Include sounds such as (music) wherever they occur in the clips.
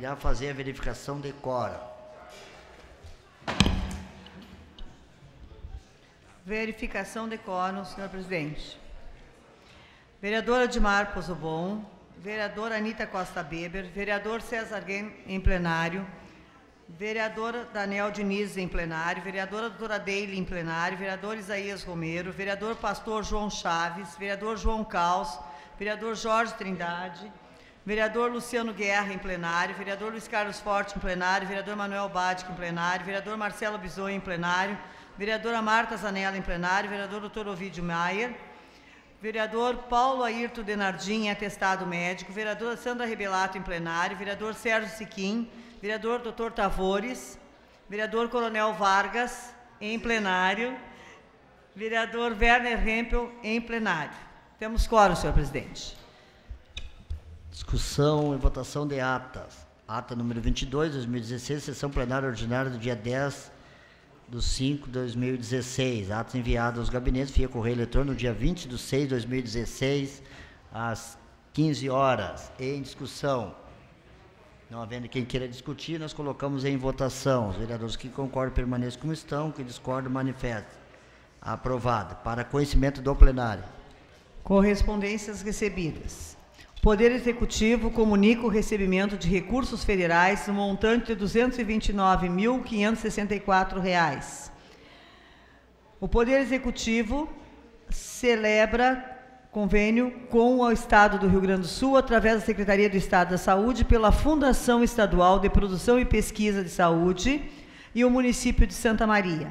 irá fazer a verificação de quora. Verificação de quórum, senhor presidente. Vereadora Dimar Pozobon, vereadora Anita Costa Beber, vereador César Guem em plenário, vereadora Daniel Diniz em plenário, vereadora doutora Deile em plenário, vereador Isaías Romero, vereador pastor João Chaves, vereador João Caos, vereador Jorge Trindade, Vereador Luciano Guerra em plenário, vereador Luiz Carlos Forte em plenário, vereador Manuel Badic em plenário, vereador Marcelo Bisonha em plenário, vereadora Marta Zanella em plenário, vereador Dr. Ovidio Maier, vereador Paulo Ayrton Denardim em atestado médico, vereadora Sandra Rebelato em plenário, vereador Sérgio Siquim, vereador Dr. Tavores, vereador Coronel Vargas em plenário, vereador Werner Hempel em plenário. Temos quórum, senhor presidente. Discussão e votação de atas. Ata número 22, 2016, sessão plenária ordinária do dia 10 de 5 de 2016. Atos enviados aos gabinetes via correio eletrônico dia 20 de 6 de 2016, às 15 horas. Em discussão. Não havendo quem queira discutir, nós colocamos em votação. Os vereadores que concordam permaneçam como estão, que discordam manifestam. Aprovado. Para conhecimento do plenário. Correspondências recebidas. Poder Executivo comunica o recebimento de recursos federais no montante de R$ 229.564. O Poder Executivo celebra convênio com o Estado do Rio Grande do Sul através da Secretaria do Estado da Saúde pela Fundação Estadual de Produção e Pesquisa de Saúde e o município de Santa Maria.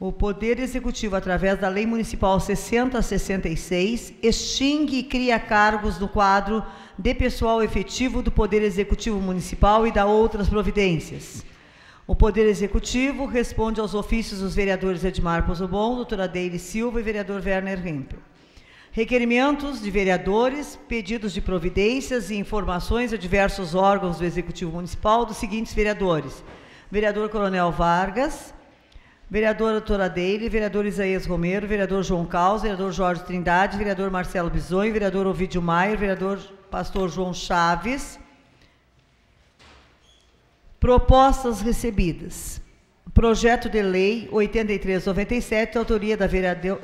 O Poder Executivo, através da Lei Municipal 6066, extingue e cria cargos no quadro de pessoal efetivo do Poder Executivo Municipal e da outras providências. O Poder Executivo responde aos ofícios dos vereadores Edmar Pozobon, doutora Deile Silva e vereador Werner Rempel. Requerimentos de vereadores, pedidos de providências e informações a diversos órgãos do Executivo Municipal dos seguintes vereadores. Vereador Coronel Vargas, vereadora Toradeire, vereador Isaías Romero, vereador João Caos, vereador Jorge Trindade, vereador Marcelo Bisonho, vereador Ovidio Maier, vereador pastor João Chaves. Propostas recebidas. Projeto de Lei 8397, autoria da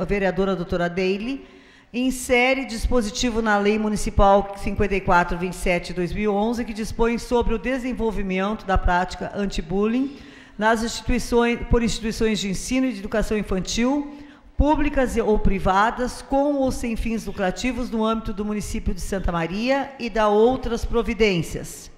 vereadora doutora Deile, insere dispositivo na Lei Municipal 5427-2011, que dispõe sobre o desenvolvimento da prática anti-bullying nas instituições, por instituições de ensino e de educação infantil, públicas ou privadas, com ou sem fins lucrativos no âmbito do município de Santa Maria e da outras providências.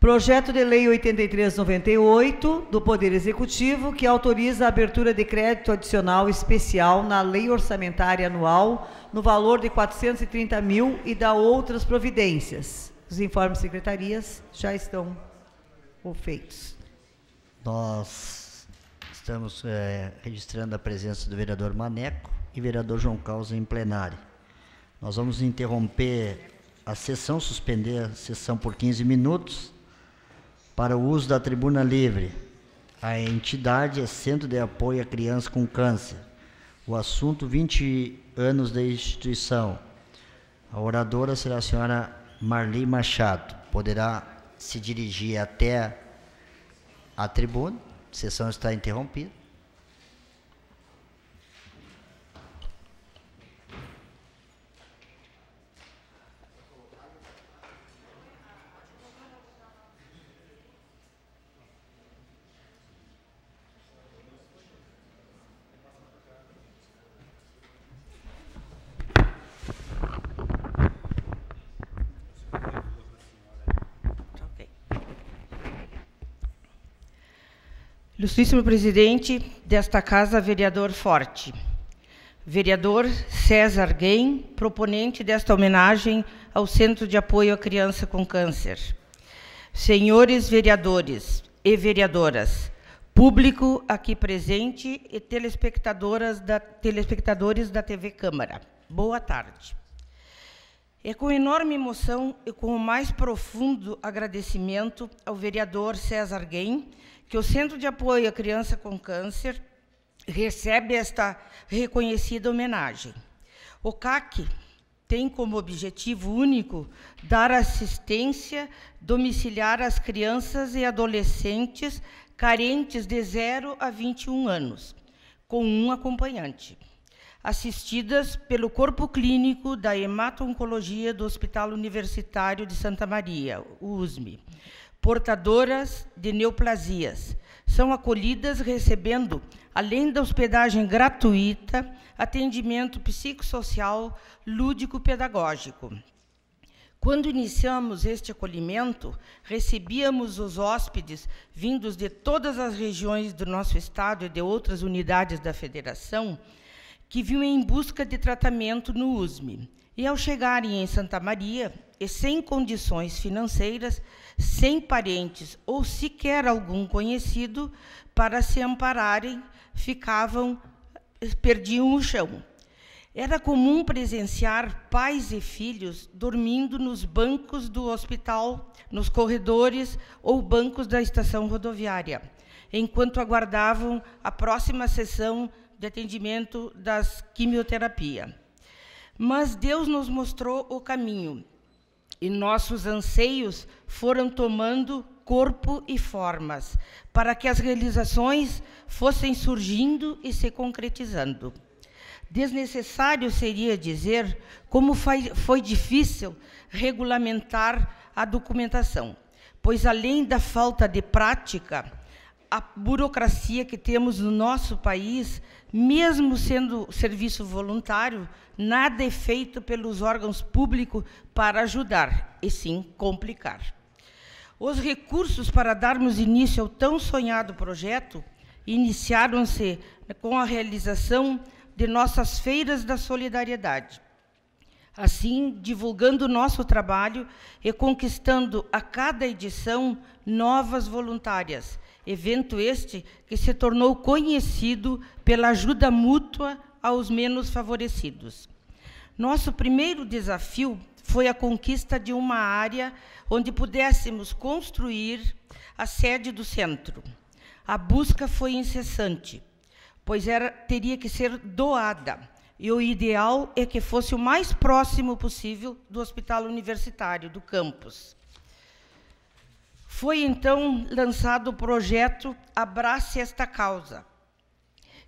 Projeto de Lei 8398 do Poder Executivo, que autoriza a abertura de crédito adicional especial na Lei Orçamentária Anual, no valor de 430 mil e da outras providências. Os informes secretarias já estão feitos. Nós estamos é, registrando a presença do vereador Maneco e vereador João Causa em plenário. Nós vamos interromper a sessão, suspender a sessão por 15 minutos para o uso da tribuna livre. A entidade é Centro de Apoio à Crianças com Câncer. O assunto 20 anos da instituição. A oradora será a senhora Marli Machado. Poderá se dirigir até à tribuna, a sessão está interrompida. Ilustríssimo presidente desta casa, vereador Forte. Vereador César Guem, proponente desta homenagem ao Centro de Apoio à Criança com Câncer. Senhores vereadores e vereadoras, público aqui presente e telespectadoras da, telespectadores da TV Câmara, boa tarde. É com enorme emoção e com o mais profundo agradecimento ao vereador César Guem, que o Centro de Apoio à Criança com Câncer recebe esta reconhecida homenagem. O CAC tem como objetivo único dar assistência domiciliar às crianças e adolescentes carentes de 0 a 21 anos, com um acompanhante, assistidas pelo corpo clínico da hematoncologia do Hospital Universitário de Santa Maria, USME portadoras de neoplasias. São acolhidas recebendo, além da hospedagem gratuita, atendimento psicossocial lúdico-pedagógico. Quando iniciamos este acolhimento, recebíamos os hóspedes vindos de todas as regiões do nosso estado e de outras unidades da federação que vinham em busca de tratamento no USME. E ao chegarem em Santa Maria, e sem condições financeiras, sem parentes ou sequer algum conhecido para se ampararem, ficavam eh, perdiam o chão. Era comum presenciar pais e filhos dormindo nos bancos do hospital, nos corredores ou bancos da estação rodoviária, enquanto aguardavam a próxima sessão de atendimento das quimioterapia. Mas Deus nos mostrou o caminho e nossos anseios foram tomando corpo e formas, para que as realizações fossem surgindo e se concretizando. Desnecessário seria dizer como foi, difícil regulamentar a documentação, pois além da falta de prática, a burocracia que temos no nosso país, mesmo sendo serviço voluntário, nada é feito pelos órgãos públicos para ajudar, e sim complicar. Os recursos para darmos início ao tão sonhado projeto iniciaram-se com a realização de nossas feiras da solidariedade. Assim, divulgando o nosso trabalho e conquistando a cada edição novas voluntárias evento este que se tornou conhecido pela ajuda mútua aos menos favorecidos. Nosso primeiro desafio foi a conquista de uma área onde pudéssemos construir a sede do centro. A busca foi incessante, pois era, teria que ser doada, e o ideal é que fosse o mais próximo possível do hospital universitário, do campus. Foi então lançado o projeto Abrace esta causa,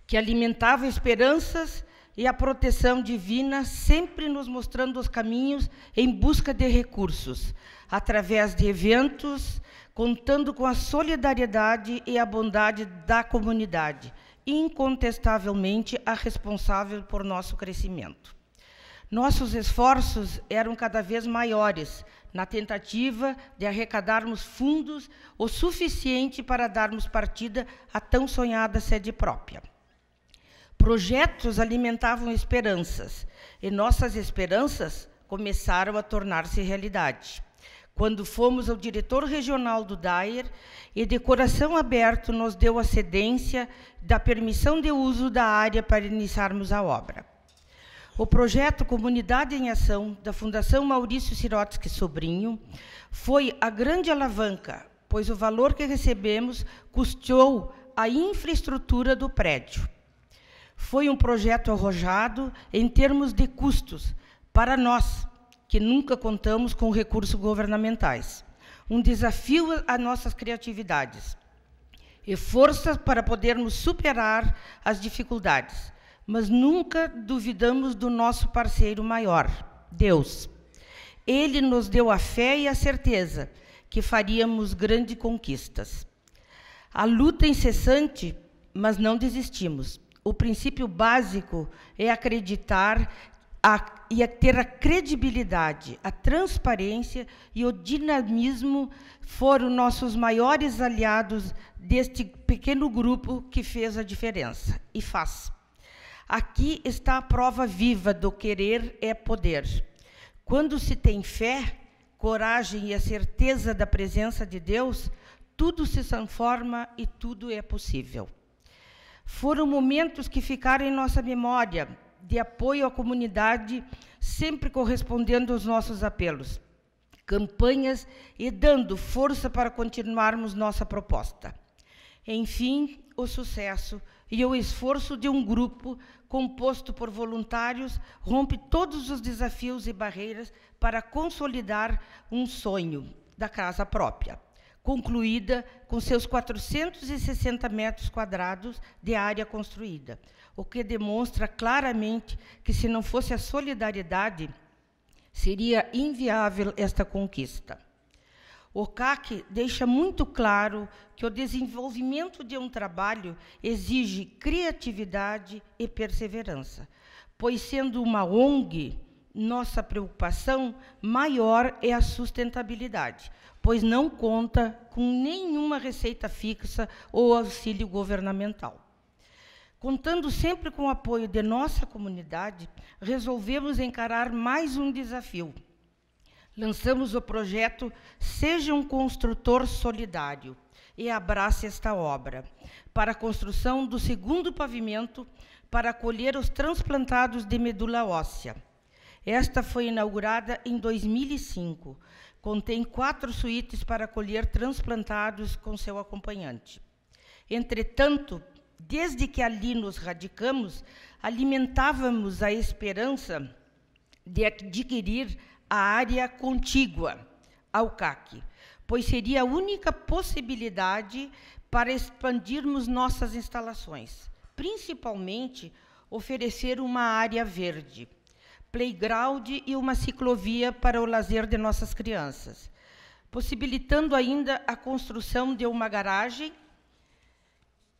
que alimentava esperanças e a proteção divina, sempre nos mostrando os caminhos em busca de recursos, através de eventos, contando com a solidariedade e a bondade da comunidade, incontestavelmente a responsável por nosso crescimento. Nossos esforços eram cada vez maiores na tentativa de arrecadarmos fundos o suficiente para darmos partida à tão sonhada sede própria. Projetos alimentavam esperanças, e nossas esperanças começaram a tornar-se realidade. Quando fomos ao diretor regional do DAIR, e de coração aberto nos deu a cedência da permissão de uso da área para iniciarmos a obra. O projeto Comunidade em Ação, da Fundação Maurício Sirotsky Sobrinho, foi a grande alavanca, pois o valor que recebemos custeou a infraestrutura do prédio. Foi um projeto arrojado em termos de custos para nós, que nunca contamos com recursos governamentais. Um desafio às nossas criatividades e forças para podermos superar as dificuldades mas nunca duvidamos do nosso parceiro maior, Deus. Ele nos deu a fé e a certeza que faríamos grandes conquistas. A luta incessante, mas não desistimos. O princípio básico é acreditar a, e a ter a credibilidade, a transparência e o dinamismo foram nossos maiores aliados deste pequeno grupo que fez a diferença e faz. Aqui está a prova viva do querer é poder. Quando se tem fé, coragem e a certeza da presença de Deus, tudo se transforma e tudo é possível. Foram momentos que ficaram em nossa memória, de apoio à comunidade, sempre correspondendo aos nossos apelos, campanhas e dando força para continuarmos nossa proposta. Enfim, o sucesso e o esforço de um grupo composto por voluntários, rompe todos os desafios e barreiras para consolidar um sonho da casa própria, concluída com seus 460 metros quadrados de área construída, o que demonstra claramente que, se não fosse a solidariedade, seria inviável esta conquista. O CAC deixa muito claro que o desenvolvimento de um trabalho exige criatividade e perseverança, pois, sendo uma ONG, nossa preocupação maior é a sustentabilidade, pois não conta com nenhuma receita fixa ou auxílio governamental. Contando sempre com o apoio de nossa comunidade, resolvemos encarar mais um desafio lançamos o projeto Seja um Construtor Solidário e abrace esta obra para a construção do segundo pavimento para acolher os transplantados de medula óssea. Esta foi inaugurada em 2005. Contém quatro suítes para acolher transplantados com seu acompanhante. Entretanto, desde que ali nos radicamos, alimentávamos a esperança de adquirir a área contígua ao CAC, pois seria a única possibilidade para expandirmos nossas instalações, principalmente oferecer uma área verde, playground e uma ciclovia para o lazer de nossas crianças, possibilitando ainda a construção de uma garagem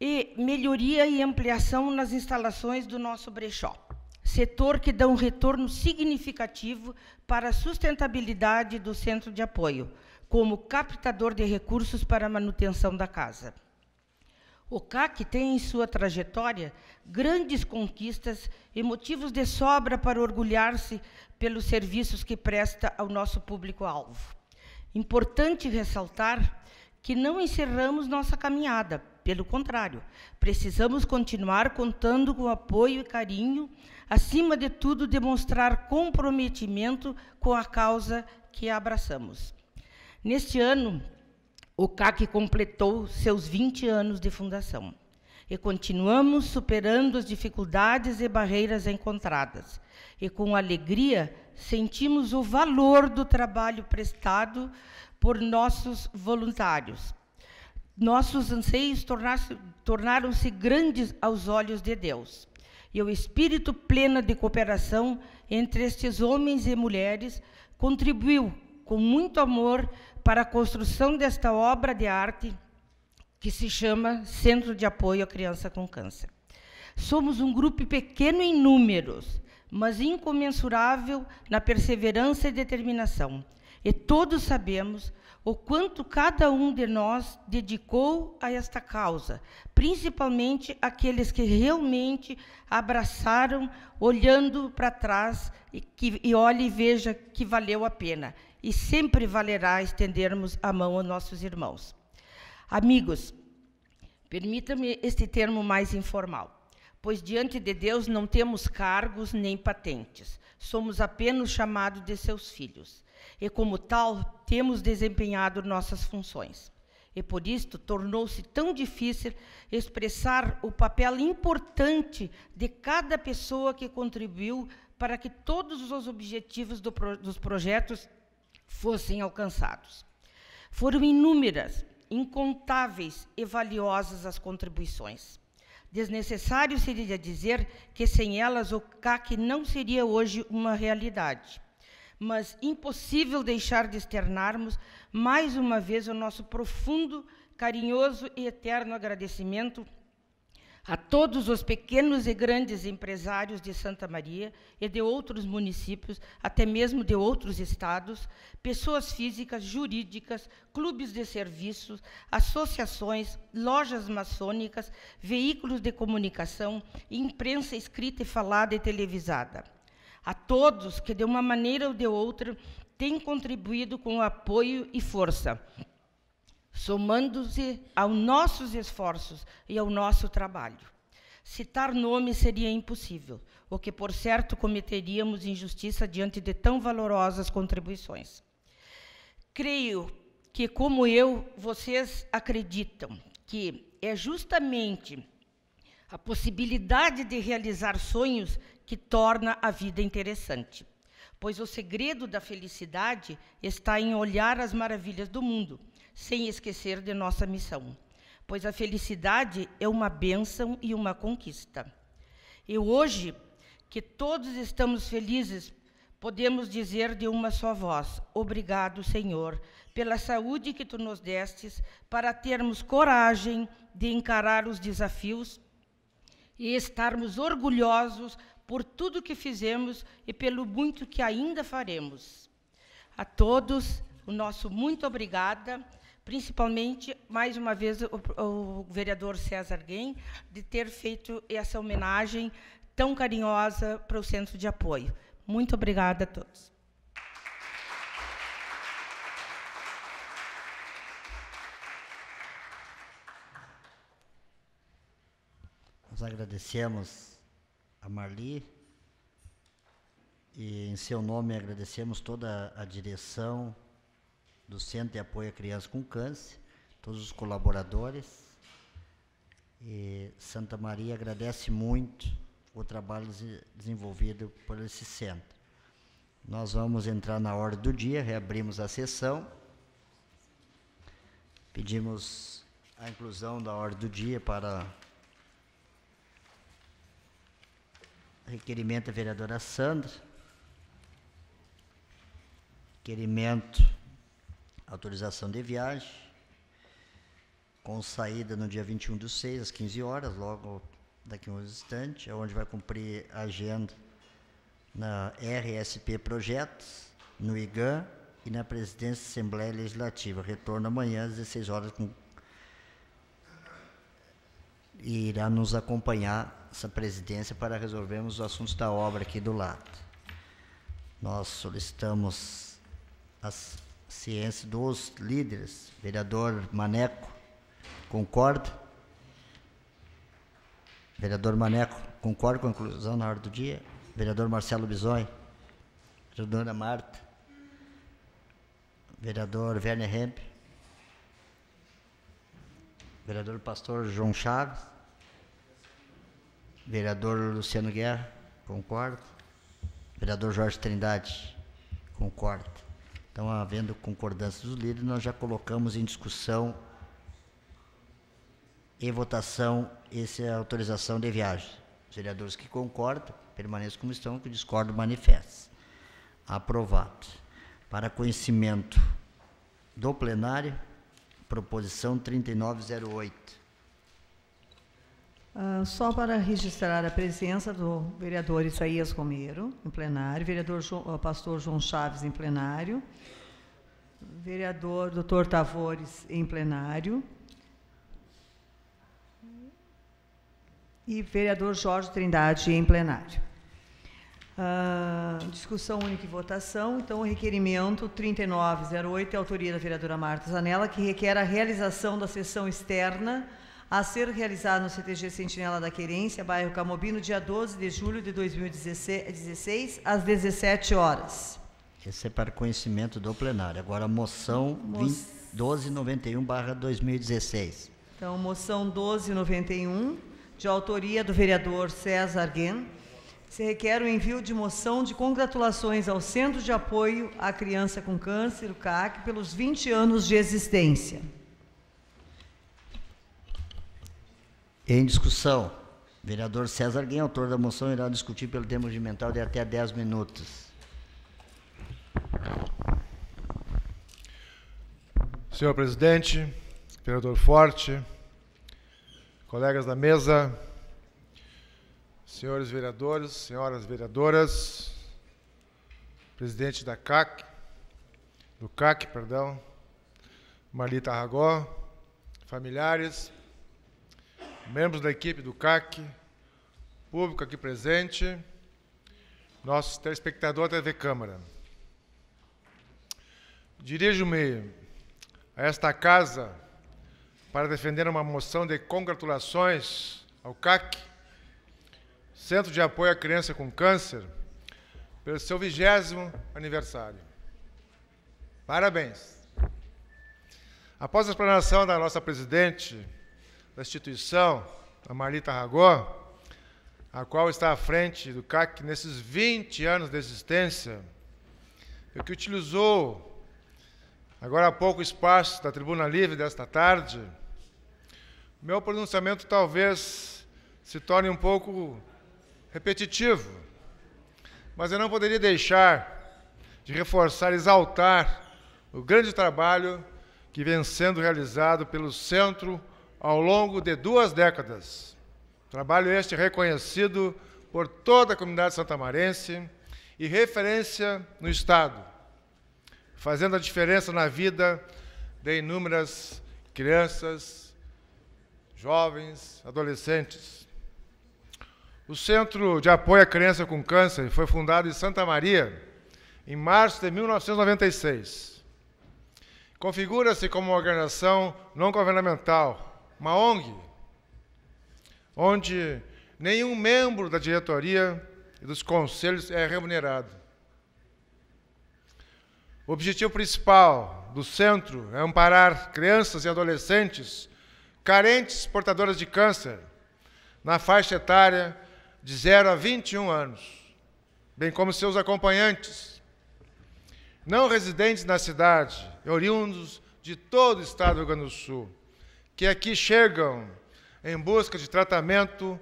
e melhoria e ampliação nas instalações do nosso brechó setor que dá um retorno significativo para a sustentabilidade do centro de apoio, como captador de recursos para a manutenção da casa. O CAC tem em sua trajetória grandes conquistas e motivos de sobra para orgulhar-se pelos serviços que presta ao nosso público-alvo. Importante ressaltar que não encerramos nossa caminhada, pelo contrário, precisamos continuar contando com o apoio e carinho acima de tudo, demonstrar comprometimento com a causa que abraçamos. Neste ano, o CAC completou seus 20 anos de fundação e continuamos superando as dificuldades e barreiras encontradas. E com alegria sentimos o valor do trabalho prestado por nossos voluntários. Nossos anseios tornaram-se grandes aos olhos de Deus e o espírito pleno de cooperação entre estes homens e mulheres contribuiu com muito amor para a construção desta obra de arte que se chama Centro de Apoio à Criança com Câncer. Somos um grupo pequeno em números, mas incomensurável na perseverança e determinação. E todos sabemos o quanto cada um de nós dedicou a esta causa, principalmente aqueles que realmente abraçaram, olhando para trás e, que, e olhe e veja que valeu a pena. E sempre valerá estendermos a mão aos nossos irmãos. Amigos, permita-me este termo mais informal, pois diante de Deus não temos cargos nem patentes, somos apenas chamados de seus filhos e, como tal, temos desempenhado nossas funções. E por isto tornou-se tão difícil expressar o papel importante de cada pessoa que contribuiu para que todos os objetivos do pro, dos projetos fossem alcançados. Foram inúmeras, incontáveis e valiosas as contribuições. Desnecessário seria dizer que sem elas o CAC não seria hoje uma realidade mas impossível deixar de externarmos mais uma vez o nosso profundo, carinhoso e eterno agradecimento a todos os pequenos e grandes empresários de Santa Maria e de outros municípios, até mesmo de outros estados, pessoas físicas, jurídicas, clubes de serviços, associações, lojas maçônicas, veículos de comunicação, imprensa escrita e falada e televisada a todos que, de uma maneira ou de outra, têm contribuído com apoio e força, somando-se aos nossos esforços e ao nosso trabalho. Citar nomes seria impossível, o que, por certo, cometeríamos injustiça diante de tão valorosas contribuições. Creio que, como eu, vocês acreditam que é justamente a possibilidade de realizar sonhos que torna a vida interessante. Pois o segredo da felicidade está em olhar as maravilhas do mundo, sem esquecer de nossa missão. Pois a felicidade é uma bênção e uma conquista. E hoje, que todos estamos felizes, podemos dizer de uma só voz: Obrigado, Senhor, pela saúde que tu nos destes, para termos coragem de encarar os desafios e estarmos orgulhosos por tudo que fizemos e pelo muito que ainda faremos. A todos, o nosso muito obrigada, principalmente, mais uma vez, o, o vereador César Guem, de ter feito essa homenagem tão carinhosa para o Centro de Apoio. Muito obrigada a todos. Nós agradecemos Marli. E em seu nome agradecemos toda a direção do Centro de Apoio a Crianças com Câncer, todos os colaboradores. E Santa Maria agradece muito o trabalho desenvolvido por esse centro. Nós vamos entrar na hora do dia, reabrimos a sessão. Pedimos a inclusão da hora do dia para Requerimento da vereadora Sandra. Requerimento, autorização de viagem. Com saída no dia 21 do 6, às 15 horas, logo daqui a instante, é onde vai cumprir a agenda na RSP Projetos, no IGAN e na Presidência da Assembleia Legislativa. Retorno amanhã às 16 horas com e irá nos acompanhar essa presidência para resolvermos os assuntos da obra aqui do lado. Nós solicitamos a ciência dos líderes, vereador Maneco, concorda? Vereador Maneco, concorda com a inclusão na hora do dia? Vereador Marcelo Bisonho, vereadora Marta, vereador Werner Hemp, Vereador Pastor João Chaves. Vereador Luciano Guerra, concordo. Vereador Jorge Trindade, concordo. Então, havendo concordância dos líderes, nós já colocamos em discussão e votação essa autorização de viagem. Os vereadores que concordam, permaneçam como estão, que discordam, manifestam. Aprovado. Para conhecimento do plenário, proposição 3908. Ah, só para registrar a presença do vereador Isaías Romero, em plenário, vereador ah, pastor João Chaves, em plenário, vereador doutor Tavores, em plenário, e vereador Jorge Trindade, em plenário. Uh, discussão única e votação. Então, o requerimento 3908 é autoria da vereadora Marta Zanella, que requer a realização da sessão externa a ser realizada no CTG Sentinela da Querência, bairro Camobi, no dia 12 de julho de 2016, às 17 horas. Esse é para conhecimento do plenário. Agora, moção Mo 1291-2016. Então, moção 1291, de autoria do vereador César Guen se requer o envio de moção de congratulações ao Centro de Apoio à Criança com Câncer, o CAC, pelos 20 anos de existência. Em discussão, vereador César Guim, autor da moção, irá discutir pelo tempo regimental de até 10 minutos. Senhor presidente, vereador Forte, colegas da mesa, senhores vereadores, senhoras vereadoras, presidente da CAC, do CAC, perdão, Marlita Ragó, familiares, membros da equipe do CAC, público aqui presente, nosso telespectador da TV Câmara. Dirijo-me a esta casa para defender uma moção de congratulações ao CAC Centro de Apoio à Criança com Câncer, pelo seu vigésimo aniversário. Parabéns. Após a explanação da nossa presidente da instituição, a Marlita Ragó, a qual está à frente do CAC nesses 20 anos de existência, e que utilizou agora há pouco o espaço da Tribuna Livre desta tarde, meu pronunciamento talvez se torne um pouco repetitivo, mas eu não poderia deixar de reforçar, exaltar o grande trabalho que vem sendo realizado pelo Centro ao longo de duas décadas. Trabalho este reconhecido por toda a comunidade santamarense e referência no Estado, fazendo a diferença na vida de inúmeras crianças, jovens, adolescentes. O Centro de Apoio à Criança com Câncer foi fundado em Santa Maria em março de 1996. Configura-se como uma organização não governamental, uma ONG, onde nenhum membro da diretoria e dos conselhos é remunerado. O objetivo principal do centro é amparar crianças e adolescentes carentes portadoras de câncer na faixa etária de 0 a 21 anos, bem como seus acompanhantes, não residentes na cidade, oriundos de todo o estado do Rio Grande do Sul, que aqui chegam em busca de tratamento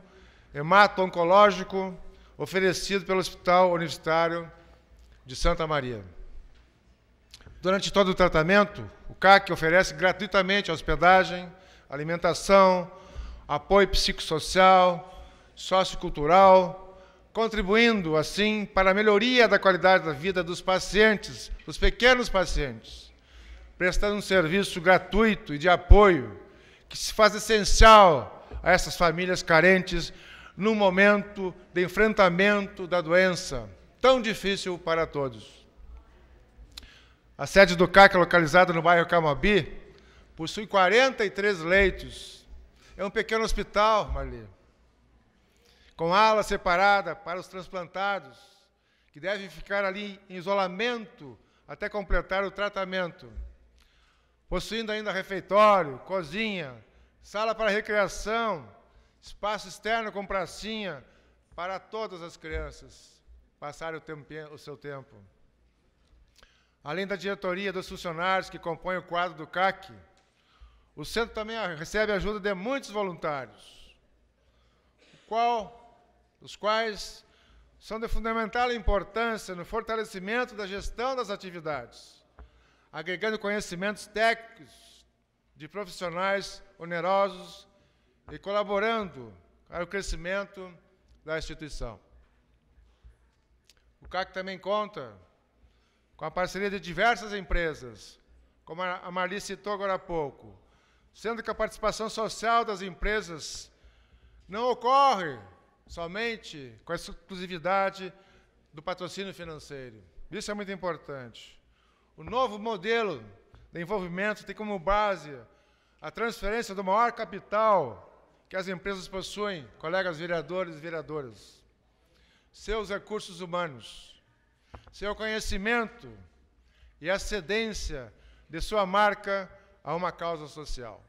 hemato-oncológico oferecido pelo Hospital Universitário de Santa Maria. Durante todo o tratamento, o CAC oferece gratuitamente hospedagem, alimentação, apoio psicossocial, sociocultural, contribuindo assim para a melhoria da qualidade da vida dos pacientes, dos pequenos pacientes, prestando um serviço gratuito e de apoio que se faz essencial a essas famílias carentes no momento de enfrentamento da doença tão difícil para todos. A sede do CAC, localizada no bairro Camabi, possui 43 leitos. É um pequeno hospital, Marli, com ala separada para os transplantados, que devem ficar ali em isolamento até completar o tratamento, possuindo ainda refeitório, cozinha, sala para recreação, espaço externo com pracinha para todas as crianças passarem o, o seu tempo. Além da diretoria dos funcionários que compõem o quadro do CAC, o centro também recebe ajuda de muitos voluntários, o qual os quais são de fundamental importância no fortalecimento da gestão das atividades, agregando conhecimentos técnicos de profissionais onerosos e colaborando para o crescimento da instituição. O CAC também conta com a parceria de diversas empresas, como a Marli citou agora há pouco, sendo que a participação social das empresas não ocorre somente com a exclusividade do patrocínio financeiro. Isso é muito importante. O novo modelo de envolvimento tem como base a transferência do maior capital que as empresas possuem, colegas vereadores e vereadoras. Seus recursos humanos, seu conhecimento e a cedência de sua marca a uma causa social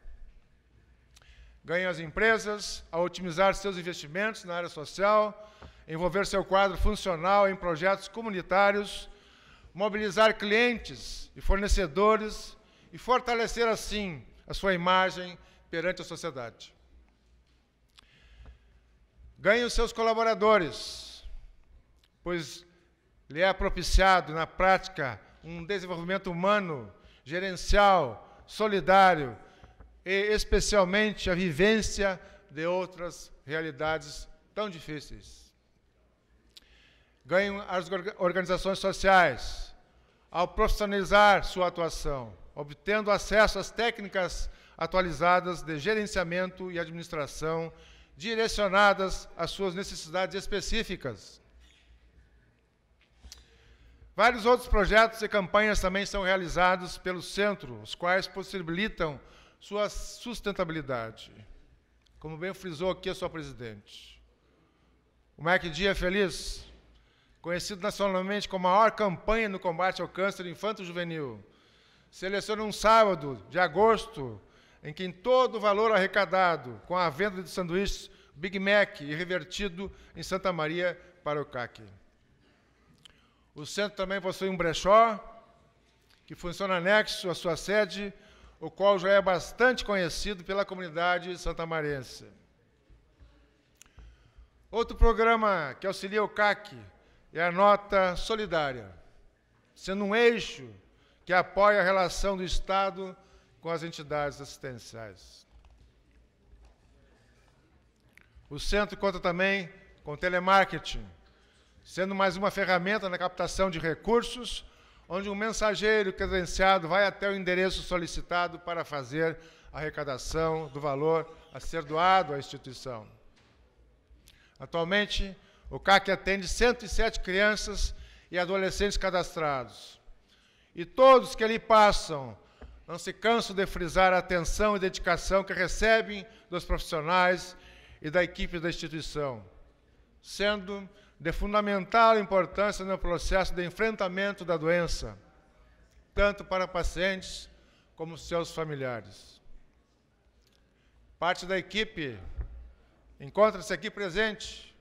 ganham as empresas a otimizar seus investimentos na área social, envolver seu quadro funcional em projetos comunitários, mobilizar clientes e fornecedores e fortalecer assim a sua imagem perante a sociedade. Ganhe os seus colaboradores, pois lhe é propiciado na prática um desenvolvimento humano, gerencial, solidário e especialmente a vivência de outras realidades tão difíceis. Ganham as organizações sociais ao profissionalizar sua atuação, obtendo acesso às técnicas atualizadas de gerenciamento e administração direcionadas às suas necessidades específicas. Vários outros projetos e campanhas também são realizados pelo centro, os quais possibilitam sua sustentabilidade. Como bem frisou aqui a sua presidente. O Mac Dia é Feliz, conhecido nacionalmente como a maior campanha no combate ao câncer infanto-juvenil, seleciona um sábado de agosto em que todo o valor arrecadado com a venda de sanduíches Big Mac e revertido em Santa Maria para o CAC. O centro também possui um brechó que funciona anexo à sua sede, o qual já é bastante conhecido pela comunidade santamarense. Outro programa que auxilia o CAC é a Nota Solidária, sendo um eixo que apoia a relação do Estado com as entidades assistenciais. O centro conta também com telemarketing, sendo mais uma ferramenta na captação de recursos onde um mensageiro credenciado vai até o endereço solicitado para fazer a arrecadação do valor a ser doado à instituição. Atualmente, o CAC atende 107 crianças e adolescentes cadastrados. E todos que ali passam, não se cansam de frisar a atenção e dedicação que recebem dos profissionais e da equipe da instituição, sendo de fundamental importância no processo de enfrentamento da doença, tanto para pacientes como seus familiares. Parte da equipe encontra-se aqui presente,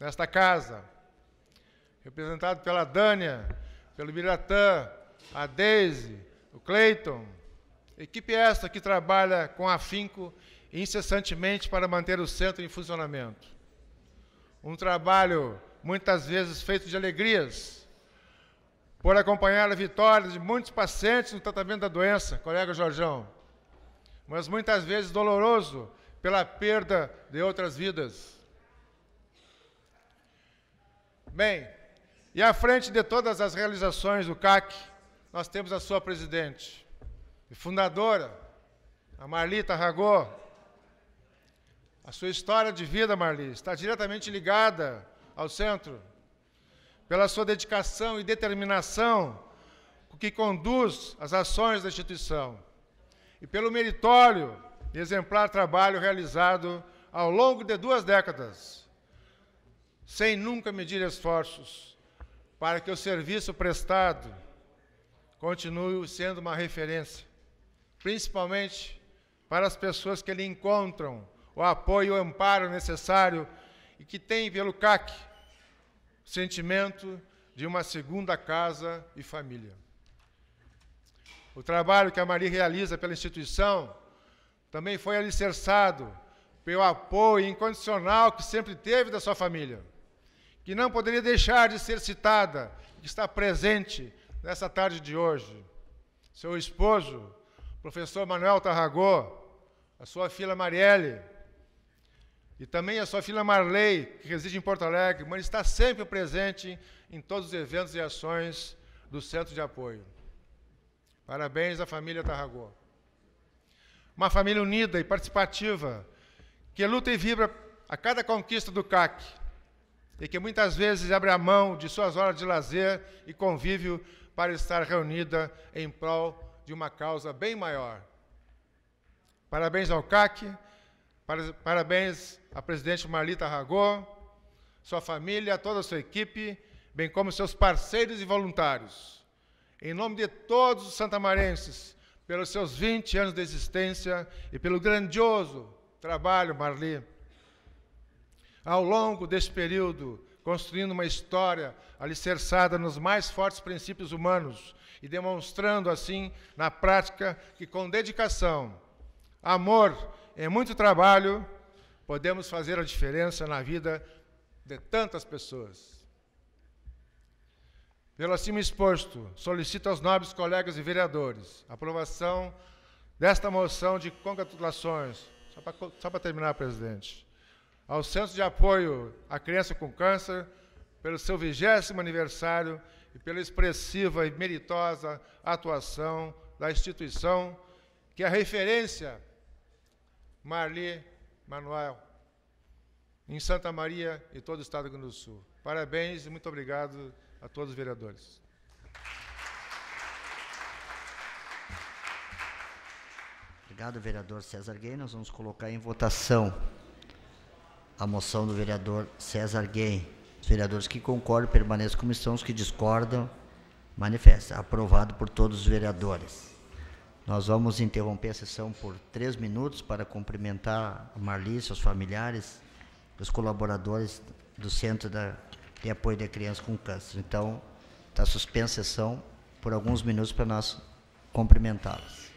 nesta casa, representado pela Dânia, pelo Miratã, a Deise, o Cleiton. Equipe esta que trabalha com afinco incessantemente para manter o centro em funcionamento um trabalho muitas vezes feito de alegrias, por acompanhar a vitória de muitos pacientes no tratamento da doença, colega Jorjão, mas muitas vezes doloroso pela perda de outras vidas. Bem, e à frente de todas as realizações do CAC, nós temos a sua presidente, e fundadora, a Marlita Ragô, a sua história de vida, Marli, está diretamente ligada ao centro. Pela sua dedicação e determinação que conduz as ações da instituição. E pelo meritório e exemplar trabalho realizado ao longo de duas décadas, sem nunca medir esforços para que o serviço prestado continue sendo uma referência, principalmente para as pessoas que lhe encontram o apoio e o amparo necessário e que tem pelo CAC o sentimento de uma segunda casa e família. O trabalho que a Maria realiza pela instituição também foi alicerçado pelo apoio incondicional que sempre teve da sua família, que não poderia deixar de ser citada, que está presente nessa tarde de hoje. Seu esposo, professor Manuel Tarragó, a sua filha Marielle, e também a sua filha Marley, que reside em Porto Alegre, mas está sempre presente em todos os eventos e ações do Centro de Apoio. Parabéns à família Tarragó. Uma família unida e participativa, que luta e vibra a cada conquista do CAC, e que muitas vezes abre a mão de suas horas de lazer e convívio para estar reunida em prol de uma causa bem maior. Parabéns ao CAC, parabéns a presidente Marlita Ragó, sua família, toda a sua equipe, bem como seus parceiros e voluntários. Em nome de todos os santamarenses, pelos seus 20 anos de existência e pelo grandioso trabalho, Marli. Ao longo deste período, construindo uma história alicerçada nos mais fortes princípios humanos e demonstrando, assim, na prática, que com dedicação, amor e muito trabalho, podemos fazer a diferença na vida de tantas pessoas. Pelo acima exposto, solicito aos nobres colegas e vereadores aprovação desta moção de congratulações, só para terminar, presidente, ao Centro de Apoio à Criança com Câncer, pelo seu vigésimo aniversário e pela expressiva e meritosa atuação da instituição, que é a referência Marli Manuel, em Santa Maria e todo o Estado do Rio Grande do Sul. Parabéns e muito obrigado a todos os vereadores. Obrigado, vereador César Gay. Nós vamos colocar em votação a moção do vereador César Gay. Os vereadores que concordam permaneçam como estão, os que discordam, manifesta. Aprovado por todos os vereadores. Nós vamos interromper a sessão por três minutos para cumprimentar a Marli, seus familiares, os colaboradores do Centro de Apoio da Criança com Câncer. Então, está suspensa a sessão por alguns minutos para nós cumprimentá-los.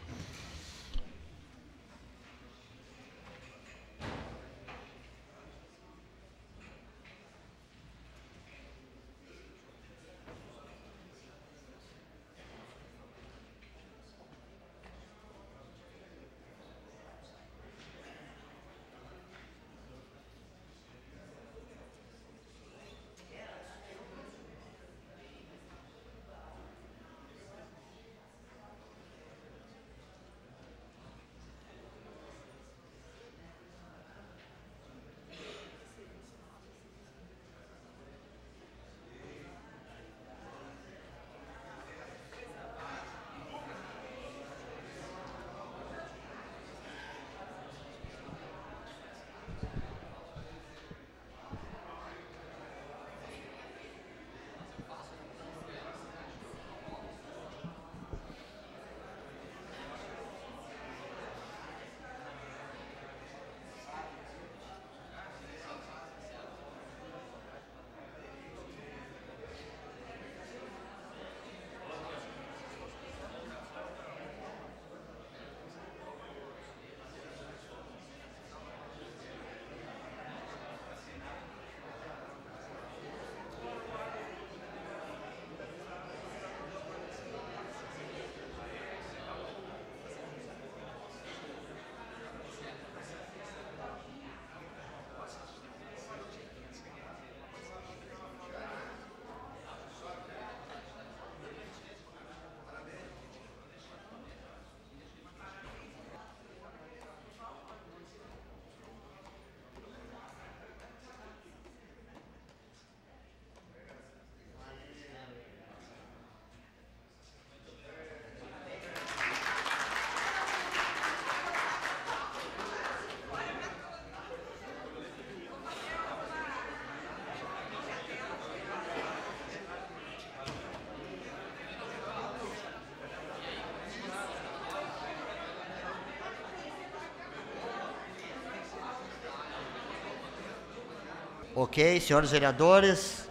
Ok, senhores vereadores,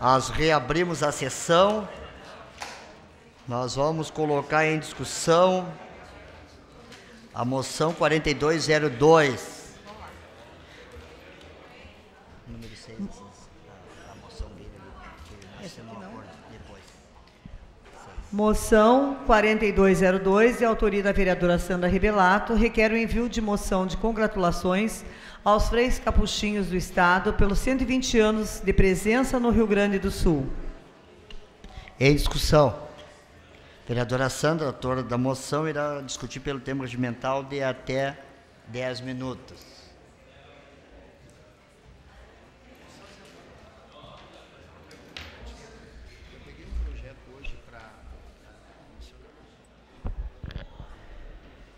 as reabrimos a sessão. Nós vamos colocar em discussão a moção 4202. Hum. É moção Moção 4202, de é autoria da vereadora Sandra Rebelato, requer o envio de moção de congratulações aos freis capuchinhos do Estado pelos 120 anos de presença no Rio Grande do Sul. Em discussão. Vereadora Sandra, autora da moção, irá discutir pelo tempo regimental de até 10 minutos.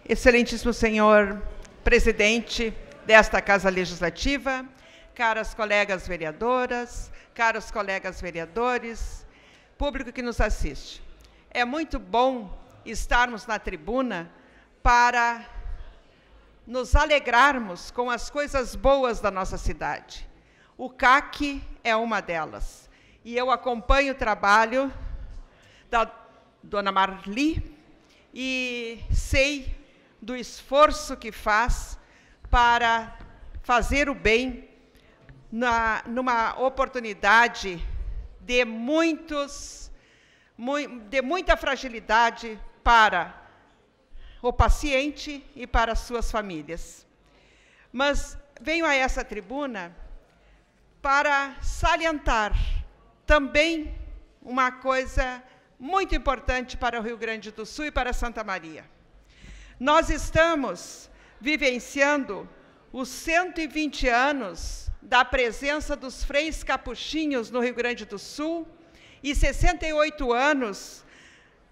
Excelentíssimo senhor presidente, desta Casa Legislativa, caras colegas vereadoras, caros colegas vereadores, público que nos assiste. É muito bom estarmos na tribuna para nos alegrarmos com as coisas boas da nossa cidade. O CAC é uma delas. E eu acompanho o trabalho da dona Marli e sei do esforço que faz para fazer o bem na, numa oportunidade de muitos de muita fragilidade para o paciente e para suas famílias. Mas venho a essa tribuna para salientar também uma coisa muito importante para o Rio Grande do Sul e para Santa Maria. Nós estamos vivenciando os 120 anos da presença dos freis capuchinhos no Rio Grande do Sul e 68 anos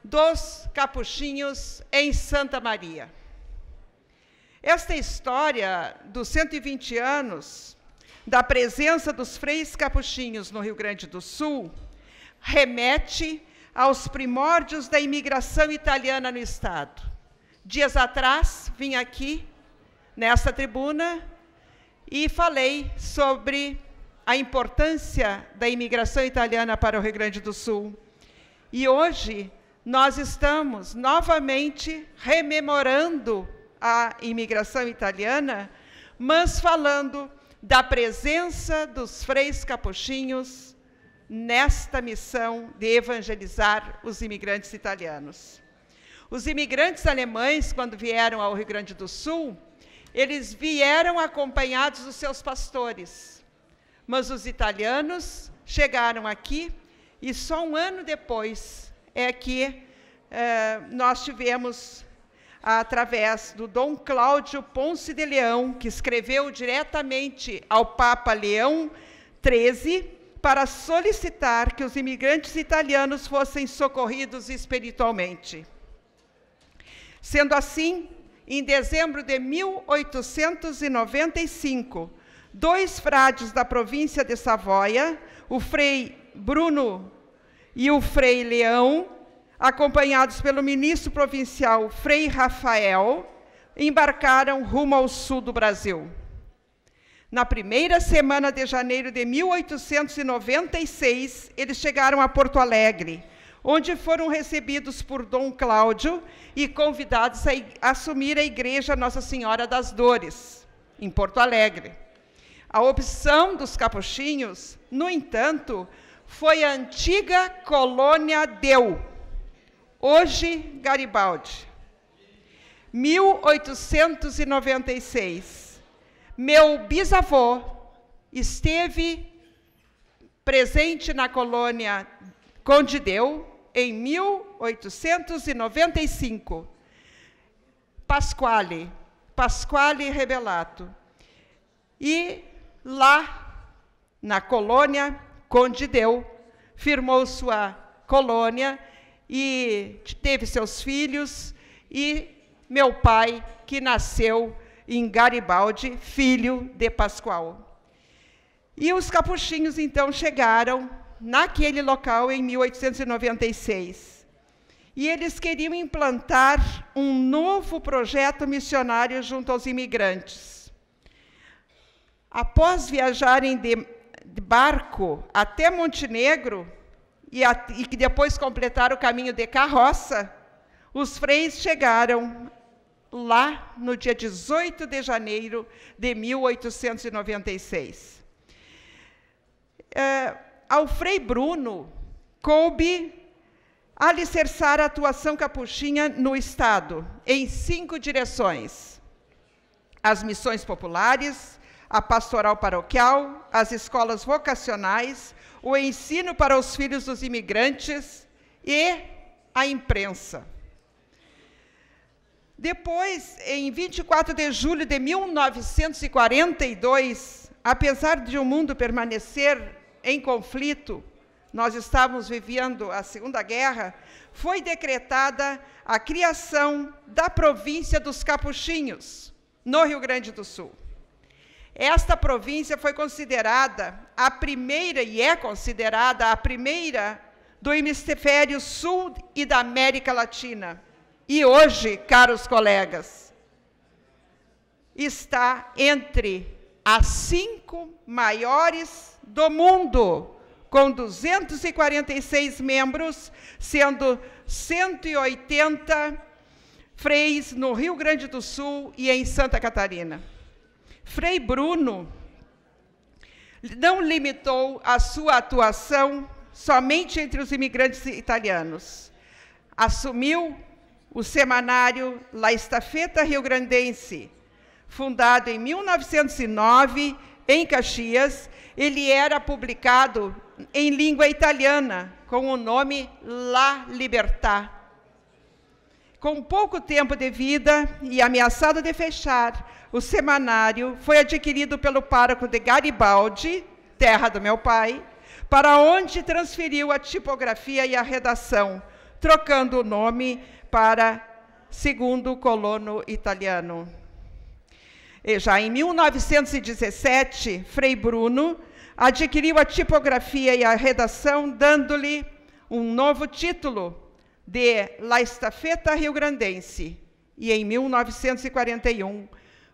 dos capuchinhos em Santa Maria. Esta história dos 120 anos da presença dos freis capuchinhos no Rio Grande do Sul remete aos primórdios da imigração italiana no Estado. Dias atrás, vim aqui nesta tribuna e falei sobre a importância da imigração italiana para o Rio Grande do Sul. E hoje nós estamos novamente rememorando a imigração italiana, mas falando da presença dos freis capuchinhos nesta missão de evangelizar os imigrantes italianos. Os imigrantes alemães, quando vieram ao Rio Grande do Sul, eles vieram acompanhados dos seus pastores, mas os italianos chegaram aqui e só um ano depois é que eh, nós tivemos, através do Dom Cláudio Ponce de Leão, que escreveu diretamente ao Papa Leão XIII, para solicitar que os imigrantes italianos fossem socorridos espiritualmente. Sendo assim, em dezembro de 1895, dois frades da província de Savoia, o frei Bruno e o frei Leão, acompanhados pelo ministro provincial Frei Rafael, embarcaram rumo ao sul do Brasil. Na primeira semana de janeiro de 1896, eles chegaram a Porto Alegre, onde foram recebidos por Dom Cláudio e convidados a assumir a Igreja Nossa Senhora das Dores, em Porto Alegre. A opção dos capuchinhos, no entanto, foi a antiga colônia Deu, hoje Garibaldi. 1896. Meu bisavô esteve presente na colônia Condideu em 1895. Pasquale, Pasquale Rebelato. E lá, na colônia, Deu firmou sua colônia e teve seus filhos e meu pai, que nasceu em Garibaldi, filho de Pascoal. E os capuchinhos, então, chegaram naquele local em 1896. E eles queriam implantar um novo projeto missionário junto aos imigrantes. Após viajarem de barco até Montenegro, e, que depois completaram o caminho de carroça, os freis chegaram lá no dia 18 de janeiro de 1896. É, ao Frei Bruno coube alicerçar a atuação capuchinha no Estado, em cinco direções: as missões populares, a pastoral paroquial, as escolas vocacionais, o ensino para os filhos dos imigrantes e a imprensa. Depois, em 24 de julho de 1942, apesar de o mundo permanecer em conflito, nós estávamos vivendo a Segunda Guerra, foi decretada a criação da província dos Capuchinhos, no Rio Grande do Sul. Esta província foi considerada a primeira, e é considerada a primeira, do hemisfério sul e da América Latina. E hoje, caros colegas, está entre as cinco maiores do mundo, com 246 membros, sendo 180 freis no Rio Grande do Sul e em Santa Catarina. Frei Bruno não limitou a sua atuação somente entre os imigrantes italianos. Assumiu o semanário La Estafeta Rio Grandense, fundado em 1909 em Caxias ele era publicado em língua italiana com o nome La Libertà. Com pouco tempo de vida e ameaçado de fechar, o semanário foi adquirido pelo pároco de Garibaldi, terra do meu pai, para onde transferiu a tipografia e a redação, trocando o nome para Segundo Colono Italiano. É, já em 1917, Frei Bruno adquiriu a tipografia e a redação, dando-lhe um novo título de La Estafeta Rio Grandense. E em 1941,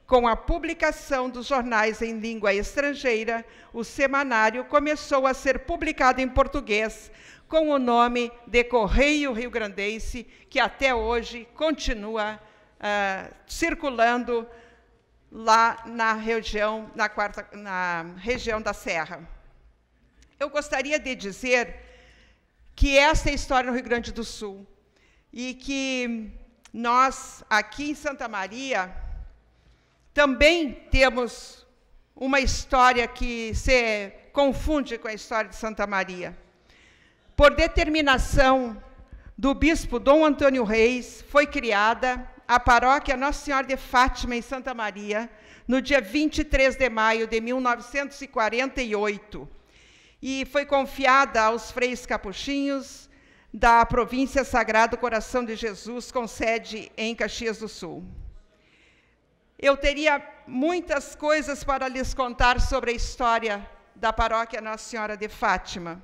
com a publicação dos jornais em língua estrangeira, o semanário começou a ser publicado em português com o nome de Correio Rio Grandense, que até hoje continua uh, circulando lá na região, na, quarta, na região da Serra. Eu gostaria de dizer que essa é a história do Rio Grande do Sul e que nós, aqui em Santa Maria, também temos uma história que se confunde com a história de Santa Maria. Por determinação do bispo Dom Antônio Reis, foi criada a paróquia Nossa Senhora de Fátima, em Santa Maria, no dia 23 de maio de 1948. E foi confiada aos freios capuchinhos da província Sagrado Coração de Jesus, com sede em Caxias do Sul. Eu teria muitas coisas para lhes contar sobre a história da paróquia Nossa Senhora de Fátima,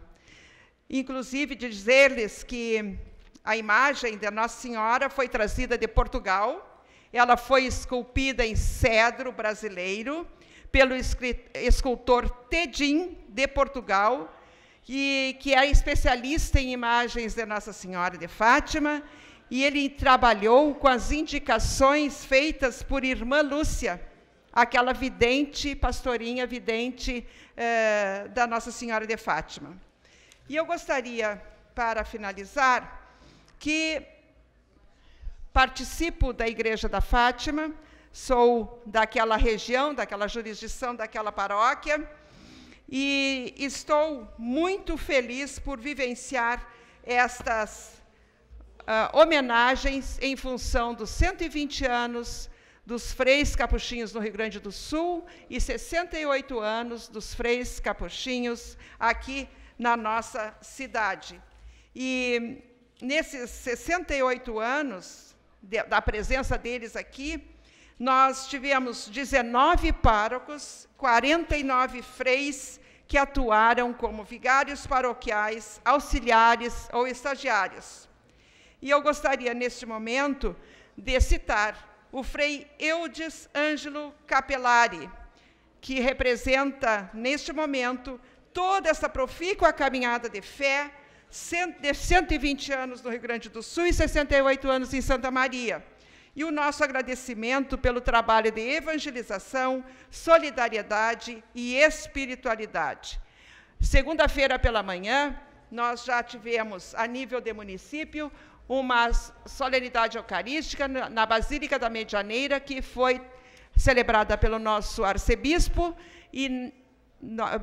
inclusive dizer-lhes que a imagem da Nossa Senhora foi trazida de Portugal. Ela foi esculpida em cedro brasileiro pelo escultor Tedim de Portugal, que, que é especialista em imagens de Nossa Senhora de Fátima, e ele trabalhou com as indicações feitas por irmã Lúcia, aquela vidente, pastorinha vidente eh, da Nossa Senhora de Fátima. E eu gostaria, para finalizar, que participo da Igreja da Fátima, sou daquela região, daquela jurisdição, daquela paróquia, e estou muito feliz por vivenciar estas uh, homenagens em função dos 120 anos dos freis capuchinhos no Rio Grande do Sul e 68 anos dos freis capuchinhos aqui na nossa cidade. E nesses 68 anos de, da presença deles aqui, nós tivemos 19 párocos, 49 freis que atuaram como vigários paroquiais, auxiliares ou estagiários. E eu gostaria, neste momento, de citar o frei Eudes Ângelo Capellari, que representa, neste momento, toda essa profícua caminhada de fé, 120 anos no Rio Grande do Sul e 68 anos em Santa Maria. E o nosso agradecimento pelo trabalho de evangelização, solidariedade e espiritualidade. Segunda-feira pela manhã, nós já tivemos, a nível de município, uma solenidade eucarística na Basílica da Medianeira, que foi celebrada pelo nosso arcebispo, e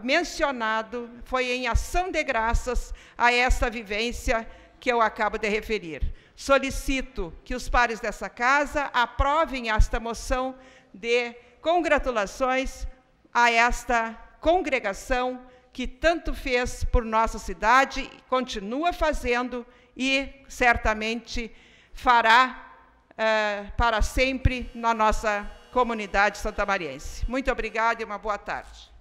mencionado, foi em ação de graças a essa vivência que eu acabo de referir. Solicito que os pares dessa casa aprovem esta moção de congratulações a esta congregação que tanto fez por nossa cidade, continua fazendo e certamente fará uh, para sempre na nossa comunidade santamariense. Muito obrigada e uma boa tarde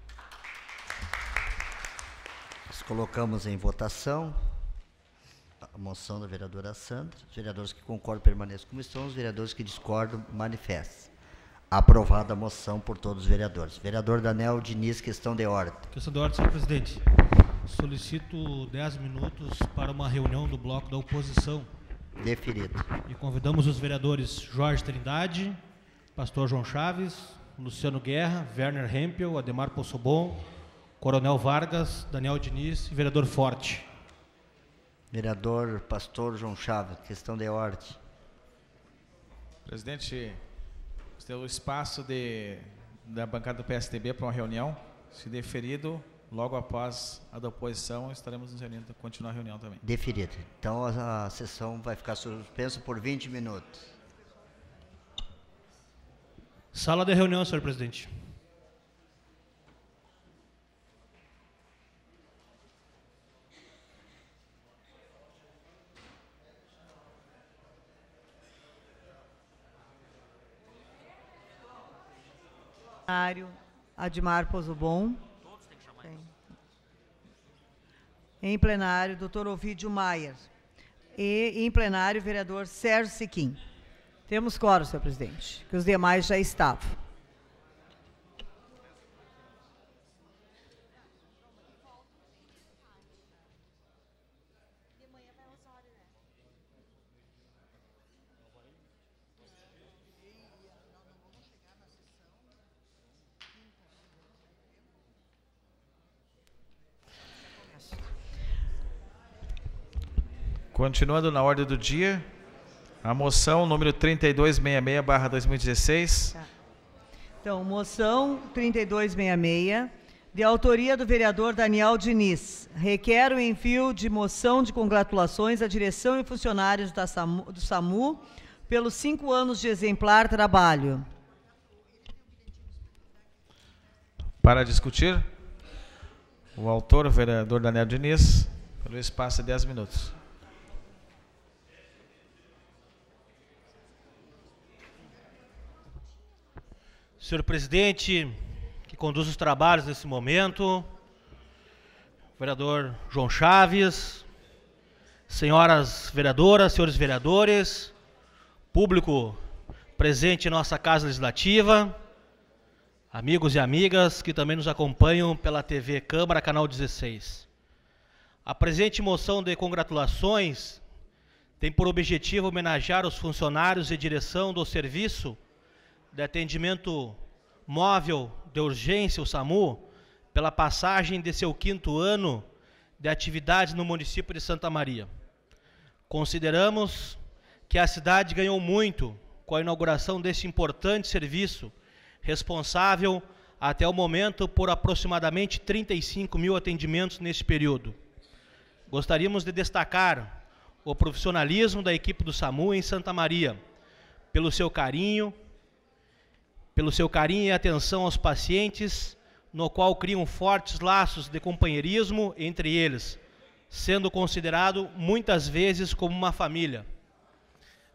colocamos em votação a moção da vereadora Sandra. Os vereadores que concordam permaneçam como estão, os vereadores que discordam manifestem. Aprovada a moção por todos os vereadores. Vereador Daniel Diniz, questão de ordem. Questão de ordem, senhor presidente. Solicito 10 minutos para uma reunião do bloco da oposição. Deferido. E convidamos os vereadores Jorge Trindade, Pastor João Chaves, Luciano Guerra, Werner Hempel, Ademar Possobon, Coronel Vargas, Daniel Diniz e vereador Forte. Vereador Pastor João Chaves, questão de ordem. Presidente, tem o espaço de, da bancada do PSDB para uma reunião. Se deferido, logo após a da oposição, estaremos nos reunindo, continuar a reunião também. Deferido. Então a, a sessão vai ficar suspensa por 20 minutos. Sala de reunião, senhor presidente. Plenário, Admar Pozobon. Então. Em plenário, doutor Ovidio Maier. E em plenário, vereador Sérgio Siquim. Temos coro, senhor presidente, que os demais já estavam. Continuando na ordem do dia, a moção número 3266-2016. Tá. Então, moção 3266, de autoria do vereador Daniel Diniz, requer o envio de moção de congratulações à direção e funcionários da SAMU, do SAMU pelos cinco anos de exemplar trabalho. Para discutir, o autor, o vereador Daniel Diniz, pelo espaço de 10 minutos. Senhor presidente, que conduz os trabalhos nesse momento, vereador João Chaves, senhoras vereadoras, senhores vereadores, público presente em nossa Casa Legislativa, amigos e amigas que também nos acompanham pela TV Câmara, canal 16. A presente moção de congratulações tem por objetivo homenagear os funcionários e direção do Serviço de Atendimento móvel de urgência, o SAMU, pela passagem de seu quinto ano de atividade no município de Santa Maria. Consideramos que a cidade ganhou muito com a inauguração desse importante serviço, responsável até o momento por aproximadamente 35 mil atendimentos neste período. Gostaríamos de destacar o profissionalismo da equipe do SAMU em Santa Maria, pelo seu carinho, pelo seu carinho e atenção aos pacientes, no qual criam fortes laços de companheirismo entre eles, sendo considerado muitas vezes como uma família.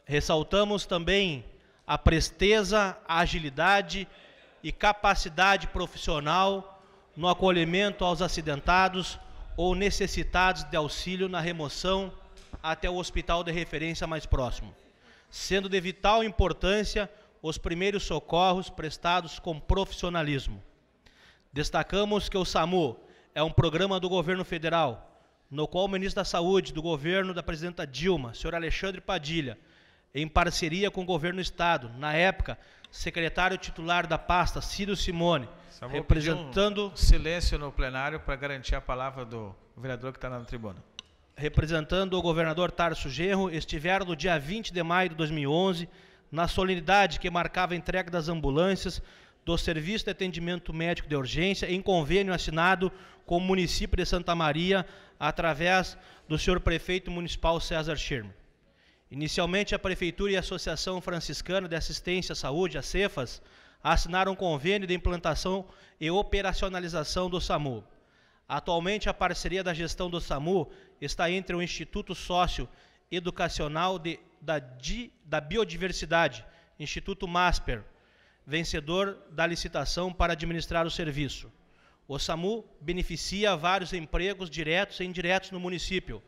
Ressaltamos também a presteza, a agilidade e capacidade profissional no acolhimento aos acidentados ou necessitados de auxílio na remoção até o hospital de referência mais próximo, sendo de vital importância os primeiros socorros prestados com profissionalismo. Destacamos que o SAMU é um programa do governo federal, no qual o ministro da Saúde do governo da presidenta Dilma, senhor Alexandre Padilha, em parceria com o governo do estado, na época, secretário titular da pasta Ciro Simone, representando um silêncio no plenário para garantir a palavra do vereador que está na tribuna. Representando o governador Tarso Genro, estiveram no dia 20 de maio de 2011 na solenidade que marcava a entrega das ambulâncias do Serviço de Atendimento Médico de Urgência, em convênio assinado com o município de Santa Maria, através do senhor prefeito municipal César Schirmer. Inicialmente, a Prefeitura e a Associação Franciscana de Assistência à Saúde, a Cefas, assinaram um convênio de implantação e operacionalização do SAMU. Atualmente, a parceria da gestão do SAMU está entre o Instituto Sócio Educacional de da, Di, da Biodiversidade, Instituto Masper, vencedor da licitação para administrar o serviço. O SAMU beneficia vários empregos diretos e indiretos no município.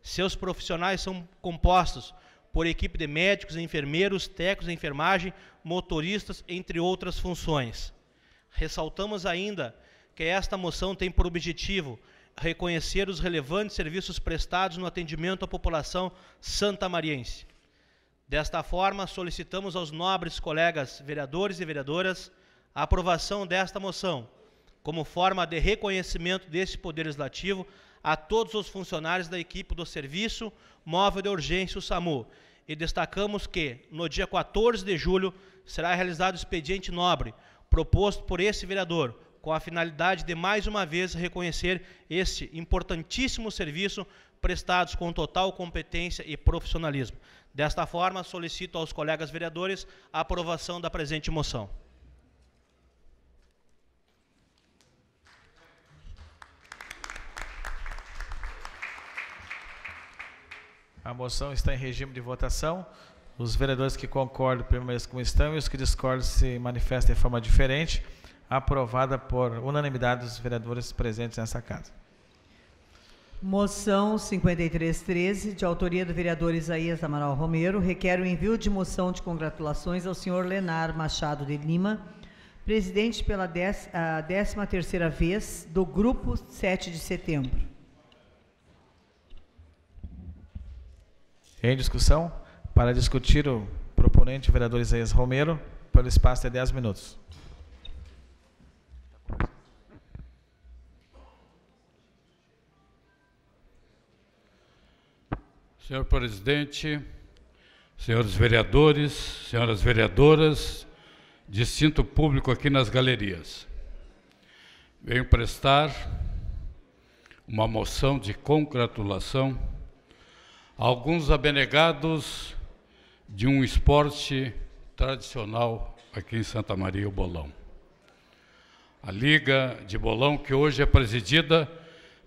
Seus profissionais são compostos por equipe de médicos, enfermeiros, técnicos de enfermagem, motoristas, entre outras funções. Ressaltamos ainda que esta moção tem por objetivo reconhecer os relevantes serviços prestados no atendimento à população santamariense. Desta forma, solicitamos aos nobres colegas vereadores e vereadoras a aprovação desta moção, como forma de reconhecimento desse Poder Legislativo a todos os funcionários da equipe do Serviço Móvel de Urgência, o SAMU, e destacamos que, no dia 14 de julho, será realizado o expediente nobre, proposto por esse vereador, com a finalidade de mais uma vez reconhecer este importantíssimo serviço prestados com total competência e profissionalismo. Desta forma, solicito aos colegas vereadores a aprovação da presente moção. A moção está em regime de votação. Os vereadores que concordam permaneçam como estão e os que discordam se manifestam de forma diferente. Aprovada por unanimidade dos vereadores presentes nessa casa. Moção 5313, de autoria do vereador Isaías Amaral Romero, requer o envio de moção de congratulações ao senhor Lenar Machado de Lima, presidente pela 13ª vez do Grupo 7 de Setembro. Em discussão, para discutir o proponente, o vereador Isaías Romero, pelo espaço de 10 minutos. Senhor presidente, senhores vereadores, senhoras vereadoras, distinto público aqui nas galerias. Venho prestar uma moção de congratulação a alguns abnegados de um esporte tradicional aqui em Santa Maria, o bolão. A Liga de Bolão, que hoje é presidida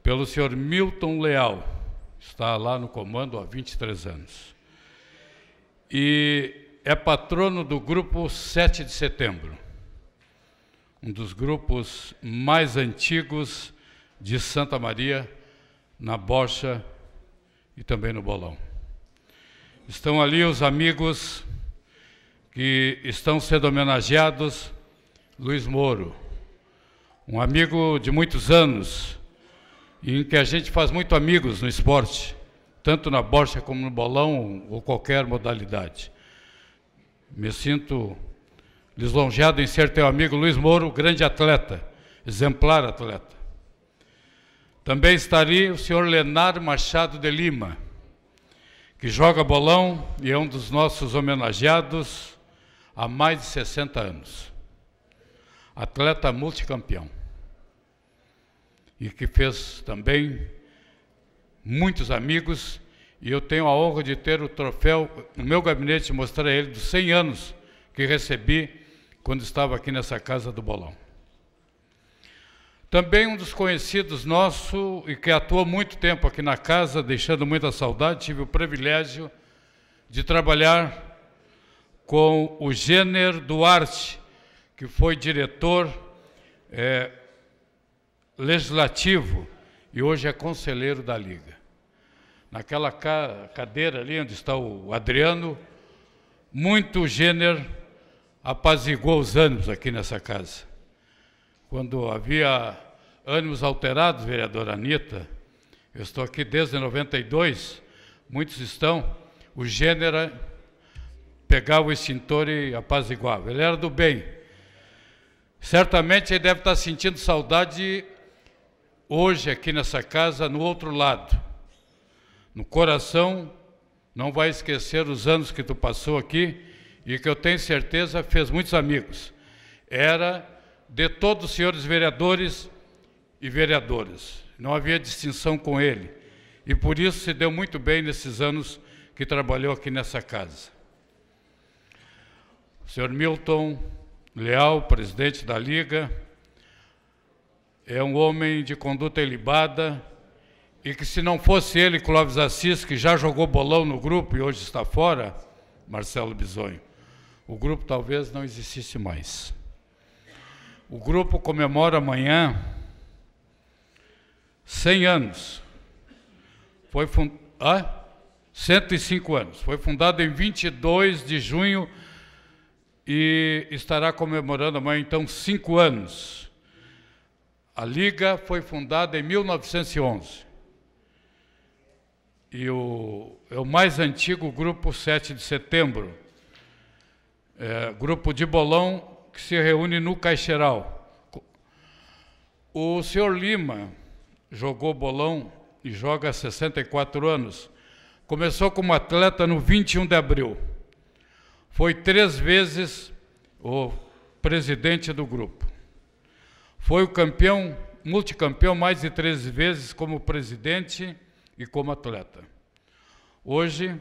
pelo senhor Milton Leal, está lá no comando há 23 anos. E é patrono do grupo 7 de setembro, um dos grupos mais antigos de Santa Maria, na Bocha e também no Bolão. Estão ali os amigos que estão sendo homenageados, Luiz Moro, um amigo de muitos anos, em que a gente faz muito amigos no esporte, tanto na bocha como no bolão ou qualquer modalidade. Me sinto lisonjeado em ser teu amigo Luiz Moro, grande atleta, exemplar atleta. Também estaria o senhor Lenar Machado de Lima, que joga bolão e é um dos nossos homenageados há mais de 60 anos. Atleta multicampeão e que fez também muitos amigos. E eu tenho a honra de ter o troféu no meu gabinete, mostrar ele dos 100 anos que recebi quando estava aqui nessa casa do Bolão. Também um dos conhecidos nosso e que atuou muito tempo aqui na casa, deixando muita saudade, tive o privilégio de trabalhar com o Gêner Duarte, que foi diretor é, legislativo e hoje é conselheiro da Liga. Naquela cadeira ali onde está o Adriano, muito Gêner apazigou os ânimos aqui nessa casa. Quando havia ânimos alterados, vereadora Anitta, eu estou aqui desde 92, muitos estão, o Gênero pegava o extintor e apaziguava. Ele era do bem. Certamente ele deve estar sentindo saudade hoje aqui nessa casa, no outro lado. No coração, não vai esquecer os anos que tu passou aqui e que eu tenho certeza fez muitos amigos. Era de todos os senhores vereadores e vereadoras. Não havia distinção com ele. E por isso se deu muito bem nesses anos que trabalhou aqui nessa casa. O senhor Milton Leal, presidente da Liga, é um homem de conduta ilibada e que se não fosse ele, Clóvis Assis, que já jogou bolão no grupo e hoje está fora, Marcelo Bisonho, o grupo talvez não existisse mais. O grupo comemora amanhã 100 anos. Foi fund... ah? 105 anos. Foi fundado em 22 de junho e estará comemorando amanhã, então, cinco anos. A Liga foi fundada em 1911. E o, é o mais antigo grupo 7 de setembro. É, grupo de bolão que se reúne no Caixeral. O senhor Lima jogou bolão e joga há 64 anos. Começou como atleta no 21 de abril. Foi três vezes o presidente do grupo. Foi o campeão, multicampeão mais de 13 vezes como presidente e como atleta. Hoje,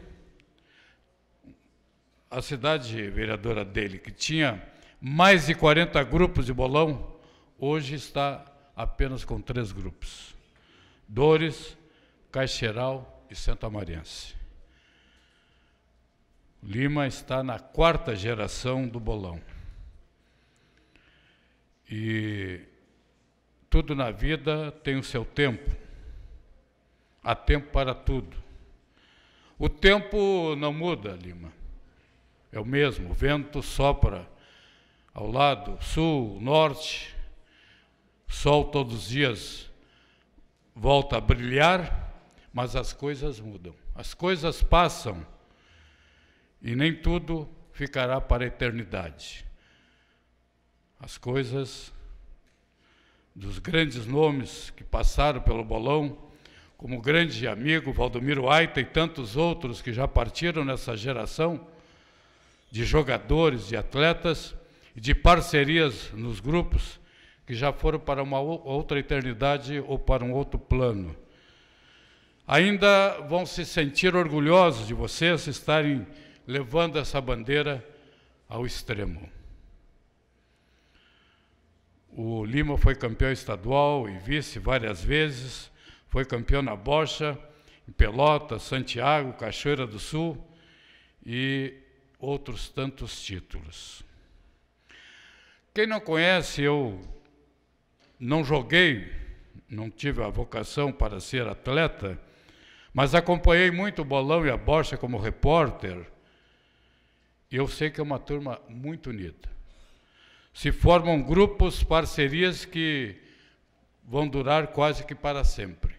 a cidade vereadora dele, que tinha mais de 40 grupos de bolão, hoje está apenas com três grupos: Dores, Caixeral e Santa Mariense. Lima está na quarta geração do bolão. E tudo na vida tem o seu tempo. Há tempo para tudo. O tempo não muda, Lima. É o mesmo. O vento sopra ao lado, sul, norte. Sol todos os dias volta a brilhar, mas as coisas mudam. As coisas passam e nem tudo ficará para a eternidade. As coisas dos grandes nomes que passaram pelo bolão, como o grande amigo Valdomiro Aita e tantos outros que já partiram nessa geração de jogadores, de atletas e de parcerias nos grupos que já foram para uma outra eternidade ou para um outro plano. Ainda vão se sentir orgulhosos de vocês estarem levando essa bandeira ao extremo. O Lima foi campeão estadual e vice várias vezes, foi campeão na bocha, em Pelotas, Santiago, Cachoeira do Sul e outros tantos títulos. Quem não conhece, eu não joguei, não tive a vocação para ser atleta, mas acompanhei muito o bolão e a bocha como repórter. E Eu sei que é uma turma muito unida se formam grupos, parcerias que vão durar quase que para sempre.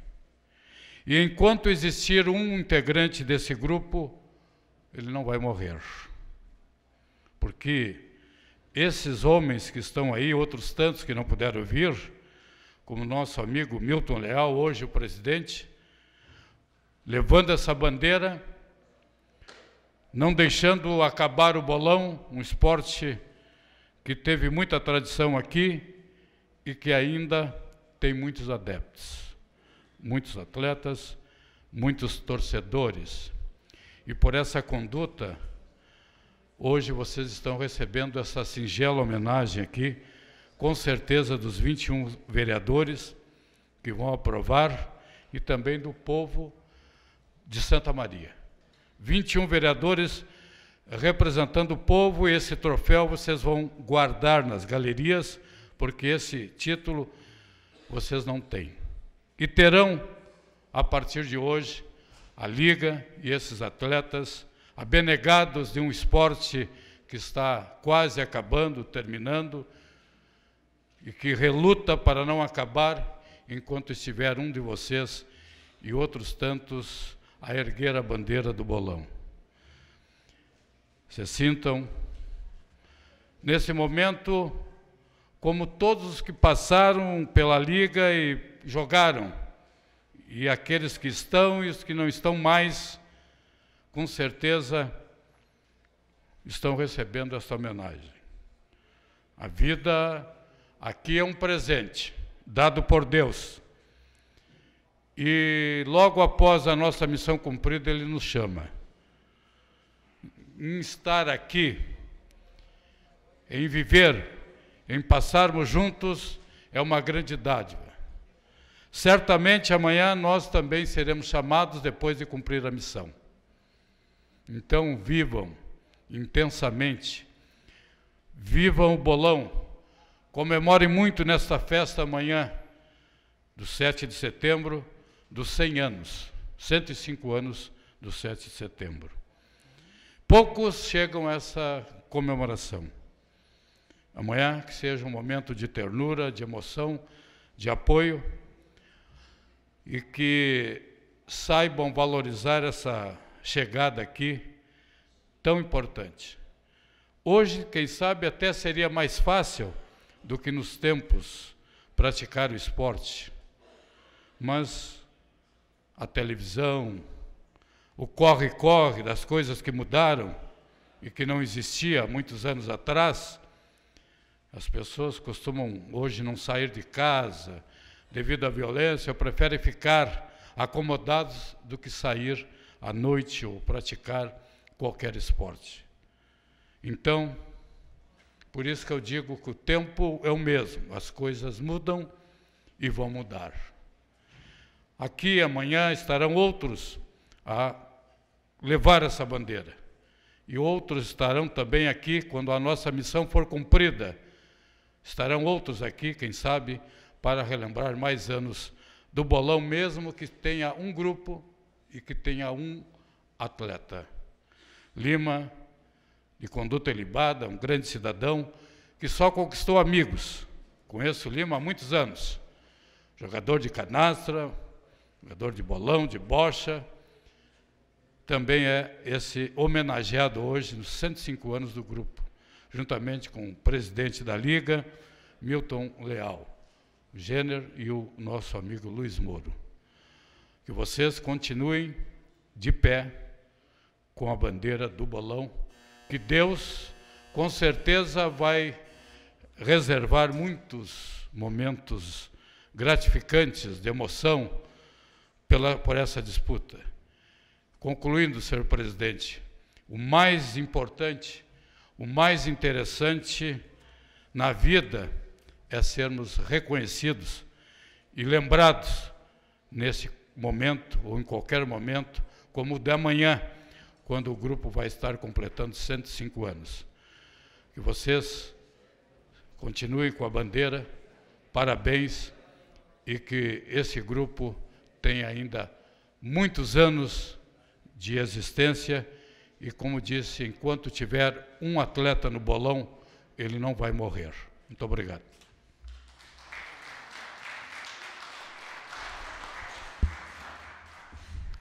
E enquanto existir um integrante desse grupo, ele não vai morrer. Porque esses homens que estão aí, outros tantos que não puderam vir, como nosso amigo Milton Leal, hoje o presidente, levando essa bandeira, não deixando acabar o bolão, um esporte que teve muita tradição aqui e que ainda tem muitos adeptos, muitos atletas, muitos torcedores. E por essa conduta, hoje vocês estão recebendo essa singela homenagem aqui, com certeza dos 21 vereadores que vão aprovar e também do povo de Santa Maria. 21 vereadores representando o povo. Esse troféu vocês vão guardar nas galerias, porque esse título vocês não têm. E terão, a partir de hoje, a Liga e esses atletas, abenegados de um esporte que está quase acabando, terminando, e que reluta para não acabar enquanto estiver um de vocês e outros tantos a erguer a bandeira do bolão se sintam, nesse momento, como todos os que passaram pela Liga e jogaram, e aqueles que estão e os que não estão mais, com certeza estão recebendo esta homenagem. A vida aqui é um presente dado por Deus. E logo após a nossa missão cumprida, Ele nos chama em estar aqui, em viver, em passarmos juntos, é uma grande dádiva. Certamente amanhã nós também seremos chamados depois de cumprir a missão. Então vivam intensamente, vivam o bolão, comemorem muito nesta festa amanhã, do 7 de setembro, dos 100 anos, 105 anos do 7 de setembro. Poucos chegam a essa comemoração. Amanhã, que seja um momento de ternura, de emoção, de apoio, e que saibam valorizar essa chegada aqui tão importante. Hoje, quem sabe, até seria mais fácil do que nos tempos praticar o esporte, mas a televisão, o corre-corre das coisas que mudaram e que não existia há muitos anos atrás, as pessoas costumam hoje não sair de casa devido à violência, preferem ficar acomodados do que sair à noite ou praticar qualquer esporte. Então, por isso que eu digo que o tempo é o mesmo, as coisas mudam e vão mudar. Aqui amanhã estarão outros a levar essa bandeira. E outros estarão também aqui quando a nossa missão for cumprida. Estarão outros aqui, quem sabe, para relembrar mais anos do bolão, mesmo que tenha um grupo e que tenha um atleta. Lima, de conduta ilibada, um grande cidadão que só conquistou amigos. Conheço Lima há muitos anos. Jogador de canastra, jogador de bolão, de bocha, também é esse homenageado hoje nos 105 anos do grupo, juntamente com o presidente da Liga, Milton Leal, Jenner e o nosso amigo Luiz Moro. Que vocês continuem de pé com a bandeira do balão. que Deus com certeza vai reservar muitos momentos gratificantes de emoção pela, por essa disputa Concluindo, senhor presidente, o mais importante, o mais interessante na vida é sermos reconhecidos e lembrados nesse momento ou em qualquer momento, como o de amanhã, quando o grupo vai estar completando 105 anos. Que vocês continuem com a bandeira, parabéns e que esse grupo tenha ainda muitos anos de existência e, como disse, enquanto tiver um atleta no bolão, ele não vai morrer. Muito obrigado.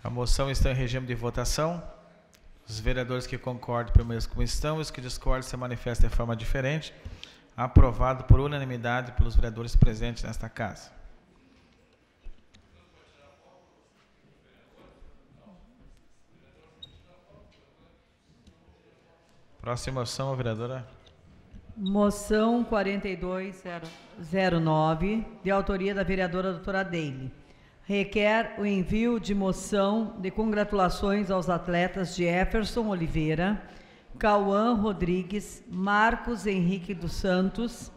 A moção está em regime de votação. Os vereadores que concordam permaneçam como estão, os que discordam se manifestam de forma diferente. Aprovado por unanimidade pelos vereadores presentes nesta casa. Próxima moção, vereadora. Moção 4209, de autoria da vereadora doutora Daly. Requer o envio de moção de congratulações aos atletas Jefferson Oliveira, Cauã Rodrigues, Marcos Henrique dos Santos,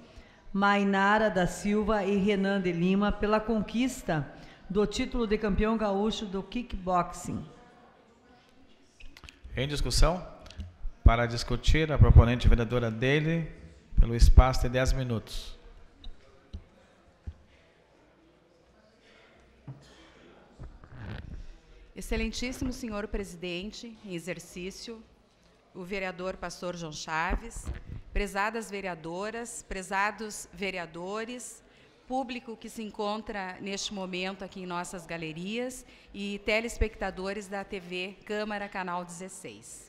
Mainara da Silva e Renan de Lima pela conquista do título de campeão gaúcho do kickboxing. Em discussão? Para discutir, a proponente vereadora dele, pelo espaço de 10 minutos. Excelentíssimo senhor presidente, em exercício, o vereador pastor João Chaves, prezadas vereadoras, prezados vereadores, público que se encontra neste momento aqui em nossas galerias e telespectadores da TV Câmara Canal 16.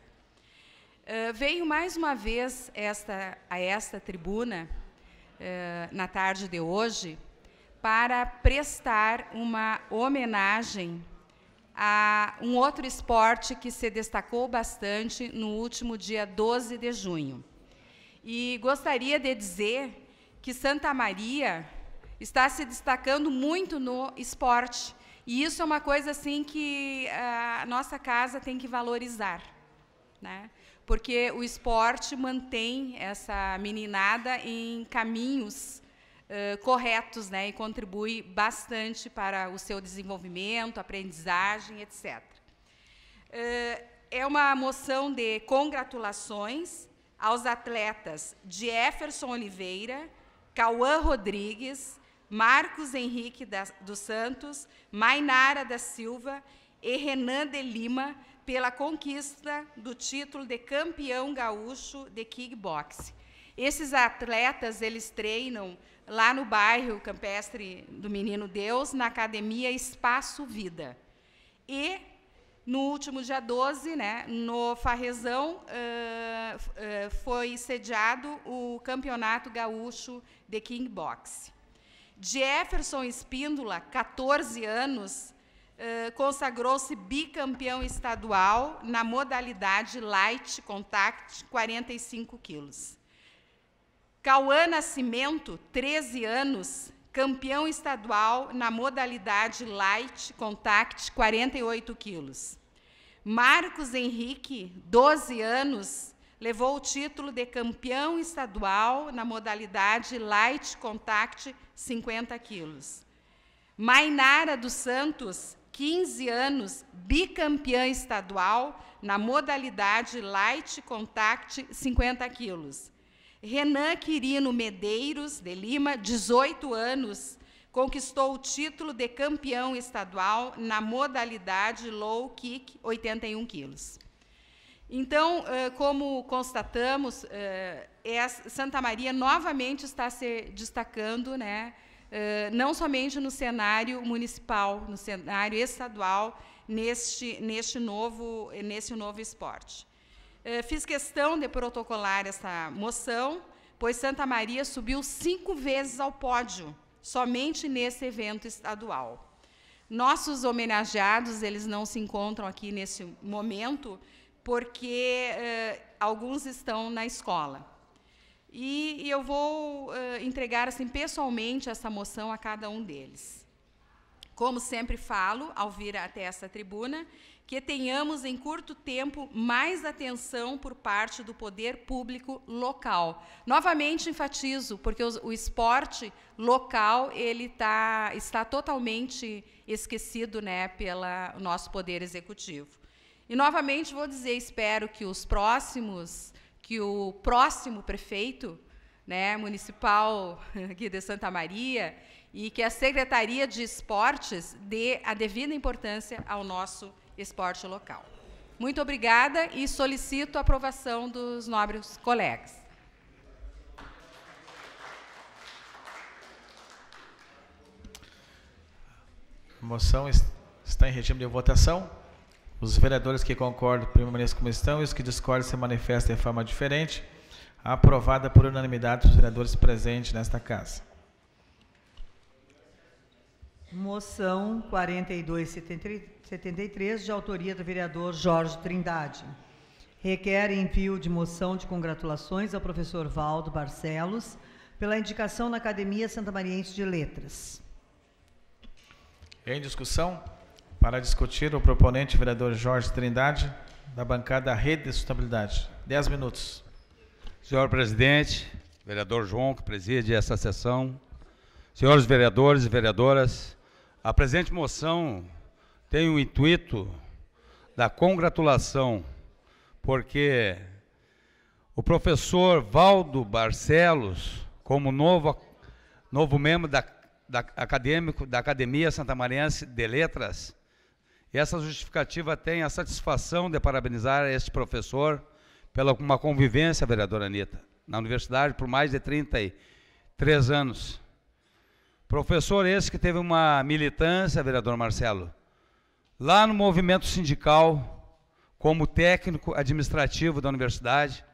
Eh, venho veio mais uma vez esta, a esta tribuna, uh, na tarde de hoje, para prestar uma homenagem a um outro esporte que se destacou bastante no último dia 12 de junho. E gostaria de dizer que Santa Maria está se destacando muito no esporte. E isso é uma coisa assim que a nossa casa tem que valorizar. Né? porque o esporte mantém essa meninada em caminhos uh, corretos, né, e contribui bastante para o seu desenvolvimento, aprendizagem, etc. Uh, é uma moção de congratulações aos atletas Jefferson Oliveira, Cauã Rodrigues, Marcos Henrique da, dos Santos, Mainara da Silva e Renan de Lima, pela conquista do título de campeão gaúcho de kickboxing. Esses atletas, eles treinam lá no bairro campestre do Menino Deus, na academia Espaço Vida. E no último dia 12, né, no Farrezão, uh, uh, foi sediado o Campeonato Gaúcho de Kickbox. Jefferson Espíndola, 14 anos, eh, consagrou-se bicampeão estadual na modalidade light contact 45 quilos. Cauã Nascimento, 13 anos, campeão estadual na modalidade light contact 48 quilos. Marcos Henrique, 12 anos, levou o título de campeão estadual na modalidade light contact 50 quilos. Mainara dos Santos, 15 anos bicampeã estadual na modalidade Light Contact 50 quilos. Renan Quirino Medeiros, de Lima, 18 anos, conquistou o título de campeão estadual na modalidade Low Kick 81 quilos. Então, como constatamos, Santa Maria novamente está se destacando, né? Eh, não somente no cenário municipal, no cenário estadual, neste, neste novo, nesse novo esporte. Eh, fiz questão de protocolar essa moção, pois Santa Maria subiu cinco vezes ao pódio, somente nesse evento estadual. Nossos homenageados, eles não se encontram aqui nesse momento, porque uh, alguns estão na escola. E, e eu vou uh, entregar assim pessoalmente essa moção a cada um deles. Como sempre falo ao vir até essa tribuna, que tenhamos em curto tempo mais atenção por parte do poder público local. Novamente enfatizo, porque o, o esporte local ele tá, está totalmente esquecido, né, pelo nosso poder executivo. E novamente vou dizer, espero que os próximos que o próximo prefeito né, municipal (laughs) aqui de Santa Maria e que a Secretaria de Esportes dê a devida importância ao nosso esporte local. Muito obrigada e solicito a aprovação dos nobres colegas. A moção está em regime de votação. Os vereadores que concordam permaneçam como estão e os que discordam se manifestem de forma diferente. Aprovada por unanimidade dos vereadores presentes nesta Casa. Moção 4273, de autoria do vereador Jorge Trindade. Requer envio de moção de congratulações ao professor Valdo Barcelos pela indicação na Academia Santa Mariense de Letras. Em discussão? Para discutir, o proponente, vereador Jorge Trindade, da bancada Rede de Sustentabilidade. Dez minutos. Senhor presidente, vereador João, que preside essa sessão, senhores vereadores e vereadoras, a presente moção tem o intuito da congratulação, porque o professor Valdo Barcelos, como novo, novo membro da, da, acadêmico da Academia Santamarense de Letras, e essa justificativa tem a satisfação de parabenizar este professor pela uma convivência, vereadora Anitta, na universidade por mais de 33 anos. Professor esse que teve uma militância, vereador Marcelo, lá no movimento sindical, como técnico administrativo da universidade,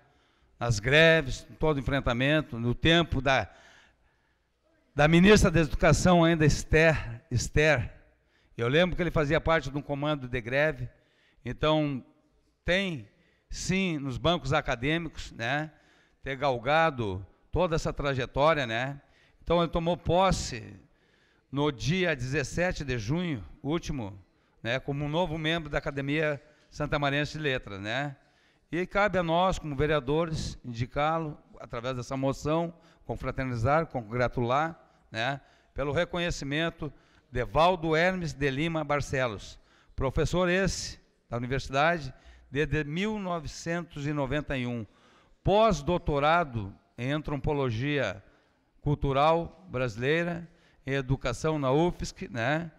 nas greves, todo enfrentamento, no tempo da, da ministra da Educação ainda Esther, Esther eu lembro que ele fazia parte de um comando de greve. Então, tem sim nos bancos acadêmicos, né? Ter galgado toda essa trajetória, né? Então ele tomou posse no dia 17 de junho, último, né, como um novo membro da Academia Santa Mariense de Letras, né? E cabe a nós, como vereadores, indicá-lo através dessa moção, confraternizar, congratular, né, pelo reconhecimento Devaldo Hermes de Lima Barcelos, professor esse da universidade desde 1991, pós-doutorado em antropologia cultural brasileira, em educação na UFSC, né?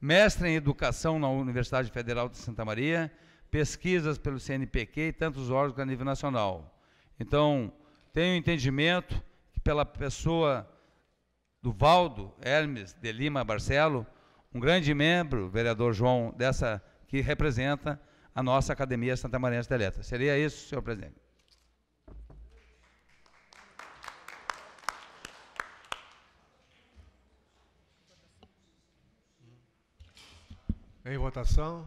Mestre em educação na Universidade Federal de Santa Maria, pesquisas pelo CNPq e tantos órgãos a nível nacional. Então, tenho entendimento que pela pessoa do Valdo Hermes de Lima Barcelo, um grande membro, vereador João, dessa que representa a nossa Academia Santa Maria de Letras. Seria isso, senhor presidente? Em votação.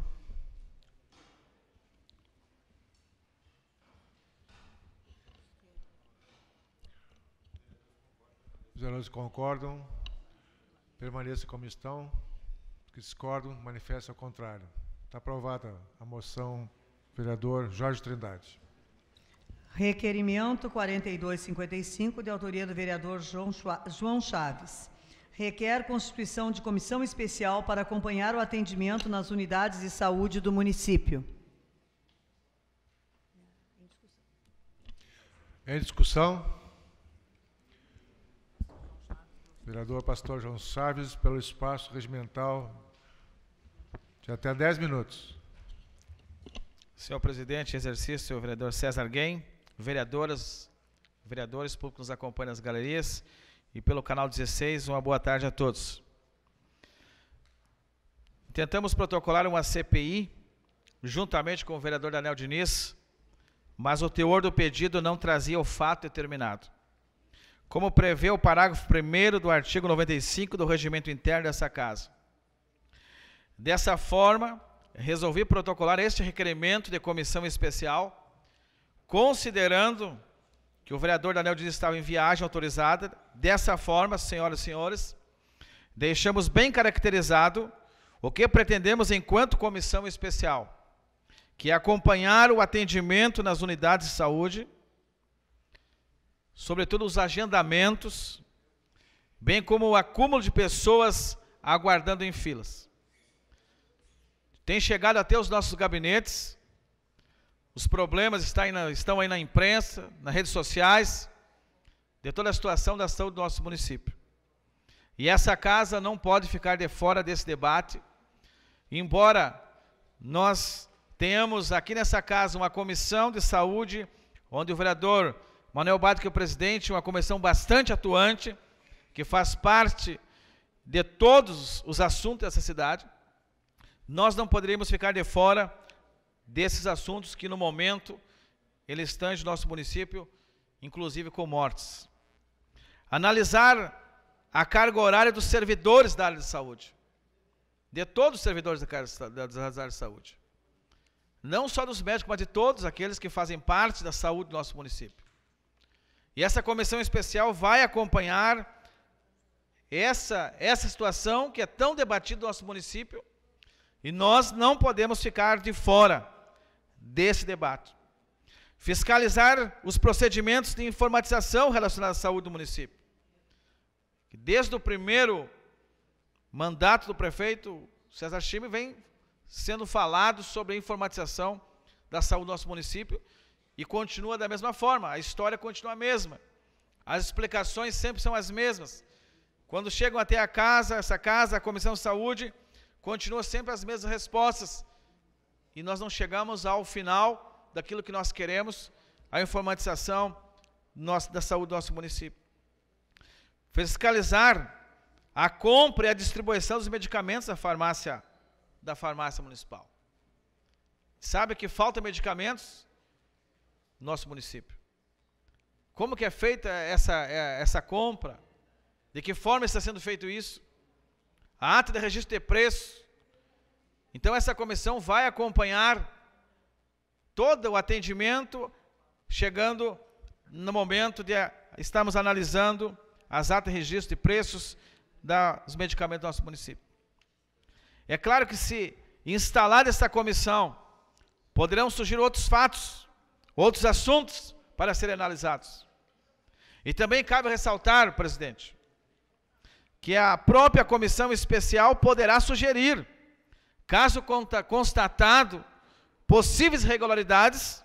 Os alunos concordam, permaneçam como estão. Os que discordam, manifestem ao contrário. Está aprovada a moção, vereador Jorge Trindade. Requerimento 4255, de autoria do vereador João Chaves. Requer constituição de comissão especial para acompanhar o atendimento nas unidades de saúde do município. Em discussão? Vereador Pastor João Chaves, pelo espaço regimental de até 10 minutos. Senhor presidente, exercício, vereador César Guem, vereadoras, vereadores, públicos que nos acompanham nas galerias e pelo canal 16, uma boa tarde a todos. Tentamos protocolar uma CPI juntamente com o vereador Daniel Diniz, mas o teor do pedido não trazia o fato determinado como prevê o parágrafo 1 do artigo 95 do Regimento Interno dessa Casa. Dessa forma, resolvi protocolar este requerimento de comissão especial, considerando que o vereador Daniel Diniz estava em viagem autorizada. Dessa forma, senhoras e senhores, deixamos bem caracterizado o que pretendemos enquanto comissão especial, que é acompanhar o atendimento nas unidades de saúde sobretudo os agendamentos, bem como o acúmulo de pessoas aguardando em filas. Tem chegado até os nossos gabinetes, os problemas estão aí na, estão aí na imprensa, nas redes sociais, de toda a situação da saúde do nosso município. E essa casa não pode ficar de fora desse debate, embora nós tenhamos aqui nessa casa uma comissão de saúde, onde o vereador Manuel que é o presidente, uma comissão bastante atuante, que faz parte de todos os assuntos dessa cidade. Nós não poderíamos ficar de fora desses assuntos que, no momento, eles no nosso município, inclusive com mortes. Analisar a carga horária dos servidores da área de saúde, de todos os servidores da área de saúde. Não só dos médicos, mas de todos aqueles que fazem parte da saúde do nosso município. E essa comissão especial vai acompanhar essa, essa situação que é tão debatida no nosso município e nós não podemos ficar de fora desse debate. Fiscalizar os procedimentos de informatização relacionados à saúde do município. Desde o primeiro mandato do prefeito César Chime vem sendo falado sobre a informatização da saúde do nosso município e continua da mesma forma, a história continua a mesma. As explicações sempre são as mesmas. Quando chegam até a casa, essa casa, a comissão de saúde, continua sempre as mesmas respostas. E nós não chegamos ao final daquilo que nós queremos, a informatização da saúde do nosso município. Fiscalizar a compra e a distribuição dos medicamentos da farmácia da farmácia municipal. Sabe que falta medicamentos? nosso município. Como que é feita essa, é, essa compra? De que forma está sendo feito isso? A ata de registro de preço. Então essa comissão vai acompanhar todo o atendimento, chegando no momento de estarmos analisando as atas de registro de preços dos medicamentos do nosso município. É claro que se instalar essa comissão, poderão surgir outros fatos outros assuntos para serem analisados. E também cabe ressaltar, presidente, que a própria comissão especial poderá sugerir, caso constatado possíveis irregularidades,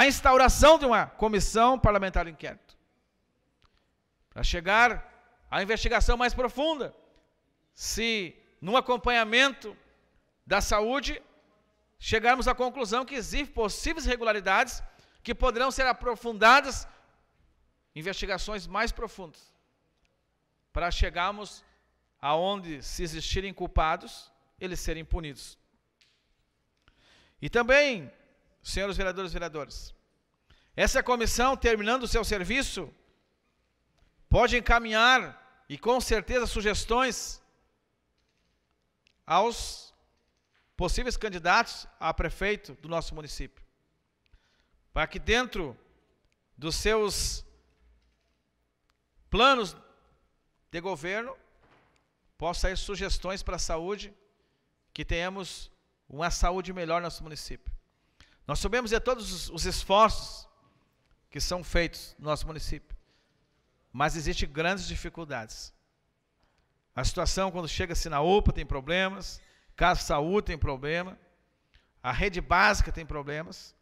a instauração de uma comissão parlamentar de inquérito. Para chegar à investigação mais profunda, se no acompanhamento da saúde chegarmos à conclusão que existem possíveis irregularidades que poderão ser aprofundadas, investigações mais profundas, para chegarmos aonde, se existirem culpados, eles serem punidos. E também, senhores vereadores e vereadores, essa comissão, terminando o seu serviço, pode encaminhar e com certeza sugestões aos possíveis candidatos a prefeito do nosso município para que dentro dos seus planos de governo possa sair sugestões para a saúde, que tenhamos uma saúde melhor no nosso município. Nós sabemos de todos os esforços que são feitos no nosso município, mas existem grandes dificuldades. A situação quando chega-se assim, na UPA tem problemas, casa saúde tem problema, a rede básica tem problemas.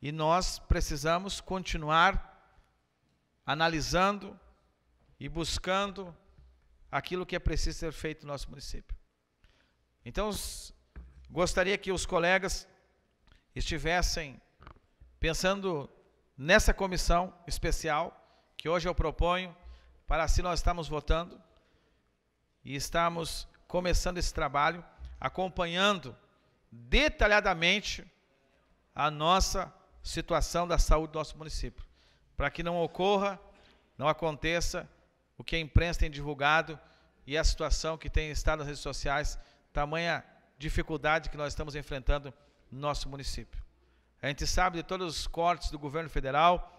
E nós precisamos continuar analisando e buscando aquilo que é preciso ser feito no nosso município. Então, gostaria que os colegas estivessem pensando nessa comissão especial que hoje eu proponho para se assim nós estamos votando e estamos começando esse trabalho acompanhando detalhadamente a nossa situação da saúde do nosso município. Para que não ocorra, não aconteça o que a imprensa tem divulgado e a situação que tem estado nas redes sociais, tamanha dificuldade que nós estamos enfrentando no nosso município. A gente sabe de todos os cortes do governo federal,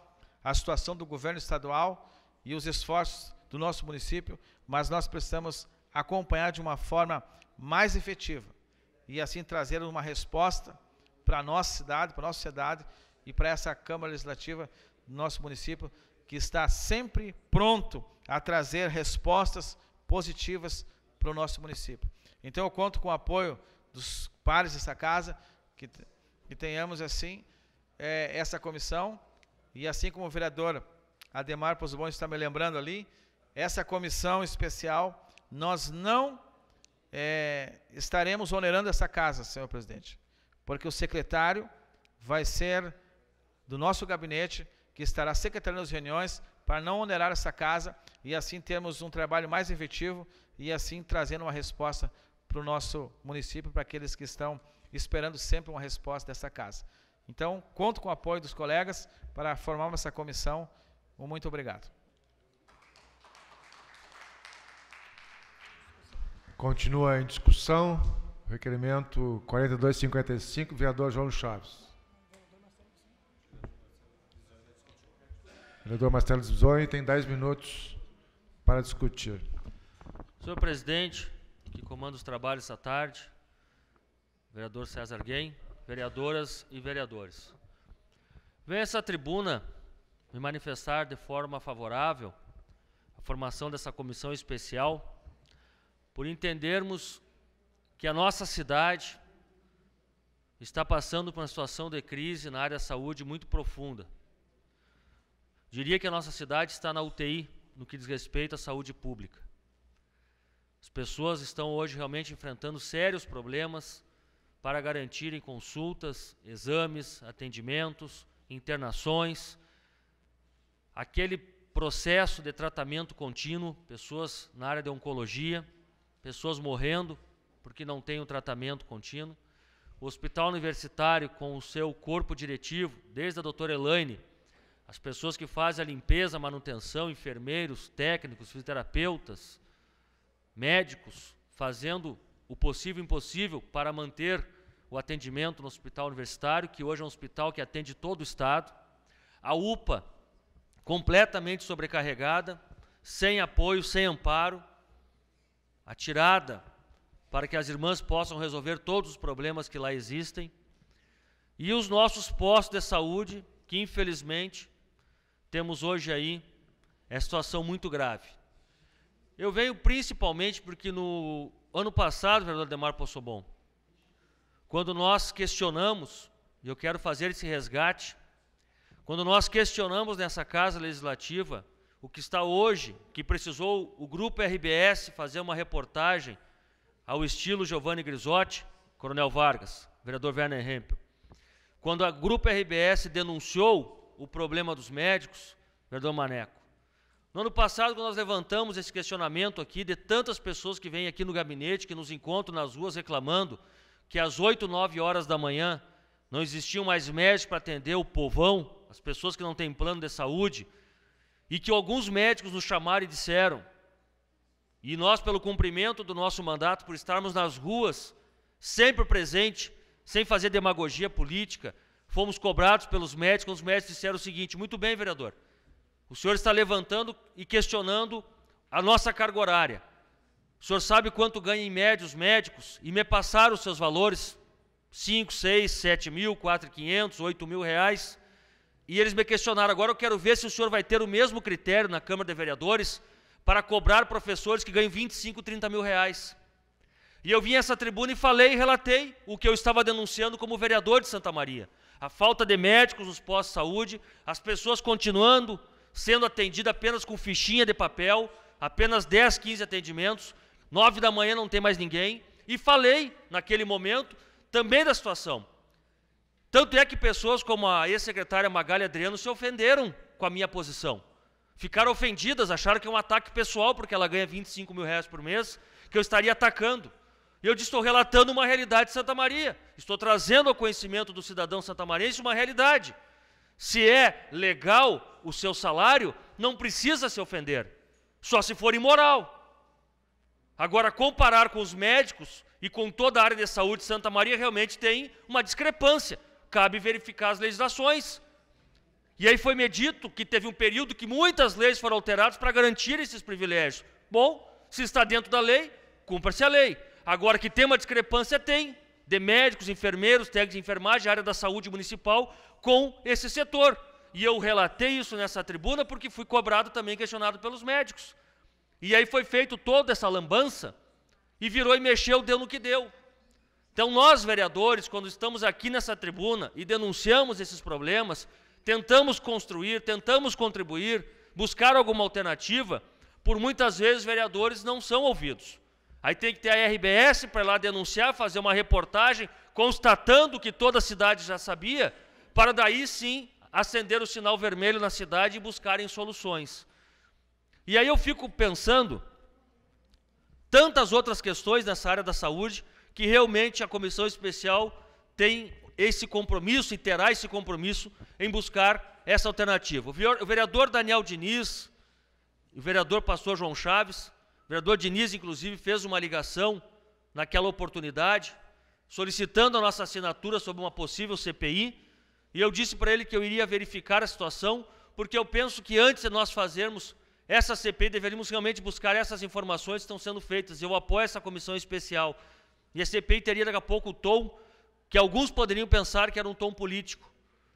a situação do governo estadual e os esforços do nosso município, mas nós precisamos acompanhar de uma forma mais efetiva e assim trazer uma resposta para a nossa cidade, para a nossa sociedade, e para essa Câmara Legislativa do nosso município, que está sempre pronto a trazer respostas positivas para o nosso município. Então eu conto com o apoio dos pares dessa casa, que, que tenhamos assim é, essa comissão, e assim como o vereador Ademar Pozobon está me lembrando ali, essa comissão especial, nós não é, estaremos onerando essa casa, senhor presidente, porque o secretário vai ser do nosso gabinete, que estará secretário as reuniões, para não onerar essa casa e assim termos um trabalho mais efetivo e assim trazendo uma resposta para o nosso município, para aqueles que estão esperando sempre uma resposta dessa casa. Então, conto com o apoio dos colegas para formarmos essa comissão. Muito obrigado. Continua em discussão. Requerimento 4255, vereador João Chaves. Vereador Marcelo Zoni tem 10 minutos para discutir. Senhor presidente, que comanda os trabalhos esta tarde, vereador César Guem, vereadoras e vereadores. Venho a essa tribuna me manifestar de forma favorável à formação dessa comissão especial, por entendermos que a nossa cidade está passando por uma situação de crise na área da saúde muito profunda Diria que a nossa cidade está na UTI no que diz respeito à saúde pública. As pessoas estão hoje realmente enfrentando sérios problemas para garantirem consultas, exames, atendimentos, internações. Aquele processo de tratamento contínuo, pessoas na área de oncologia, pessoas morrendo porque não têm o um tratamento contínuo. O hospital universitário, com o seu corpo diretivo, desde a doutora Elaine, as pessoas que fazem a limpeza, manutenção, enfermeiros, técnicos, fisioterapeutas, médicos, fazendo o possível e impossível para manter o atendimento no hospital universitário, que hoje é um hospital que atende todo o Estado. A UPA completamente sobrecarregada, sem apoio, sem amparo, atirada para que as irmãs possam resolver todos os problemas que lá existem. E os nossos postos de saúde, que infelizmente temos hoje aí é situação muito grave. Eu venho principalmente porque no ano passado, vereador Demar Possobon, quando nós questionamos, e eu quero fazer esse resgate, quando nós questionamos nessa Casa Legislativa o que está hoje, que precisou o Grupo RBS fazer uma reportagem ao estilo Giovanni Grisotti, Coronel Vargas, vereador Werner Hempel, quando a Grupo RBS denunciou o problema dos médicos, Verdão Maneco. No ano passado, quando nós levantamos esse questionamento aqui, de tantas pessoas que vêm aqui no gabinete, que nos encontram nas ruas reclamando que às 8, 9 horas da manhã não existiam mais médicos para atender o povão, as pessoas que não têm plano de saúde, e que alguns médicos nos chamaram e disseram, e nós, pelo cumprimento do nosso mandato, por estarmos nas ruas, sempre presente, sem fazer demagogia política, Fomos cobrados pelos médicos, os médicos disseram o seguinte: muito bem, vereador, o senhor está levantando e questionando a nossa carga horária. O senhor sabe quanto ganha em média os médicos? E me passaram os seus valores: 5, 6, 7 mil, 500, 8 mil reais. E eles me questionaram: agora eu quero ver se o senhor vai ter o mesmo critério na Câmara de Vereadores para cobrar professores que ganham 25, 30 mil reais. E eu vim a essa tribuna e falei, relatei o que eu estava denunciando como vereador de Santa Maria a falta de médicos nos postos de saúde, as pessoas continuando sendo atendidas apenas com fichinha de papel, apenas 10, 15 atendimentos, 9 da manhã não tem mais ninguém. E falei, naquele momento, também da situação. Tanto é que pessoas como a ex-secretária Magali Adriano se ofenderam com a minha posição. Ficaram ofendidas, acharam que é um ataque pessoal, porque ela ganha 25 mil reais por mês, que eu estaria atacando. E eu estou relatando uma realidade de Santa Maria. Estou trazendo ao conhecimento do cidadão santamarense uma realidade. Se é legal o seu salário, não precisa se ofender, só se for imoral. Agora, comparar com os médicos e com toda a área de saúde de Santa Maria realmente tem uma discrepância. Cabe verificar as legislações. E aí foi medito que teve um período que muitas leis foram alteradas para garantir esses privilégios. Bom, se está dentro da lei, cumpra-se a lei. Agora que tem uma discrepância, tem, de médicos, enfermeiros, técnicos de enfermagem, área da saúde municipal, com esse setor. E eu relatei isso nessa tribuna porque fui cobrado também, questionado pelos médicos. E aí foi feito toda essa lambança e virou e mexeu, deu no que deu. Então nós, vereadores, quando estamos aqui nessa tribuna e denunciamos esses problemas, tentamos construir, tentamos contribuir, buscar alguma alternativa, por muitas vezes vereadores não são ouvidos. Aí tem que ter a RBS para ir lá denunciar, fazer uma reportagem constatando que toda a cidade já sabia, para daí sim acender o sinal vermelho na cidade e buscarem soluções. E aí eu fico pensando tantas outras questões nessa área da saúde que realmente a comissão especial tem esse compromisso e terá esse compromisso em buscar essa alternativa. O vereador Daniel Diniz, o vereador pastor João Chaves, o vereador Diniz, inclusive, fez uma ligação naquela oportunidade, solicitando a nossa assinatura sobre uma possível CPI, e eu disse para ele que eu iria verificar a situação, porque eu penso que antes de nós fazermos essa CPI, deveríamos realmente buscar essas informações que estão sendo feitas. Eu apoio essa comissão especial. E a CPI teria daqui a pouco o tom que alguns poderiam pensar que era um tom político.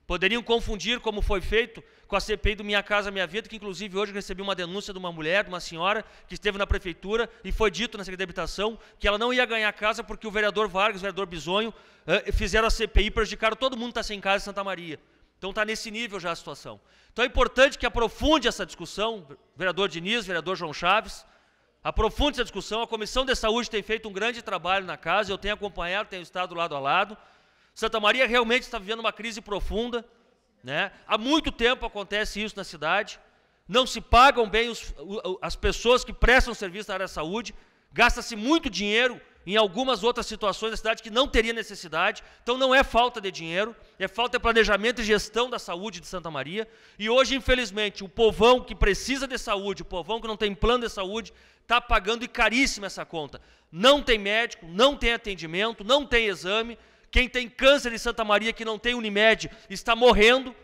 Poderiam confundir, como foi feito, com a CPI do Minha Casa Minha Vida, que inclusive hoje recebi uma denúncia de uma mulher, de uma senhora, que esteve na prefeitura e foi dito na Secretaria de Habitação que ela não ia ganhar casa porque o vereador Vargas, o vereador Bisonho, eh, fizeram a CPI, prejudicaram todo mundo que está sem casa em Santa Maria. Então está nesse nível já a situação. Então é importante que aprofunde essa discussão, vereador Diniz, vereador João Chaves, aprofunde essa discussão. A Comissão de Saúde tem feito um grande trabalho na casa, eu tenho acompanhado, tenho estado lado a lado. Santa Maria realmente está vivendo uma crise profunda. Né? Há muito tempo acontece isso na cidade. Não se pagam bem os, as pessoas que prestam serviço na área da saúde. Gasta-se muito dinheiro em algumas outras situações da cidade que não teria necessidade. Então não é falta de dinheiro, é falta de planejamento e gestão da saúde de Santa Maria. E hoje, infelizmente, o povão que precisa de saúde, o povão que não tem plano de saúde, está pagando e caríssima essa conta. Não tem médico, não tem atendimento, não tem exame, quem tem câncer em Santa Maria que não tem Unimed está morrendo,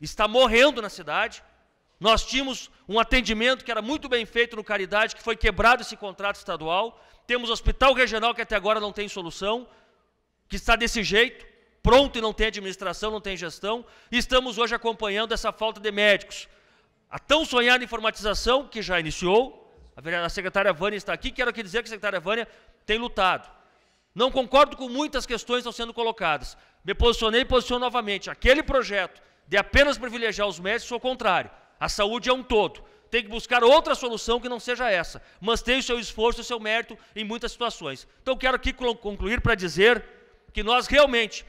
está morrendo na cidade. Nós tínhamos um atendimento que era muito bem feito no Caridade, que foi quebrado esse contrato estadual. Temos hospital regional que até agora não tem solução, que está desse jeito, pronto e não tem administração, não tem gestão. E estamos hoje acompanhando essa falta de médicos. A tão sonhada informatização, que já iniciou, a, secretária Vânia está aqui, quero aqui dizer que a secretária Vânia tem lutado. Não concordo com muitas questões que estão sendo colocadas. Me posicionei e posiciono novamente. Aquele projeto de apenas privilegiar os médicos, sou contrário. A saúde é um todo. Tem que buscar outra solução que não seja essa. Mas tem o seu esforço e o seu mérito em muitas situações. Então, quero aqui concluir para dizer que nós realmente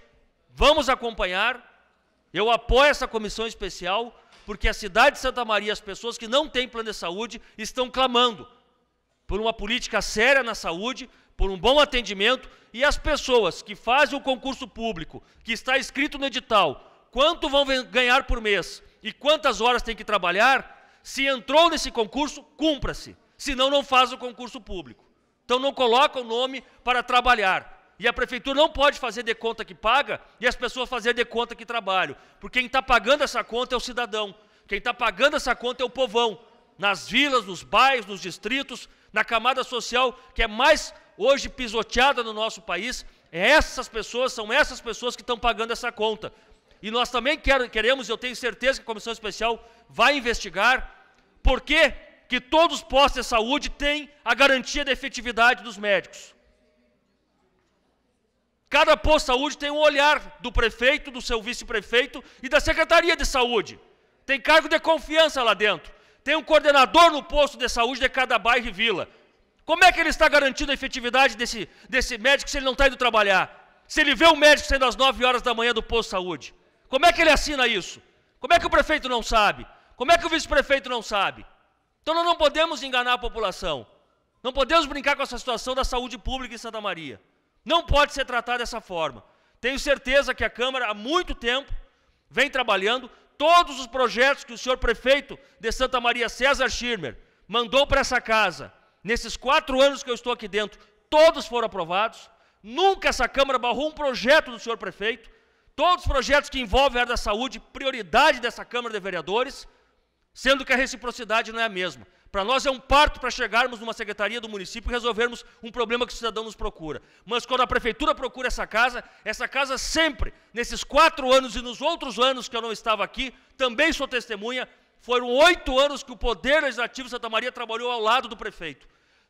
vamos acompanhar. Eu apoio essa comissão especial, porque a cidade de Santa Maria, as pessoas que não têm plano de saúde, estão clamando por uma política séria na saúde, por um bom atendimento e as pessoas que fazem o concurso público, que está escrito no edital, quanto vão ganhar por mês e quantas horas tem que trabalhar, se entrou nesse concurso, cumpra-se. Senão não faz o concurso público. Então não coloca o nome para trabalhar. E a prefeitura não pode fazer de conta que paga e as pessoas fazer de conta que trabalham. Porque quem está pagando essa conta é o cidadão. Quem está pagando essa conta é o povão. Nas vilas, nos bairros, nos distritos, na camada social que é mais hoje pisoteada no nosso país, essas pessoas são essas pessoas que estão pagando essa conta. E nós também quer, queremos, eu tenho certeza que a Comissão Especial vai investigar por que, que todos os postos de saúde têm a garantia da efetividade dos médicos. Cada posto de saúde tem um olhar do prefeito, do seu vice-prefeito e da Secretaria de Saúde. Tem cargo de confiança lá dentro. Tem um coordenador no posto de saúde de cada bairro e vila. Como é que ele está garantindo a efetividade desse, desse médico se ele não está indo trabalhar? Se ele vê o médico saindo às 9 horas da manhã do posto de saúde? Como é que ele assina isso? Como é que o prefeito não sabe? Como é que o vice-prefeito não sabe? Então nós não podemos enganar a população. Não podemos brincar com essa situação da saúde pública em Santa Maria. Não pode ser tratada dessa forma. Tenho certeza que a Câmara, há muito tempo, vem trabalhando todos os projetos que o senhor prefeito de Santa Maria, César Schirmer, mandou para essa casa nesses quatro anos que eu estou aqui dentro, todos foram aprovados. Nunca essa Câmara barrou um projeto do senhor prefeito. Todos os projetos que envolvem a área da saúde, prioridade dessa Câmara de Vereadores, sendo que a reciprocidade não é a mesma. Para nós é um parto para chegarmos numa secretaria do município e resolvermos um problema que o cidadão nos procura. Mas quando a prefeitura procura essa casa, essa casa sempre, nesses quatro anos e nos outros anos que eu não estava aqui, também sou testemunha, foram oito anos que o Poder Legislativo de Santa Maria trabalhou ao lado do prefeito.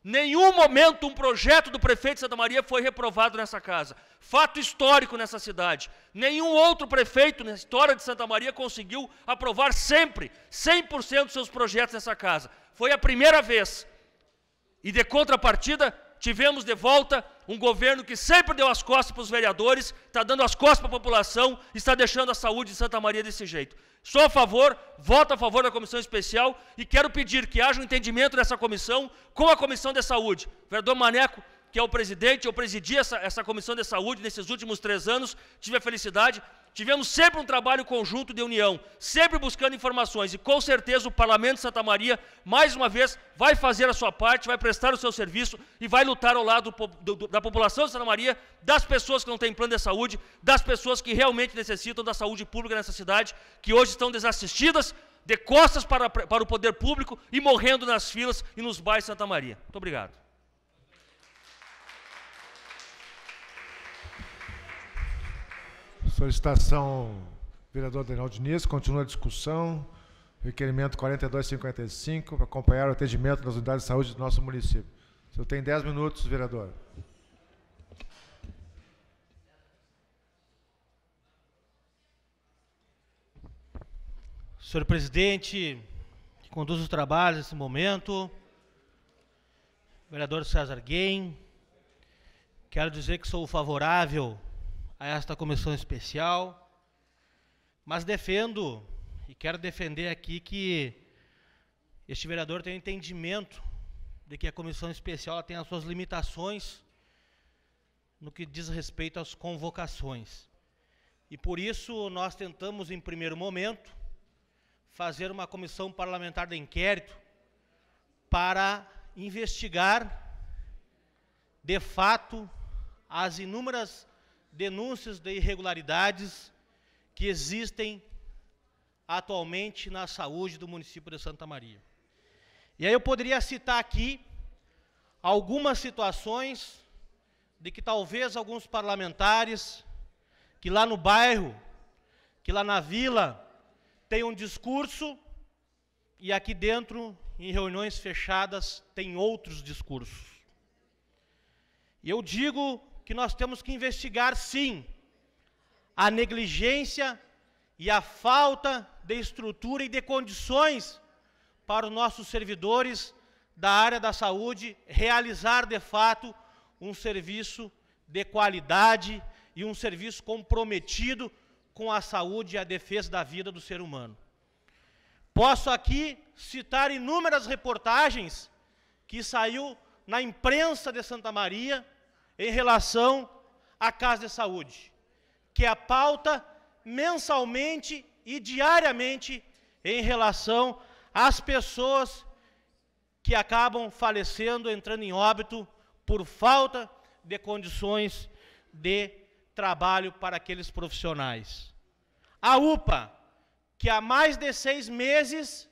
Nenhum momento um projeto do prefeito de Santa Maria foi reprovado nessa casa. Fato histórico nessa cidade. Nenhum outro prefeito na história de Santa Maria conseguiu aprovar sempre 100% dos seus projetos nessa casa. Foi a primeira vez. E de contrapartida, tivemos de volta um governo que sempre deu as costas para os vereadores, está dando as costas para a população, está deixando a saúde de Santa Maria desse jeito. Sou a favor, voto a favor da comissão especial e quero pedir que haja um entendimento nessa comissão com a comissão de saúde. Vereador Maneco, que é o presidente, eu presidi essa, essa comissão de saúde nesses últimos três anos, tive a felicidade Tivemos sempre um trabalho conjunto de união, sempre buscando informações e com certeza o Parlamento de Santa Maria, mais uma vez, vai fazer a sua parte, vai prestar o seu serviço e vai lutar ao lado do, do, da população de Santa Maria, das pessoas que não têm plano de saúde, das pessoas que realmente necessitam da saúde pública nessa cidade, que hoje estão desassistidas, de costas para, para o poder público e morrendo nas filas e nos bairros de Santa Maria. Muito obrigado. Solicitação, vereador Daniel Diniz, continua a discussão. Requerimento 4255, para acompanhar o atendimento das unidades de saúde do nosso município. O senhor tem 10 minutos, vereador. Senhor presidente, que conduz os trabalhos nesse momento, vereador César Guem, quero dizer que sou favorável a esta comissão especial, mas defendo e quero defender aqui que este vereador tem um entendimento de que a comissão especial tem as suas limitações no que diz respeito às convocações. E por isso nós tentamos, em primeiro momento, fazer uma comissão parlamentar de inquérito para investigar, de fato, as inúmeras denúncias de irregularidades que existem atualmente na saúde do município de Santa Maria. E aí eu poderia citar aqui algumas situações de que talvez alguns parlamentares que lá no bairro, que lá na vila, têm um discurso e aqui dentro, em reuniões fechadas, tem outros discursos. E eu digo que nós temos que investigar, sim, a negligência e a falta de estrutura e de condições para os nossos servidores da área da saúde realizar de fato um serviço de qualidade e um serviço comprometido com a saúde e a defesa da vida do ser humano. Posso aqui citar inúmeras reportagens que saiu na imprensa de Santa Maria em relação à Casa de Saúde, que é a pauta mensalmente e diariamente em relação às pessoas que acabam falecendo, entrando em óbito por falta de condições de trabalho para aqueles profissionais. A UPA, que há mais de seis meses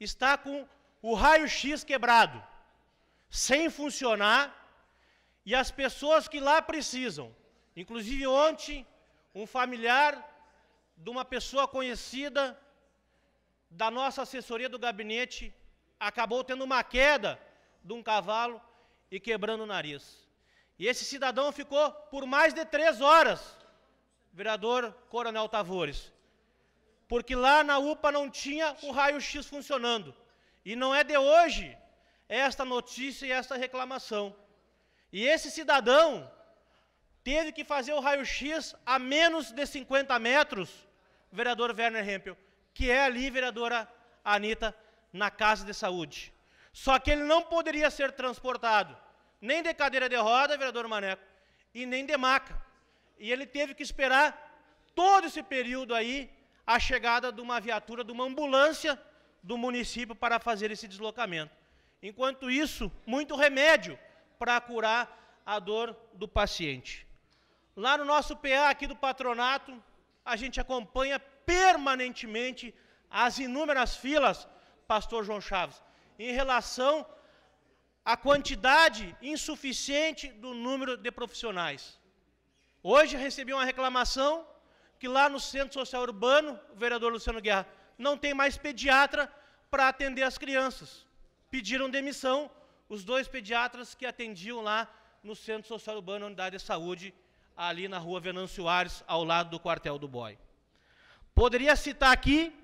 está com o raio-x quebrado, sem funcionar e as pessoas que lá precisam. Inclusive ontem, um familiar de uma pessoa conhecida da nossa assessoria do gabinete acabou tendo uma queda de um cavalo e quebrando o nariz. E esse cidadão ficou por mais de três horas, vereador Coronel Tavores, porque lá na UPA não tinha o raio-x funcionando. E não é de hoje esta notícia e esta reclamação. E esse cidadão teve que fazer o raio-x a menos de 50 metros, vereador Werner Hempel, que é ali, vereadora Anitta, na casa de saúde. Só que ele não poderia ser transportado nem de cadeira de roda, vereador Maneco, e nem de maca. E ele teve que esperar todo esse período aí a chegada de uma viatura, de uma ambulância do município para fazer esse deslocamento. Enquanto isso, muito remédio para curar a dor do paciente. Lá no nosso PA aqui do patronato, a gente acompanha permanentemente as inúmeras filas, pastor João Chaves, em relação à quantidade insuficiente do número de profissionais. Hoje recebi uma reclamação que lá no Centro Social Urbano, o vereador Luciano Guerra, não tem mais pediatra para atender as crianças. Pediram demissão os dois pediatras que atendiam lá no Centro Social Urbano, Unidade de Saúde, ali na rua Venâncio Ares, ao lado do quartel do BOI. Poderia citar aqui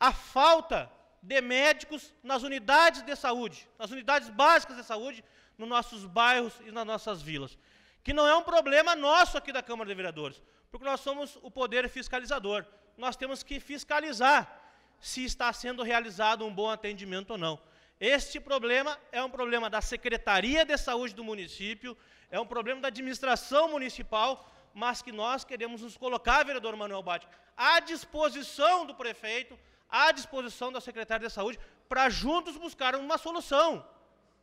a falta de médicos nas unidades de saúde, nas unidades básicas de saúde, nos nossos bairros e nas nossas vilas. Que não é um problema nosso aqui da Câmara de Vereadores, porque nós somos o poder fiscalizador. Nós temos que fiscalizar se está sendo realizado um bom atendimento ou não. Este problema é um problema da Secretaria de Saúde do município, é um problema da administração municipal, mas que nós queremos nos colocar, vereador Manuel Bate, à disposição do prefeito, à disposição da secretária de Saúde, para juntos buscar uma solução.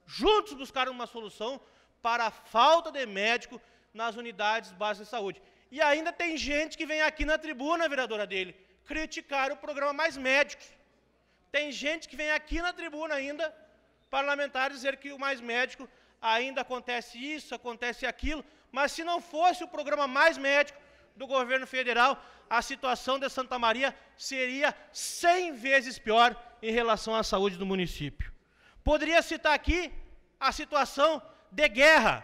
Juntos buscar uma solução para a falta de médico nas unidades básicas de saúde. E ainda tem gente que vem aqui na tribuna, vereadora dele, criticar o programa Mais Médicos. Tem gente que vem aqui na tribuna ainda, parlamentar, dizer que o Mais Médico ainda acontece isso, acontece aquilo, mas se não fosse o programa Mais Médico do governo federal, a situação de Santa Maria seria 100 vezes pior em relação à saúde do município. Poderia citar aqui a situação de guerra,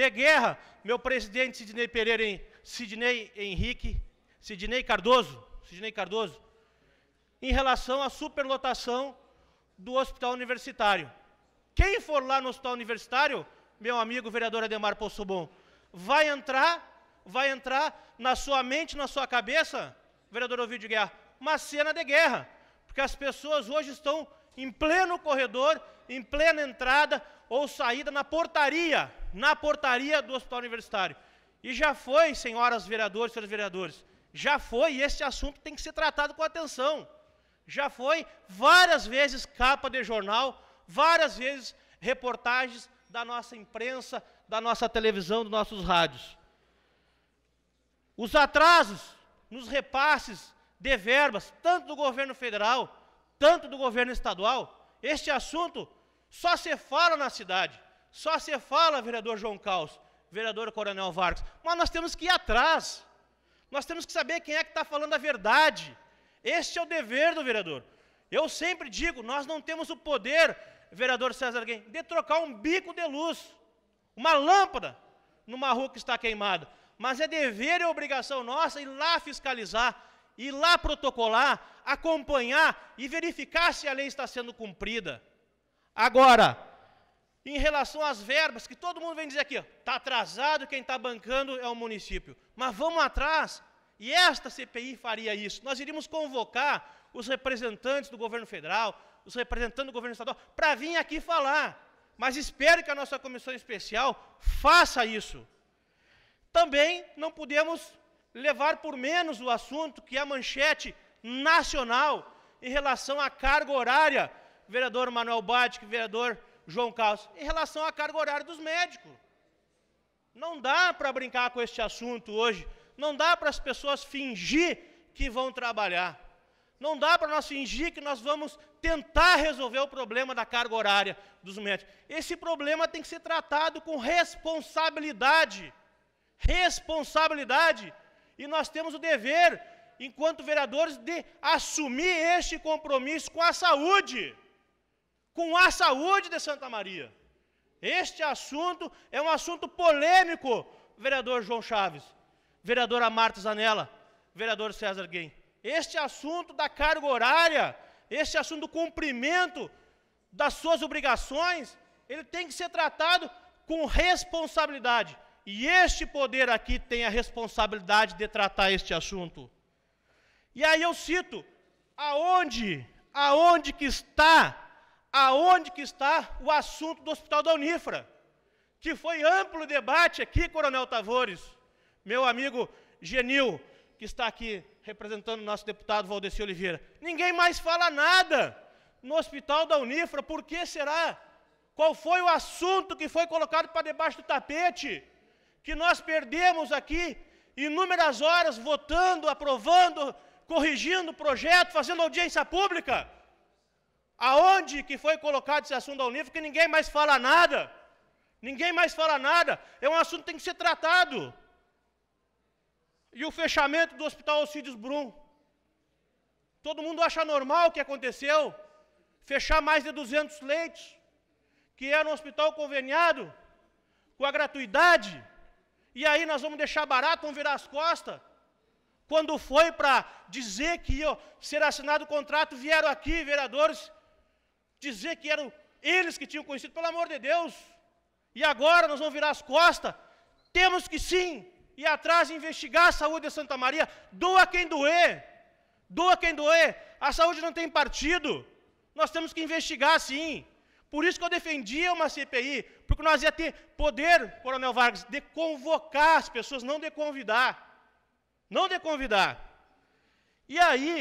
de guerra, meu presidente Sidney Pereira, Sidney Henrique, Sidney Cardoso, Sidney Cardoso, em relação à superlotação do hospital universitário. Quem for lá no hospital universitário, meu amigo vereador Ademar Possubon, vai entrar, vai entrar na sua mente, na sua cabeça, vereador Ovidio Guerra, uma cena de guerra, porque as pessoas hoje estão em pleno corredor, em plena entrada ou saída na portaria, na portaria do hospital universitário. E já foi, senhoras vereadoras, senhores vereadores, já foi, e esse assunto tem que ser tratado com atenção. Já foi várias vezes capa de jornal, várias vezes reportagens da nossa imprensa, da nossa televisão, dos nossos rádios. Os atrasos nos repasses de verbas, tanto do governo federal, tanto do governo estadual, este assunto só se fala na cidade, só se fala, vereador João Caos, vereador Coronel Vargas, mas nós temos que ir atrás, nós temos que saber quem é que está falando a verdade, este é o dever do vereador. Eu sempre digo, nós não temos o poder, vereador César Guim, de trocar um bico de luz, uma lâmpada, numa rua que está queimada. Mas é dever e obrigação nossa ir lá fiscalizar, ir lá protocolar, acompanhar e verificar se a lei está sendo cumprida. Agora, em relação às verbas, que todo mundo vem dizer aqui, está atrasado, quem está bancando é o município. Mas vamos atrás, e esta CPI faria isso. Nós iríamos convocar os representantes do governo federal, os representantes do governo estadual, para vir aqui falar. Mas espero que a nossa comissão especial faça isso. Também não podemos levar por menos o assunto que é a manchete nacional em relação à carga horária, vereador Manuel Batic, vereador João Carlos, em relação à carga horária dos médicos. Não dá para brincar com este assunto hoje. Não dá para as pessoas fingir que vão trabalhar. Não dá para nós fingir que nós vamos tentar resolver o problema da carga horária dos médicos. Esse problema tem que ser tratado com responsabilidade. Responsabilidade. E nós temos o dever, enquanto vereadores, de assumir este compromisso com a saúde. Com a saúde de Santa Maria. Este assunto é um assunto polêmico, vereador João Chaves vereadora Marta Zanella, vereador César Guim. Este assunto da carga horária, este assunto do cumprimento das suas obrigações, ele tem que ser tratado com responsabilidade. E este poder aqui tem a responsabilidade de tratar este assunto. E aí eu cito aonde, aonde que está, aonde que está o assunto do Hospital da Unifra, que foi amplo debate aqui, Coronel Tavores meu amigo Genil, que está aqui representando o nosso deputado Valdeci Oliveira. Ninguém mais fala nada no hospital da Unifra, por que será? Qual foi o assunto que foi colocado para debaixo do tapete? Que nós perdemos aqui inúmeras horas votando, aprovando, corrigindo o projeto, fazendo audiência pública. Aonde que foi colocado esse assunto da Unifra que ninguém mais fala nada? Ninguém mais fala nada. É um assunto que tem que ser tratado e o fechamento do Hospital Alcides Brum. Todo mundo acha normal o que aconteceu, fechar mais de 200 leitos, que era um hospital conveniado, com a gratuidade, e aí nós vamos deixar barato, vamos virar as costas. Quando foi para dizer que ia ser assinado o contrato, vieram aqui, vereadores, dizer que eram eles que tinham conhecido, pelo amor de Deus. E agora nós vamos virar as costas. Temos que sim ir atrás e investigar a saúde de Santa Maria. Doa quem doer. Doa quem doer. A saúde não tem partido. Nós temos que investigar sim. Por isso que eu defendia uma CPI, porque nós ia ter poder, Coronel Vargas, de convocar as pessoas, não de convidar. Não de convidar. E aí,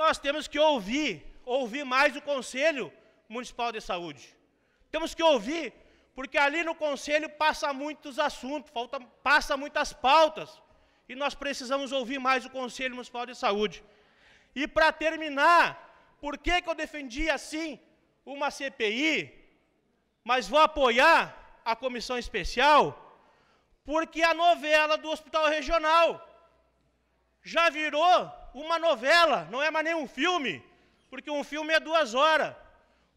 nós temos que ouvir, ouvir mais o Conselho Municipal de Saúde. Temos que ouvir porque ali no conselho passa muitos assuntos, falta, passa muitas pautas, e nós precisamos ouvir mais o Conselho Municipal de Saúde. E para terminar, por que, que eu defendi assim uma CPI, mas vou apoiar a comissão especial? Porque a novela do Hospital Regional já virou uma novela, não é mais nenhum filme, porque um filme é duas horas.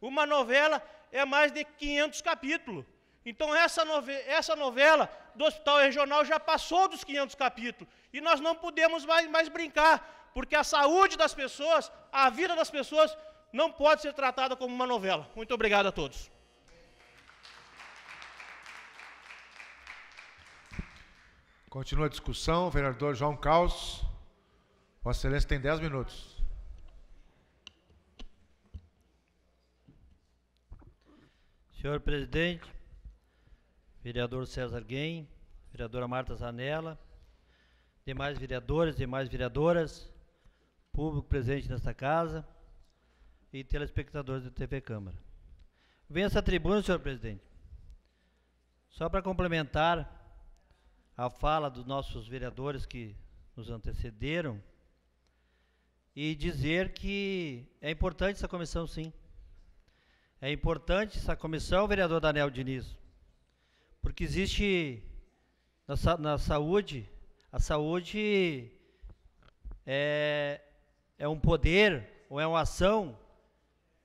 Uma novela é mais de 500 capítulos. Então, essa, nove essa novela do Hospital Regional já passou dos 500 capítulos. E nós não podemos mais, mais brincar, porque a saúde das pessoas, a vida das pessoas, não pode ser tratada como uma novela. Muito obrigado a todos. Continua a discussão, vereador João Caos. Vossa Excelência tem 10 minutos. Senhor presidente, vereador César Guem, vereadora Marta Zanella, demais vereadores, demais vereadoras, público presente nesta casa e telespectadores da TV Câmara. Venha essa tribuna, senhor presidente, só para complementar a fala dos nossos vereadores que nos antecederam e dizer que é importante essa comissão, sim. É importante essa comissão, vereador Daniel Diniz, porque existe na, na saúde, a saúde é, é um poder ou é uma ação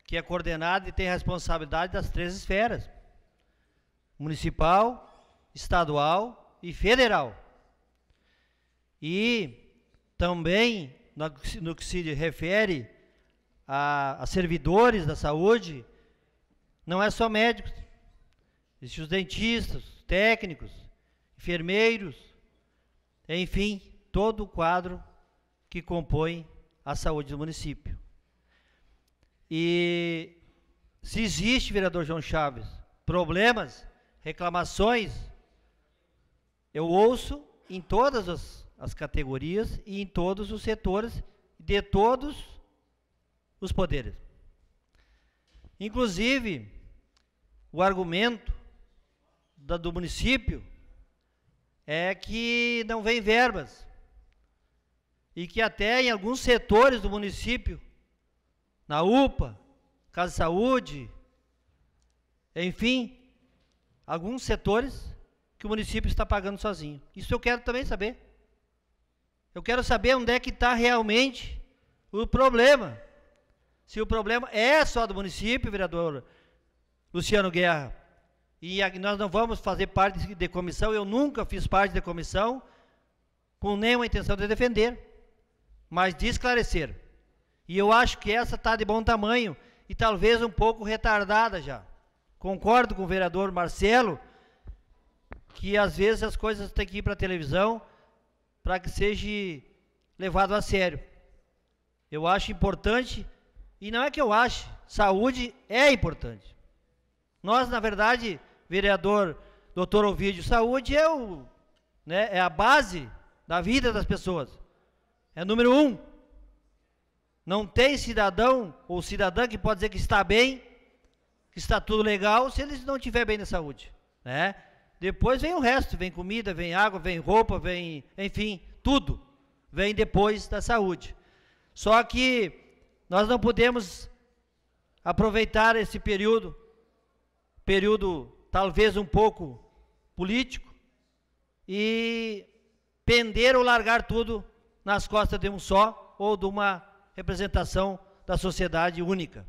que é coordenada e tem responsabilidade das três esferas: municipal, estadual e federal. E também, no, no que se refere a, a servidores da saúde, não é só médicos. Existem os dentistas, técnicos, enfermeiros, enfim, todo o quadro que compõe a saúde do município. E se existe, vereador João Chaves, problemas, reclamações, eu ouço em todas as, as categorias e em todos os setores, de todos os poderes. Inclusive, o argumento da, do município é que não vem verbas e que até em alguns setores do município, na UPA, Casa de Saúde, enfim, alguns setores que o município está pagando sozinho. Isso eu quero também saber. Eu quero saber onde é que está realmente o problema se o problema é só do município, vereador Luciano Guerra, e nós não vamos fazer parte de comissão, eu nunca fiz parte de comissão, com nenhuma intenção de defender, mas de esclarecer. E eu acho que essa está de bom tamanho e talvez um pouco retardada já. Concordo com o vereador Marcelo que às vezes as coisas têm que ir para a televisão para que seja levado a sério. Eu acho importante e não é que eu ache, saúde é importante. Nós, na verdade, vereador doutor Ovidio, saúde é, o, né, é a base da vida das pessoas. É número um. Não tem cidadão ou cidadã que pode dizer que está bem, que está tudo legal, se eles não estiver bem na saúde. Né? Depois vem o resto, vem comida, vem água, vem roupa, vem, enfim, tudo vem depois da saúde. Só que nós não podemos aproveitar esse período, período talvez um pouco político, e pender ou largar tudo nas costas de um só ou de uma representação da sociedade única.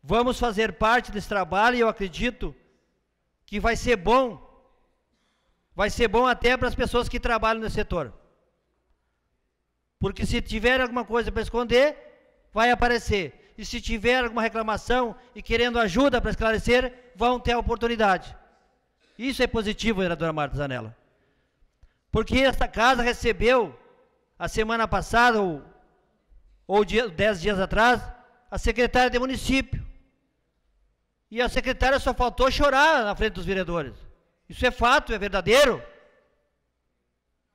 Vamos fazer parte desse trabalho e eu acredito que vai ser bom, vai ser bom até para as pessoas que trabalham nesse setor. Porque se tiver alguma coisa para esconder, vai aparecer. E se tiver alguma reclamação e querendo ajuda para esclarecer, vão ter a oportunidade. Isso é positivo, vereadora Marta Zanella. Porque esta casa recebeu, a semana passada, ou, ou dia, dez dias atrás, a secretária de município. E a secretária só faltou chorar na frente dos vereadores. Isso é fato, é verdadeiro.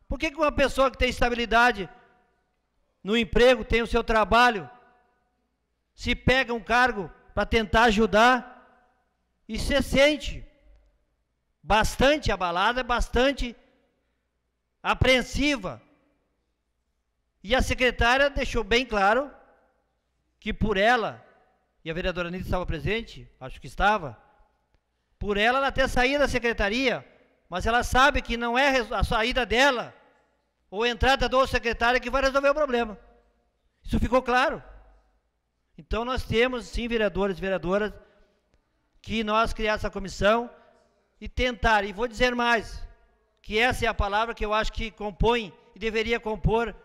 Por que, que uma pessoa que tem estabilidade no emprego, tem o seu trabalho, se pega um cargo para tentar ajudar e se sente bastante abalada, bastante apreensiva. E a secretária deixou bem claro que por ela, e a vereadora Anitta estava presente, acho que estava, por ela ela até saiu da secretaria, mas ela sabe que não é a saída dela ou entrada do secretário que vai resolver o problema. Isso ficou claro. Então nós temos, sim, vereadores e vereadoras, que nós criar essa comissão e tentar, e vou dizer mais, que essa é a palavra que eu acho que compõe e deveria compor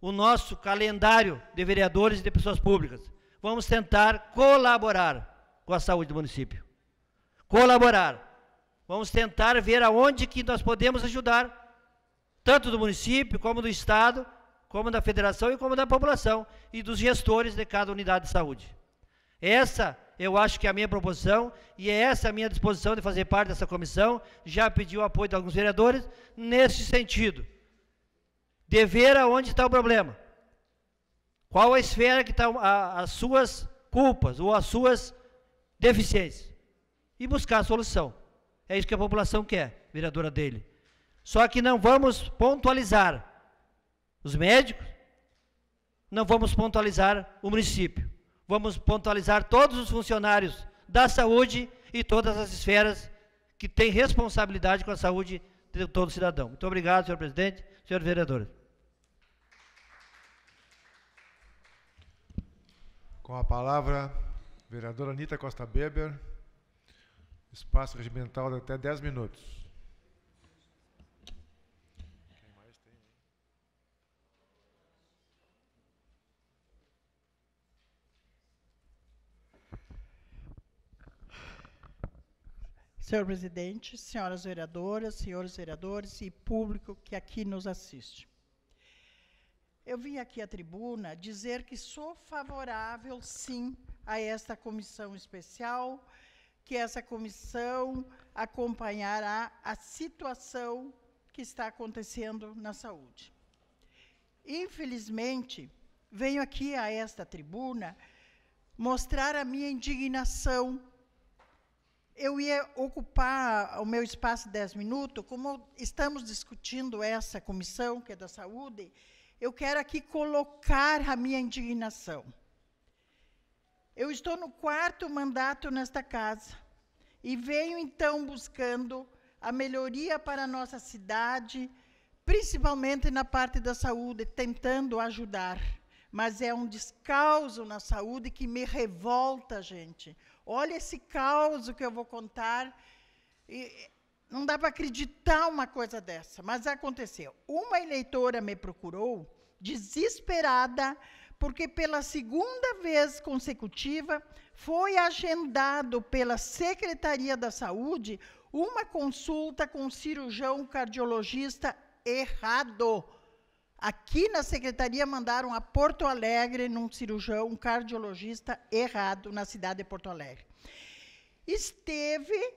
o nosso calendário de vereadores e de pessoas públicas. Vamos tentar colaborar com a saúde do município. Colaborar. Vamos tentar ver aonde que nós podemos ajudar tanto do município, como do Estado, como da federação e como da população e dos gestores de cada unidade de saúde. Essa eu acho que é a minha proposição e é essa a minha disposição de fazer parte dessa comissão. Já pedi o apoio de alguns vereadores nesse sentido. De ver aonde está o problema. Qual a esfera que está as suas culpas ou as suas deficiências. E buscar a solução. É isso que a população quer, vereadora dele. Só que não vamos pontualizar os médicos, não vamos pontualizar o município. Vamos pontualizar todos os funcionários da saúde e todas as esferas que têm responsabilidade com a saúde de todo cidadão. Muito obrigado, senhor presidente, senhor vereador. Com a palavra, vereadora Anitta Costa Beber, espaço regimental de até 10 minutos. Senhor presidente, senhoras vereadoras, senhores vereadores e público que aqui nos assiste. Eu vim aqui à tribuna dizer que sou favorável, sim, a esta comissão especial, que essa comissão acompanhará a situação que está acontecendo na saúde. Infelizmente, venho aqui a esta tribuna mostrar a minha indignação eu ia ocupar o meu espaço de 10 minutos, como estamos discutindo essa comissão, que é da saúde, eu quero aqui colocar a minha indignação. Eu estou no quarto mandato nesta casa e venho então buscando a melhoria para a nossa cidade, principalmente na parte da saúde, tentando ajudar. Mas é um descalço na saúde que me revolta, gente. Olha esse caos que eu vou contar. E não dá para acreditar uma coisa dessa, mas aconteceu. Uma eleitora me procurou, desesperada, porque pela segunda vez consecutiva foi agendado pela Secretaria da Saúde uma consulta com o cirurgião cardiologista errado Aqui na secretaria mandaram a Porto Alegre num cirurgião, um cardiologista errado na cidade de Porto Alegre. Esteve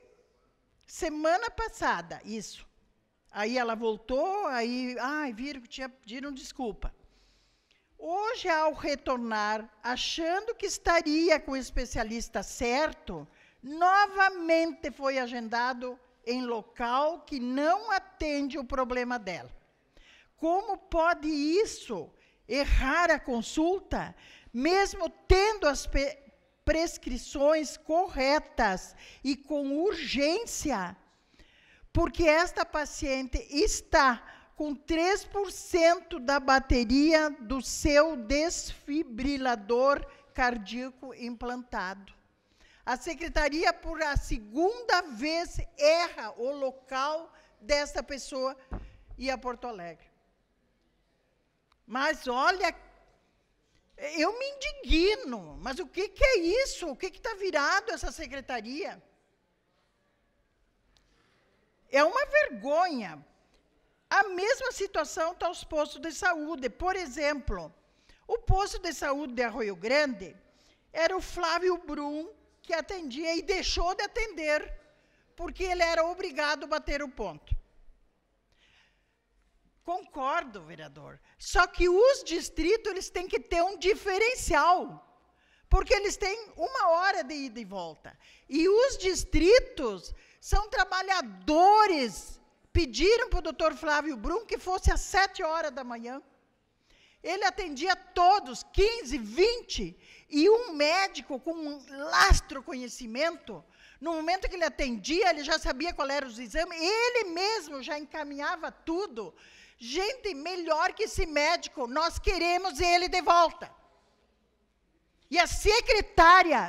semana passada, isso. Aí ela voltou, aí, ai, viram que tinha pediram desculpa. Hoje, ao retornar, achando que estaria com o especialista certo, novamente foi agendado em local que não atende o problema dela. Como pode isso errar a consulta, mesmo tendo as prescrições corretas e com urgência? Porque esta paciente está com 3% da bateria do seu desfibrilador cardíaco implantado. A secretaria, por a segunda vez, erra o local desta pessoa e a Porto Alegre. Mas olha, eu me indigno. Mas o que, que é isso? O que está virado essa secretaria? É uma vergonha. A mesma situação está os postos de saúde. Por exemplo, o posto de saúde de Arroio Grande era o Flávio Brum que atendia e deixou de atender, porque ele era obrigado a bater o ponto. Concordo, vereador. Só que os distritos eles têm que ter um diferencial, porque eles têm uma hora de ida e volta. E os distritos são trabalhadores. Pediram para o doutor Flávio Brum que fosse às sete horas da manhã. Ele atendia todos, 15, 20, e um médico com um lastro conhecimento, no momento que ele atendia, ele já sabia qual eram os exames, ele mesmo já encaminhava tudo. Gente, melhor que esse médico, nós queremos ele de volta. E a secretária,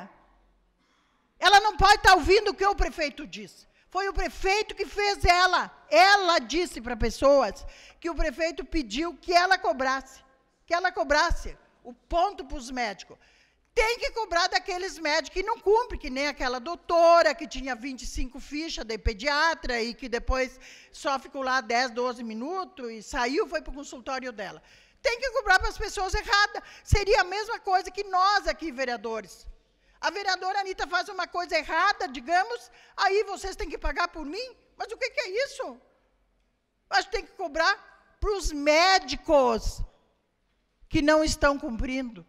ela não pode estar ouvindo o que o prefeito disse. Foi o prefeito que fez ela. Ela disse para pessoas que o prefeito pediu que ela cobrasse, que ela cobrasse o ponto para os médicos tem que cobrar daqueles médicos que não cumprem, que nem aquela doutora que tinha 25 fichas de pediatra e que depois só ficou lá 10, 12 minutos e saiu, foi para o consultório dela. Tem que cobrar para as pessoas erradas. Seria a mesma coisa que nós aqui, vereadores. A vereadora Anitta faz uma coisa errada, digamos, aí vocês têm que pagar por mim? Mas o que, que é isso? Mas tem que cobrar para os médicos que não estão cumprindo.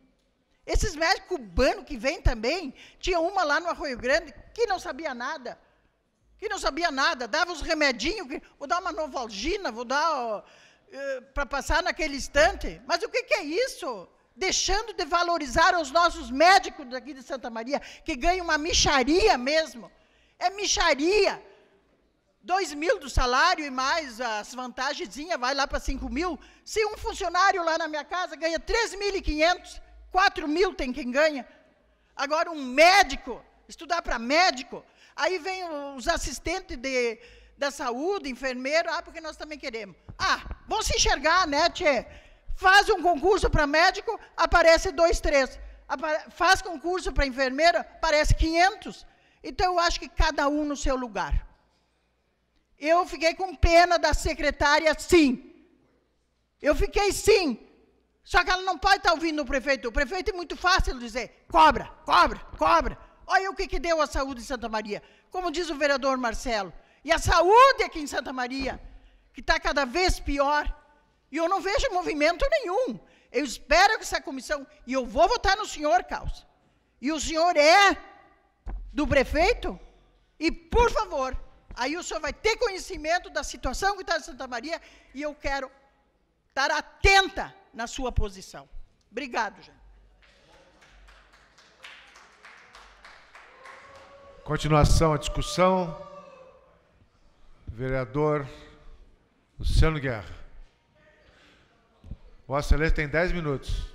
Esses médicos cubanos que vêm também, tinha uma lá no Arroio Grande que não sabia nada. Que não sabia nada, dava os remedinhos, vou dar uma novalgina, vou dar uh, eh, para passar naquele instante. Mas o que, que é isso? Deixando de valorizar os nossos médicos daqui de Santa Maria, que ganham uma micharia mesmo. É micharia. dois mil do salário e mais as vantagens, vai lá para cinco mil. Se um funcionário lá na minha casa ganha 3.500, 4 mil tem quem ganha. Agora, um médico, estudar para médico, aí vem os assistentes de, da saúde, enfermeiro, ah, porque nós também queremos. Ah, vão se enxergar, né, Tchê? Faz um concurso para médico, aparece dois, três. faz concurso para enfermeira, aparece 500. Então, eu acho que cada um no seu lugar. Eu fiquei com pena da secretária, sim. Eu fiquei, sim, só que ela não pode estar ouvindo o prefeito. O prefeito é muito fácil dizer: cobra, cobra, cobra. Olha o que, que deu a saúde em Santa Maria. Como diz o vereador Marcelo. E a saúde aqui em Santa Maria, que está cada vez pior. E eu não vejo movimento nenhum. Eu espero que essa comissão. E eu vou votar no senhor, Caos. E o senhor é do prefeito? E, por favor, aí o senhor vai ter conhecimento da situação que está em Santa Maria. E eu quero estar atenta na sua posição. Obrigado, gente. Continuação a discussão. Vereador Luciano Guerra. Vossa Excelência tem 10 minutos.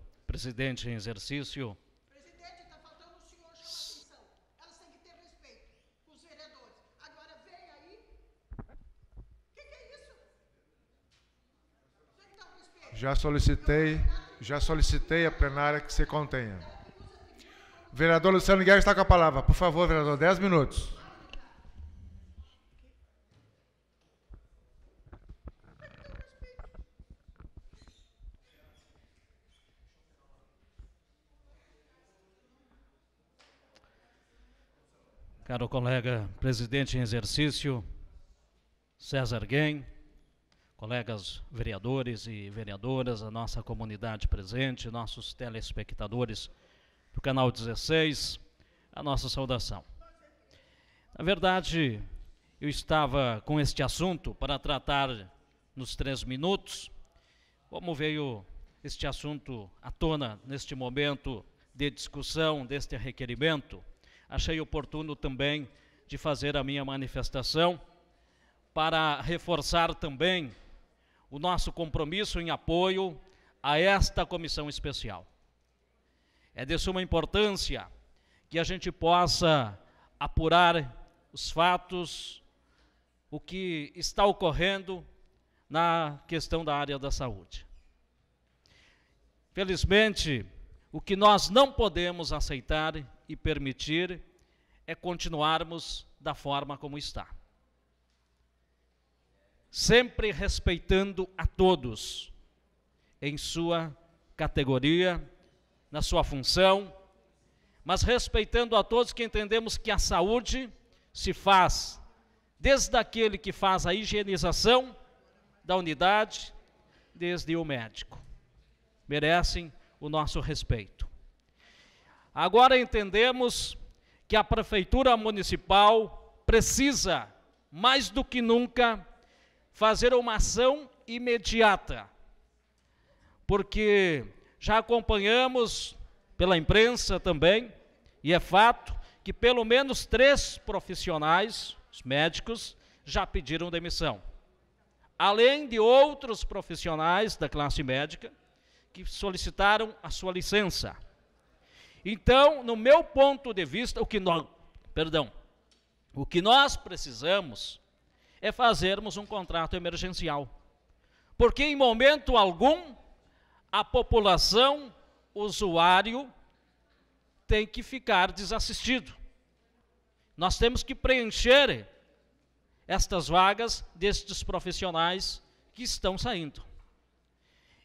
Presidente em exercício. Presidente, está faltando o senhor chamar atenção. Elas têm que ter respeito com os vereadores. Agora vem aí. O que, que, é isso? respeito. Já solicitei, já solicitei a plenária que se contenha. Vereador Luciano Guerra está com a palavra. Por favor, vereador, 10 minutos. colega presidente em exercício, César Guem, colegas vereadores e vereadoras, a nossa comunidade presente, nossos telespectadores do canal 16, a nossa saudação. Na verdade, eu estava com este assunto para tratar nos três minutos, como veio este assunto à tona neste momento de discussão deste requerimento achei oportuno também de fazer a minha manifestação para reforçar também o nosso compromisso em apoio a esta comissão especial. É de suma importância que a gente possa apurar os fatos, o que está ocorrendo na questão da área da saúde. Felizmente, o que nós não podemos aceitar e permitir é continuarmos da forma como está. Sempre respeitando a todos, em sua categoria, na sua função, mas respeitando a todos que entendemos que a saúde se faz desde aquele que faz a higienização da unidade, desde o médico. Merecem o nosso respeito. Agora entendemos que a Prefeitura Municipal precisa, mais do que nunca, fazer uma ação imediata, porque já acompanhamos pela imprensa também, e é fato, que pelo menos três profissionais, os médicos, já pediram demissão. Além de outros profissionais da classe médica que solicitaram a sua licença. Então, no meu ponto de vista, o que nós, perdão, o que nós precisamos é fazermos um contrato emergencial. Porque em momento algum a população usuário tem que ficar desassistido. Nós temos que preencher estas vagas destes profissionais que estão saindo.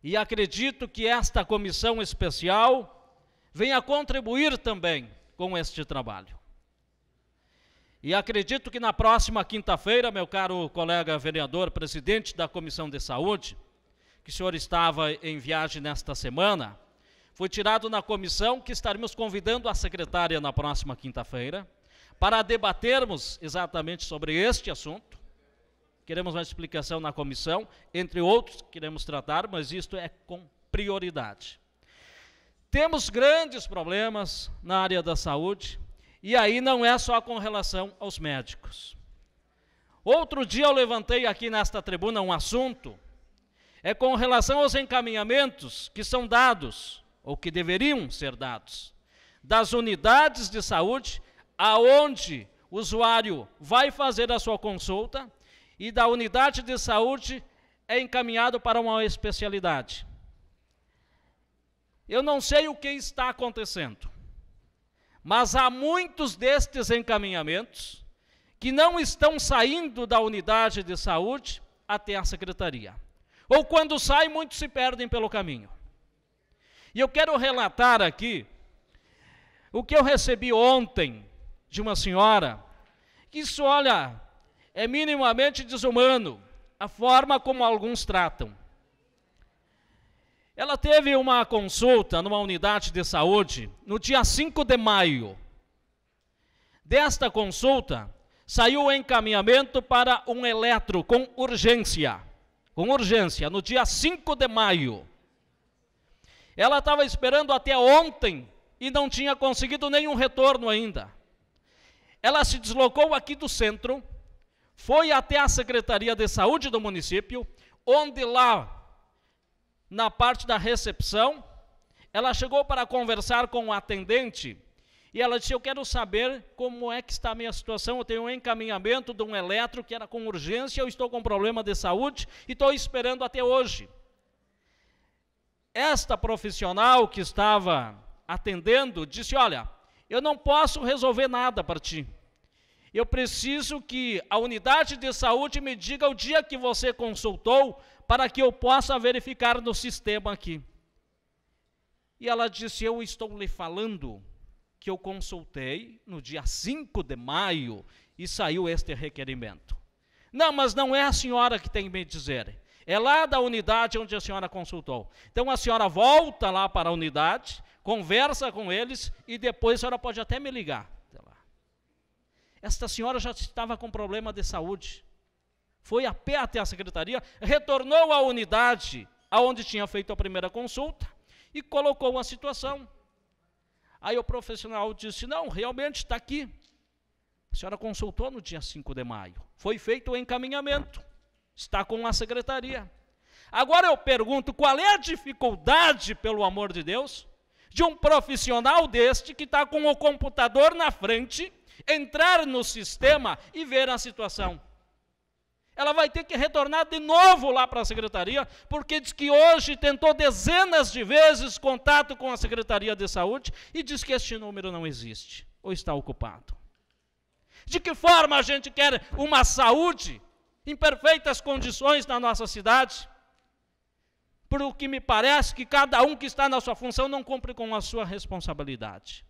E acredito que esta comissão especial venha contribuir também com este trabalho. E acredito que na próxima quinta-feira, meu caro colega vereador, presidente da Comissão de Saúde, que o senhor estava em viagem nesta semana, foi tirado na comissão que estaremos convidando a secretária na próxima quinta-feira para debatermos exatamente sobre este assunto Queremos uma explicação na comissão, entre outros que queremos tratar, mas isto é com prioridade. Temos grandes problemas na área da saúde, e aí não é só com relação aos médicos. Outro dia eu levantei aqui nesta tribuna um assunto, é com relação aos encaminhamentos que são dados, ou que deveriam ser dados, das unidades de saúde aonde o usuário vai fazer a sua consulta e da unidade de saúde é encaminhado para uma especialidade. Eu não sei o que está acontecendo, mas há muitos destes encaminhamentos que não estão saindo da unidade de saúde até a secretaria. Ou quando saem, muitos se perdem pelo caminho. E eu quero relatar aqui o que eu recebi ontem de uma senhora, que isso, olha, é minimamente desumano a forma como alguns tratam. Ela teve uma consulta numa unidade de saúde no dia 5 de maio. Desta consulta, saiu o encaminhamento para um eletro com urgência. Com urgência, no dia 5 de maio. Ela estava esperando até ontem e não tinha conseguido nenhum retorno ainda. Ela se deslocou aqui do centro foi até a Secretaria de Saúde do município, onde lá, na parte da recepção, ela chegou para conversar com o atendente e ela disse: Eu quero saber como é que está a minha situação. Eu tenho um encaminhamento de um eletro que era com urgência, eu estou com problema de saúde e estou esperando até hoje. Esta profissional que estava atendendo disse: Olha, eu não posso resolver nada para ti eu preciso que a unidade de saúde me diga o dia que você consultou, para que eu possa verificar no sistema aqui. E ela disse: Eu estou lhe falando que eu consultei no dia 5 de maio e saiu este requerimento. Não, mas não é a senhora que tem que me dizer. É lá da unidade onde a senhora consultou. Então a senhora volta lá para a unidade, conversa com eles e depois a senhora pode até me ligar. Esta senhora já estava com problema de saúde. Foi a pé até a secretaria, retornou à unidade aonde tinha feito a primeira consulta e colocou a situação. Aí o profissional disse: Não, realmente está aqui. A senhora consultou no dia 5 de maio. Foi feito o encaminhamento. Está com a secretaria. Agora eu pergunto: qual é a dificuldade, pelo amor de Deus, de um profissional deste que está com o computador na frente entrar no sistema e ver a situação. Ela vai ter que retornar de novo lá para a secretaria, porque diz que hoje tentou dezenas de vezes contato com a Secretaria de Saúde e diz que este número não existe ou está ocupado. De que forma a gente quer uma saúde em perfeitas condições na nossa cidade? Por o que me parece que cada um que está na sua função não cumpre com a sua responsabilidade.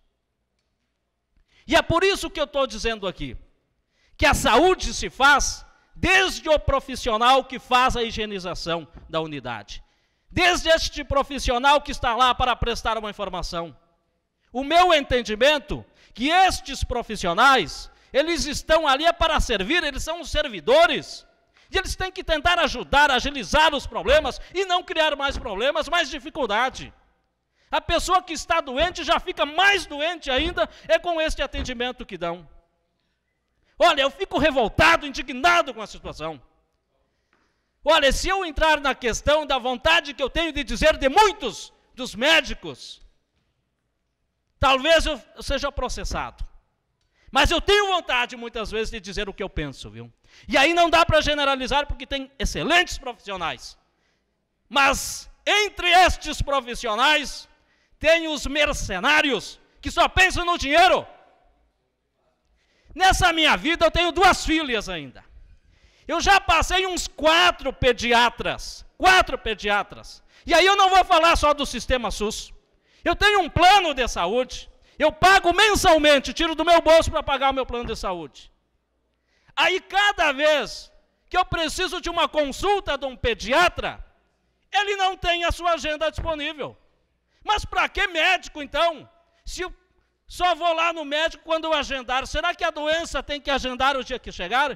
E é por isso que eu estou dizendo aqui que a saúde se faz desde o profissional que faz a higienização da unidade, desde este profissional que está lá para prestar uma informação. O meu entendimento que estes profissionais, eles estão ali é para servir, eles são os servidores. E eles têm que tentar ajudar, agilizar os problemas e não criar mais problemas, mais dificuldade. A pessoa que está doente já fica mais doente ainda, é com este atendimento que dão. Olha, eu fico revoltado, indignado com a situação. Olha, se eu entrar na questão da vontade que eu tenho de dizer de muitos dos médicos, talvez eu seja processado. Mas eu tenho vontade muitas vezes de dizer o que eu penso, viu? E aí não dá para generalizar porque tem excelentes profissionais. Mas entre estes profissionais, tem os mercenários que só pensam no dinheiro. Nessa minha vida eu tenho duas filhas ainda. Eu já passei uns quatro pediatras. Quatro pediatras. E aí eu não vou falar só do sistema SUS. Eu tenho um plano de saúde. Eu pago mensalmente, tiro do meu bolso para pagar o meu plano de saúde. Aí cada vez que eu preciso de uma consulta de um pediatra, ele não tem a sua agenda disponível. Mas para que médico então? Se eu só vou lá no médico quando eu agendar, será que a doença tem que agendar o dia que chegar?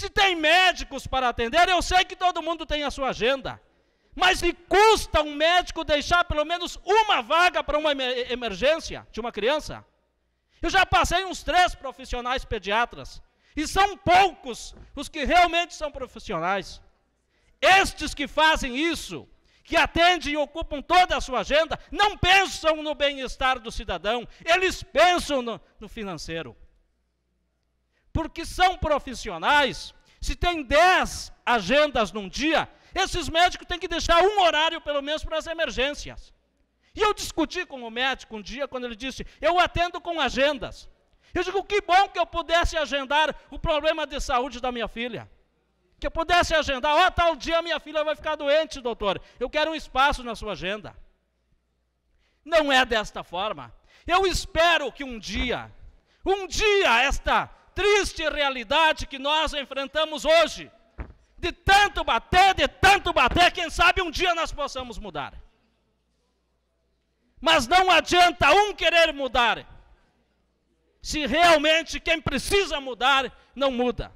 Se tem médicos para atender, eu sei que todo mundo tem a sua agenda. Mas lhe custa um médico deixar pelo menos uma vaga para uma emergência de uma criança? Eu já passei uns três profissionais pediatras, e são poucos os que realmente são profissionais. Estes que fazem isso que atendem e ocupam toda a sua agenda, não pensam no bem-estar do cidadão, eles pensam no, no financeiro. Porque são profissionais, se tem dez agendas num dia, esses médicos têm que deixar um horário, pelo menos, para as emergências. E eu discuti com o médico um dia, quando ele disse: Eu atendo com agendas. Eu digo: Que bom que eu pudesse agendar o problema de saúde da minha filha. Que eu pudesse agendar, ó, oh, tal dia minha filha vai ficar doente, doutor. Eu quero um espaço na sua agenda. Não é desta forma. Eu espero que um dia, um dia, esta triste realidade que nós enfrentamos hoje, de tanto bater, de tanto bater, quem sabe um dia nós possamos mudar. Mas não adianta um querer mudar, se realmente quem precisa mudar não muda.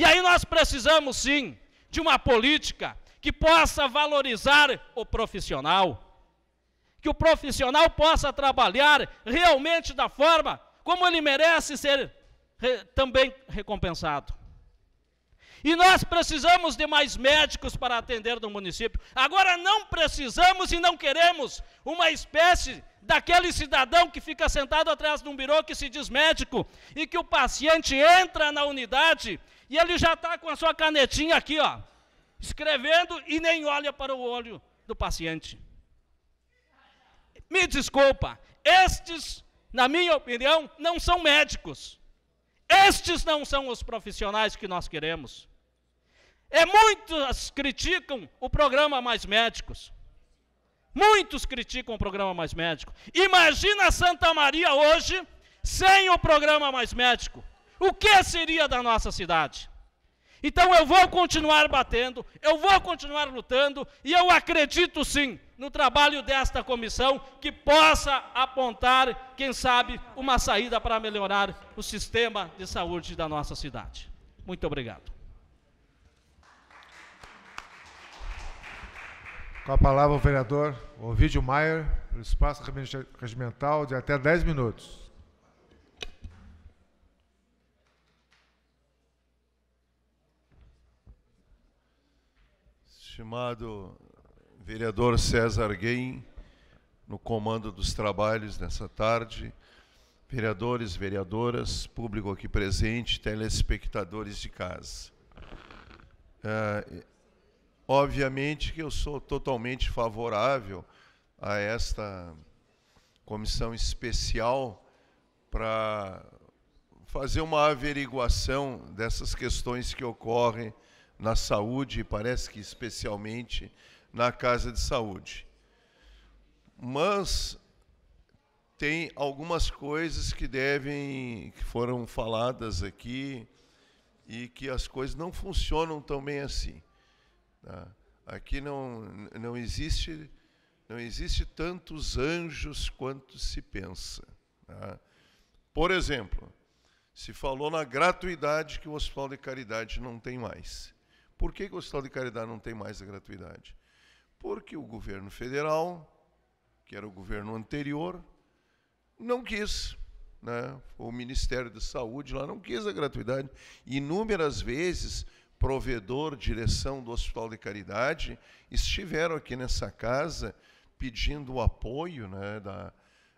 E aí nós precisamos sim de uma política que possa valorizar o profissional, que o profissional possa trabalhar realmente da forma como ele merece ser re, também recompensado. E nós precisamos de mais médicos para atender no município. Agora não precisamos e não queremos uma espécie daquele cidadão que fica sentado atrás de um birô que se diz médico e que o paciente entra na unidade e ele já está com a sua canetinha aqui, ó, escrevendo e nem olha para o olho do paciente. Me desculpa, estes, na minha opinião, não são médicos. Estes não são os profissionais que nós queremos. É muitos criticam o programa Mais Médicos. Muitos criticam o programa Mais Médico. Imagina Santa Maria hoje sem o programa Mais Médico o que seria da nossa cidade? Então eu vou continuar batendo, eu vou continuar lutando e eu acredito sim no trabalho desta comissão que possa apontar, quem sabe, uma saída para melhorar o sistema de saúde da nossa cidade. Muito obrigado. Com a palavra o vereador Ovidio Maier, espaço regimental de até 10 minutos. Estimado vereador César Gueim, no comando dos trabalhos nessa tarde, vereadores, vereadoras, público aqui presente, telespectadores de casa. É, obviamente que eu sou totalmente favorável a esta comissão especial para fazer uma averiguação dessas questões que ocorrem na saúde, parece que especialmente na casa de saúde. Mas tem algumas coisas que devem que foram faladas aqui e que as coisas não funcionam tão bem assim. Tá? Aqui não não existe não existe tantos anjos quanto se pensa. Tá? Por exemplo, se falou na gratuidade que o Hospital de Caridade não tem mais. Por que, que o Hospital de Caridade não tem mais a gratuidade? Porque o governo federal, que era o governo anterior, não quis. Né? O Ministério da Saúde lá não quis a gratuidade. Inúmeras vezes, provedor, direção do Hospital de Caridade estiveram aqui nessa casa pedindo o apoio né, da,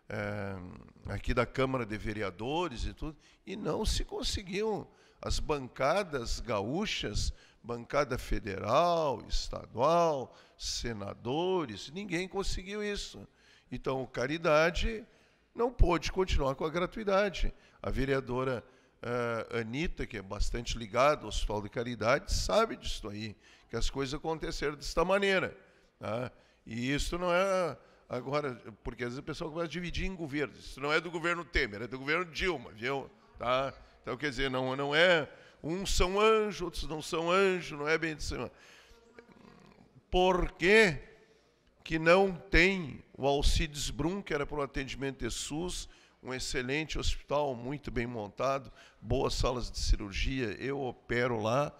é, aqui da Câmara de Vereadores e tudo, e não se conseguiu. As bancadas gaúchas bancada federal, estadual, senadores, ninguém conseguiu isso. Então, Caridade não pôde continuar com a gratuidade. A vereadora uh, Anitta, que é bastante ligada ao Hospital de Caridade, sabe disso aí, que as coisas aconteceram desta maneira. Tá? E isso não é agora, porque às vezes o pessoal começa a dividir em governos. Isso não é do governo Temer, é do governo Dilma, viu? Tá? Então, quer dizer, não, não é Uns são anjos, outros não são anjos, não é bem assim. Por que, que não tem o Alcides Brum, que era para o atendimento de SUS, um excelente hospital, muito bem montado, boas salas de cirurgia, eu opero lá.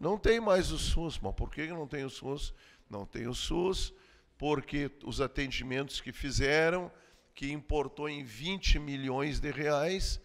Não tem mais o SUS, mas por que não tem o SUS? Não tem o SUS porque os atendimentos que fizeram, que importou em 20 milhões de reais,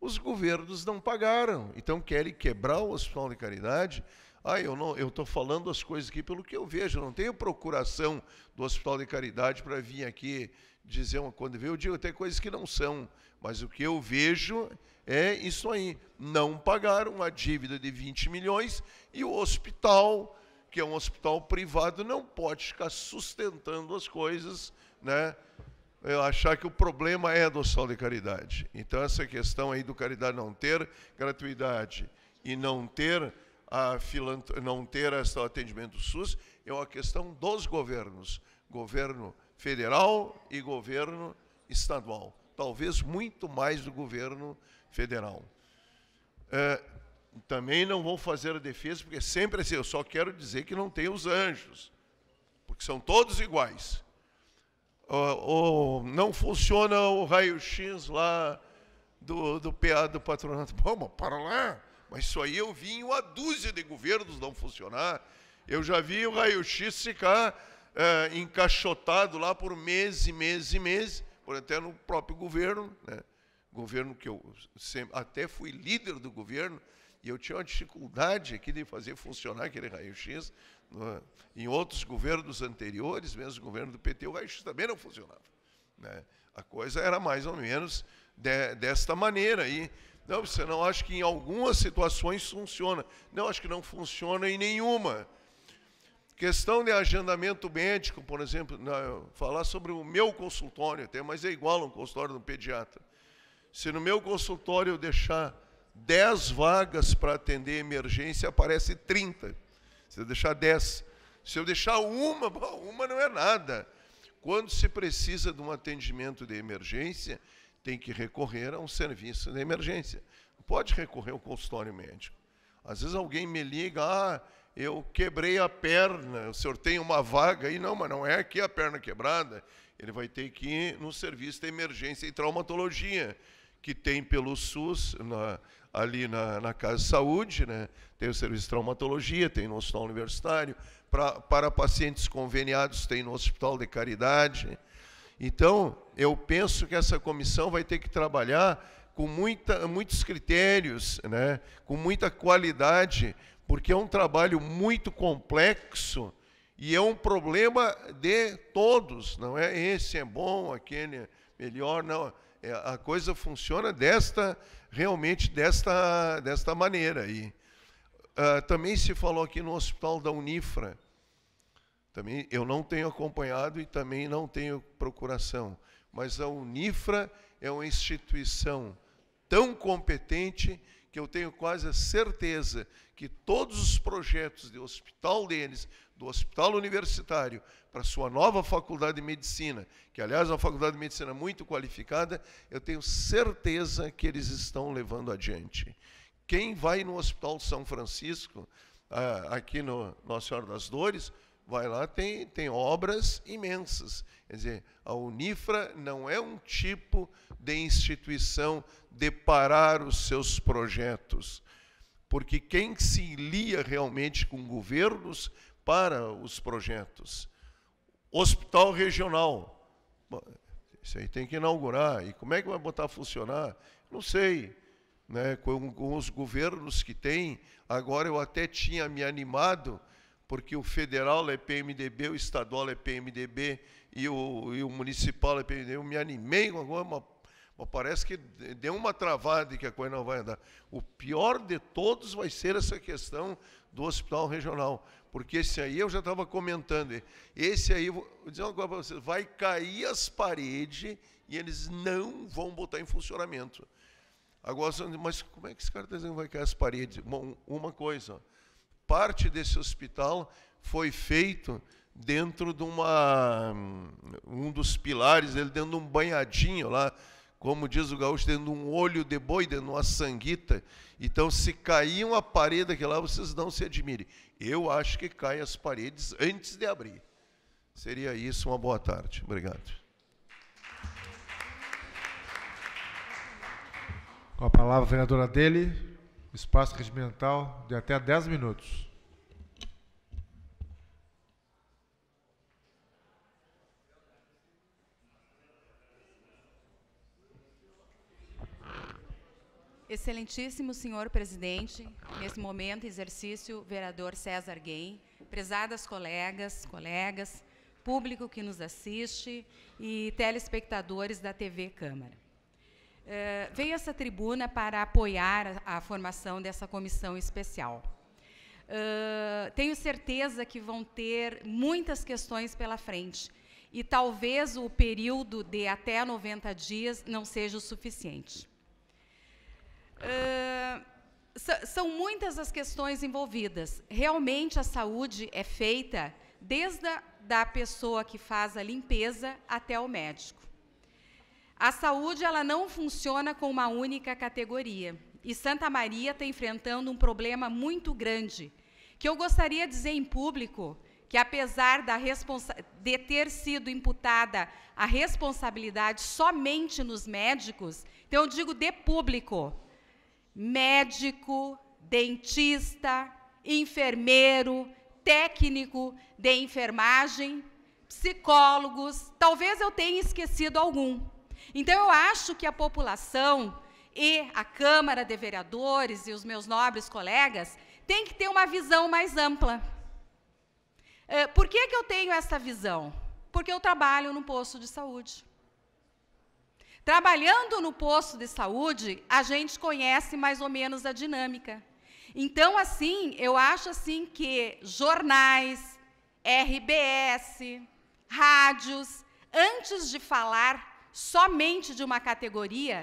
os governos não pagaram. Então querem quebrar o hospital de caridade. Ah, eu não, eu estou falando as coisas aqui pelo que eu vejo. não tenho procuração do hospital de caridade para vir aqui dizer uma quando eu digo até coisas que não são, mas o que eu vejo é isso aí. Não pagaram uma dívida de 20 milhões e o hospital, que é um hospital privado, não pode ficar sustentando as coisas, né? É achar que o problema é a adoção de caridade. Então, essa questão aí do caridade não ter gratuidade e não ter, a filant... não ter esse atendimento do SUS é uma questão dos governos, governo federal e governo estadual, talvez muito mais do governo federal. É, também não vou fazer a defesa, porque sempre assim, eu só quero dizer que não tem os anjos, porque são todos iguais ou, ou não funciona o raio-x lá do, do PA do patronato. Bom, mas para lá. Mas isso aí eu vi em uma dúzia de governos não funcionar. Eu já vi o raio-x ficar é, encaixotado lá por meses e meses e meses, por até no próprio governo, né? governo que eu sempre, até fui líder do governo, e eu tinha uma dificuldade aqui de fazer funcionar aquele raio-x, é? Em outros governos anteriores, mesmo o governo do PT, o raio-x também não funcionava. Né? A coisa era mais ou menos de, desta maneira aí. Não, você não acha que em algumas situações funciona. Não, acho que não funciona em nenhuma. Questão de agendamento médico, por exemplo, não, falar sobre o meu consultório até, mas é igual a um consultório de um pediatra. Se no meu consultório eu deixar 10 vagas para atender emergência, aparece 30. Se eu deixar dez, se eu deixar uma, (laughs) uma não é nada. Quando se precisa de um atendimento de emergência, tem que recorrer a um serviço de emergência. pode recorrer ao consultório médico. Às vezes alguém me liga, ah, eu quebrei a perna, o senhor tem uma vaga aí? Não, mas não é aqui a perna quebrada. Ele vai ter que ir no serviço de emergência e traumatologia, que tem pelo SUS, na, ali na, na Casa de Saúde, né? tem o serviço de traumatologia, tem no Hospital Universitário, pra, para pacientes conveniados tem no Hospital de Caridade. Então, eu penso que essa comissão vai ter que trabalhar com muita, muitos critérios, né? com muita qualidade, porque é um trabalho muito complexo e é um problema de todos, não é esse é bom, aquele é melhor, não. É, a coisa funciona desta realmente desta, desta maneira. E uh, ah, também se falou aqui no hospital da Unifra, também eu não tenho acompanhado e também não tenho procuração, mas a Unifra é uma instituição tão competente que eu tenho quase a certeza que todos os projetos de hospital deles, do Hospital Universitário para sua nova Faculdade de Medicina, que aliás é uma Faculdade de Medicina muito qualificada, eu tenho certeza que eles estão levando adiante. Quem vai no Hospital São Francisco, ah, aqui no Nossa Senhora das Dores, vai lá, tem, tem obras imensas. Quer dizer, a Unifra não é um tipo de instituição de parar os seus projetos, porque quem se lia realmente com governos para os projetos. Hospital regional. Isso aí tem que inaugurar. E como é que vai botar a funcionar? Não sei. Né? Com, com os governos que tem, agora eu até tinha me animado, porque o federal é PMDB, o estadual é PMDB e o, e o municipal é PMDB. Eu me animei agora, parece que deu uma travada e que a coisa não vai andar. O pior de todos vai ser essa questão do hospital regional porque esse aí eu já estava comentando, esse aí, vou dizer uma coisa para vocês, vai cair as paredes e eles não vão botar em funcionamento. Agora, mas como é que esse cara está dizendo que vai cair as paredes? Bom, uma coisa, parte desse hospital foi feito dentro de uma um dos pilares, ele dentro de um banhadinho lá, como diz o gaúcho, dentro de um olho de boi, dentro de uma sanguita. Então, se cair uma parede aqui lá, vocês não se admirem eu acho que cai as paredes antes de abrir. Seria isso, uma boa tarde. Obrigado. Com a palavra, a vereadora dele, espaço regimental de até 10 minutos. Excelentíssimo senhor presidente, nesse momento exercício, vereador César Guim, prezadas colegas, colegas, público que nos assiste e telespectadores da TV Câmara. Uh, eh, veio essa tribuna para apoiar a, a formação dessa comissão especial. Uh, tenho certeza que vão ter muitas questões pela frente e talvez o período de até 90 dias não seja o suficiente são muitas as questões envolvidas. Realmente a saúde é feita desde a da pessoa que faz a limpeza até o médico. A saúde ela não funciona com uma única categoria. E Santa Maria está enfrentando um problema muito grande, que eu gostaria de dizer em público que, apesar de ter sido imputada a responsabilidade somente nos médicos, então eu digo de público, médico, dentista, enfermeiro, técnico de enfermagem, psicólogos, talvez eu tenha esquecido algum. Então eu acho que a população e a Câmara de Vereadores e os meus nobres colegas têm que ter uma visão mais ampla. Eh, por que, que eu tenho essa visão? Porque eu trabalho no posto de saúde. Trabalhando no posto de saúde, a gente conhece mais ou menos a dinâmica. Então, assim, eu acho assim que jornais, RBS, rádios, antes de falar somente de uma categoria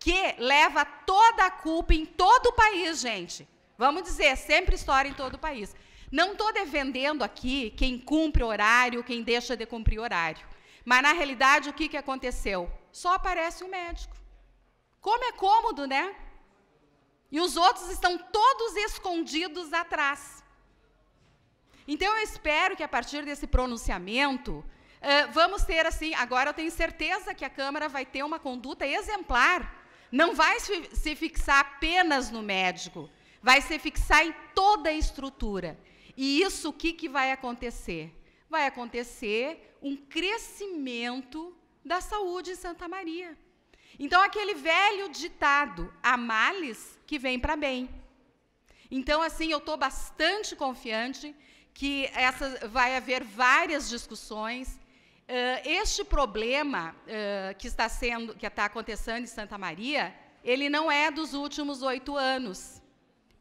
que leva toda a culpa em todo o país, gente. Vamos dizer, sempre história em todo o país. Não estou defendendo aqui quem cumpre horário, quem deixa de cumprir horário. Mas, na realidade, o que, que aconteceu? só aparece o médico. Como é cômodo, né? E os outros estão todos escondidos atrás. Então eu espero que a partir desse pronunciamento, uh, vamos ter assim, agora eu tenho certeza que a Câmara vai ter uma conduta exemplar. Não vai se fixar apenas no médico, vai se fixar em toda a estrutura. E isso o que, que vai acontecer? Vai acontecer um crescimento da saúde em Santa Maria. Então, aquele velho ditado, há males que vêm para bem. Então, assim, eu estou bastante confiante que essa, vai haver várias discussões. Uh, este problema uh, que está sendo, que está acontecendo em Santa Maria, ele não é dos últimos oito anos.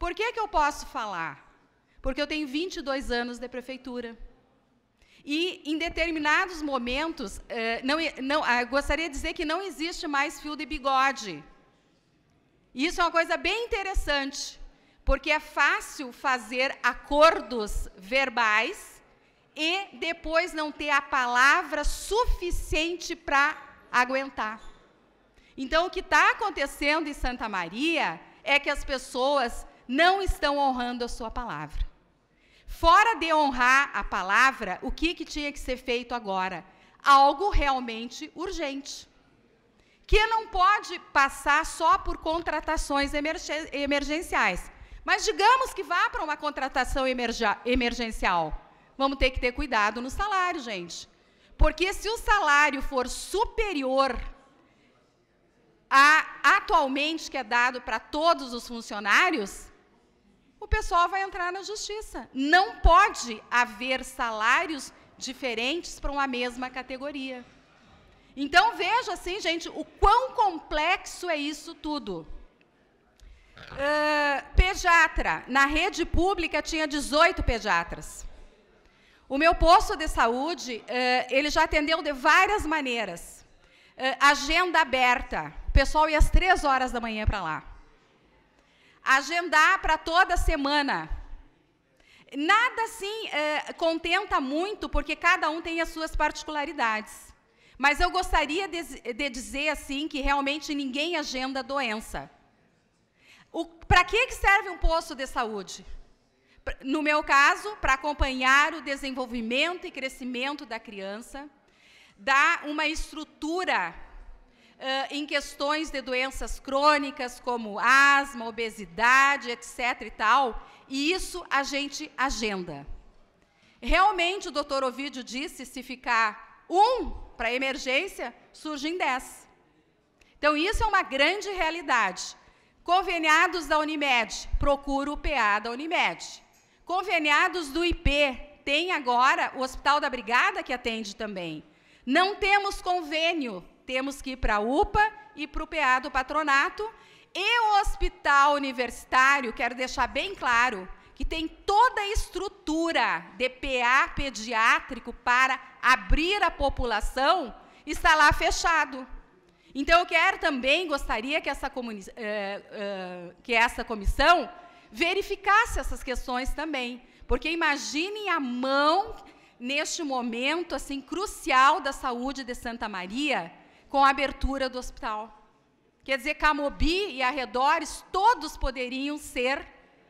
Por que, que eu posso falar? Porque eu tenho 22 anos de prefeitura. E, em determinados momentos, eh, não, não, ah, gostaria de dizer que não existe mais fio de bigode. Isso é uma coisa bem interessante, porque é fácil fazer acordos verbais e depois não ter a palavra suficiente para aguentar. Então, o que está acontecendo em Santa Maria é que as pessoas não estão honrando a sua palavra. Fora de honrar a palavra, o que, que tinha que ser feito agora? Algo realmente urgente. Que não pode passar só por contratações emergenciais. Mas digamos que vá para uma contratação emergencial. Vamos ter que ter cuidado no salário, gente. Porque se o salário for superior a atualmente que é dado para todos os funcionários, o pessoal vai entrar na justiça. Não pode haver salários diferentes para uma mesma categoria. Então veja assim, gente, o quão complexo é isso tudo. Uh, pediatra. Na rede pública tinha 18 pediatras. O meu posto de saúde, uh, ele já atendeu de várias maneiras. Uh, agenda aberta. O pessoal ia às três horas da manhã para lá agendar para toda semana. Nada assim é, contenta muito, porque cada um tem as suas particularidades. Mas eu gostaria de, de dizer assim que realmente ninguém agenda doença. Para que, que serve um posto de saúde? No meu caso, para acompanhar o desenvolvimento e crescimento da criança, dar uma estrutura em questões de doenças crônicas como asma, obesidade, etc. e tal, e isso a gente agenda. Realmente, o doutor Ovidio disse: se ficar um para emergência, surgem dez. Então, isso é uma grande realidade. Conveniados da Unimed, procura o PA da Unimed. Conveniados do IP, tem agora o Hospital da Brigada que atende também. Não temos convênio temos que ir para a UPA e para o PA do patronato. E o hospital universitário, quero deixar bem claro, que tem toda a estrutura de PA pediátrico para abrir a população, está lá fechado. Então, eu quero também, gostaria que essa, eh, eh, que essa comissão verificasse essas questões também, porque imaginem a mão, neste momento assim crucial da saúde de Santa Maria, com a abertura do hospital. Quer dizer, Camobi e arredores, todos poderiam ser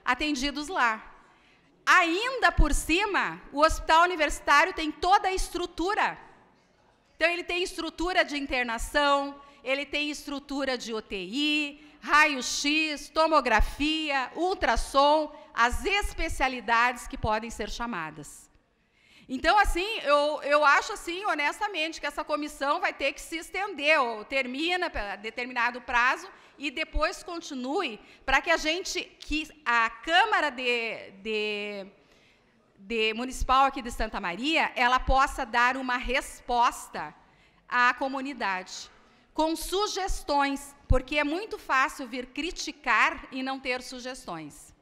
atendidos lá. Ainda por cima, o hospital universitário tem toda a estrutura. Então, ele tem estrutura de internação, ele tem estrutura de UTI, raio-x, tomografia, ultrassom, as especialidades que podem ser chamadas. Então, assim, eu, eu acho, assim, honestamente, que essa comissão vai ter que se estender, ou termina para determinado prazo e depois continue, para que a gente, que a Câmara de, de, de Municipal aqui de Santa Maria, ela possa dar uma resposta à comunidade, com sugestões, porque é muito fácil vir criticar e não ter sugestões.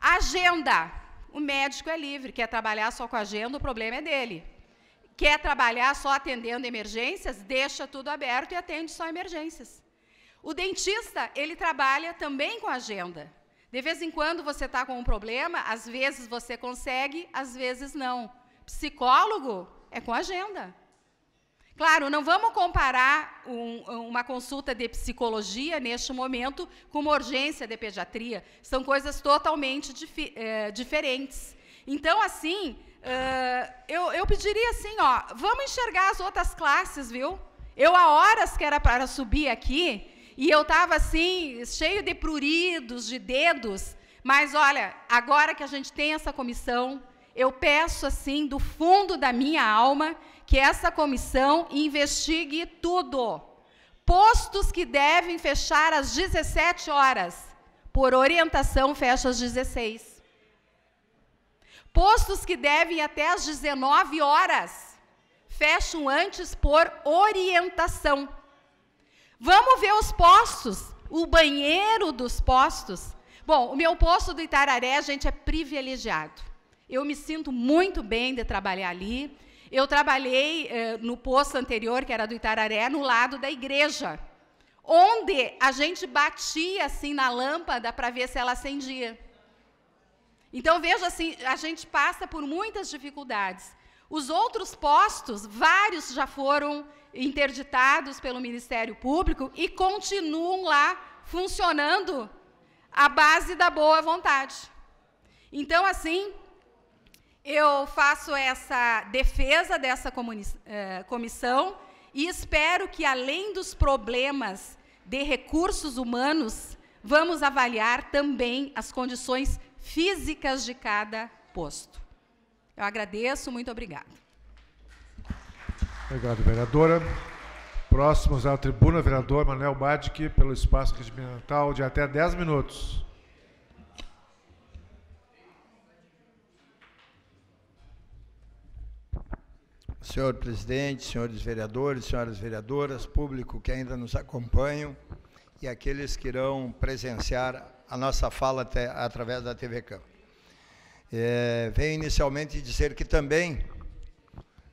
Agenda. O médico é livre, quer trabalhar só com agenda, o problema é dele. Quer trabalhar só atendendo emergências, deixa tudo aberto e atende só emergências. O dentista, ele trabalha também com agenda. De vez em quando você está com um problema, às vezes você consegue, às vezes não. Psicólogo é com agenda. Claro, não vamos comparar um, uma consulta de psicologia neste momento com uma urgência de pediatria. São coisas totalmente eh, diferentes. Então, assim, uh, eu, eu pediria assim, ó, vamos enxergar as outras classes, viu? Eu, há horas que era para subir aqui, e eu estava assim, cheio de pruridos, de dedos, mas olha, agora que a gente tem essa comissão, eu peço assim, do fundo da minha alma, que essa comissão investigue tudo. Postos que devem fechar às 17 horas, por orientação, fecha às 16. Postos que devem até às 19 horas, fecham antes por orientação. Vamos ver os postos, o banheiro dos postos. Bom, o meu posto do Itararé, gente, é privilegiado. Eu me sinto muito bem de trabalhar ali. Eu trabalhei eh, no posto anterior, que era do Itararé, no lado da igreja, onde a gente batia assim na lâmpada para ver se ela acendia. Então veja assim, a gente passa por muitas dificuldades. Os outros postos, vários já foram interditados pelo Ministério Público e continuam lá funcionando à base da boa vontade. Então, assim, eu faço essa defesa dessa eh, comissão e espero que, além dos problemas de recursos humanos, vamos avaliar também as condições físicas de cada posto. Eu agradeço, muito obrigada. Obrigado, vereadora. Próximos à tribuna, vereador Manuel Badic, pelo espaço regimental de até 10 minutos. Senhor presidente, senhores vereadores, senhoras vereadoras, público que ainda nos acompanham e aqueles que irão presenciar a nossa fala até, através da TV Câmara. É, venho inicialmente dizer que também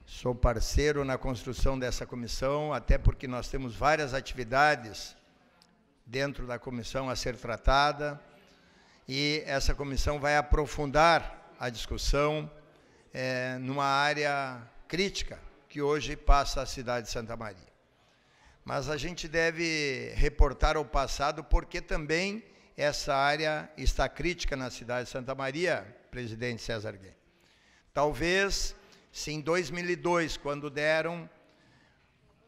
sou parceiro na construção dessa comissão, até porque nós temos várias atividades dentro da comissão a ser tratada e essa comissão vai aprofundar a discussão é, numa área crítica que hoje passa a cidade de Santa Maria. Mas a gente deve reportar ao passado porque também essa área está crítica na cidade de Santa Maria, presidente César Guedes. Talvez, se em 2002, quando deram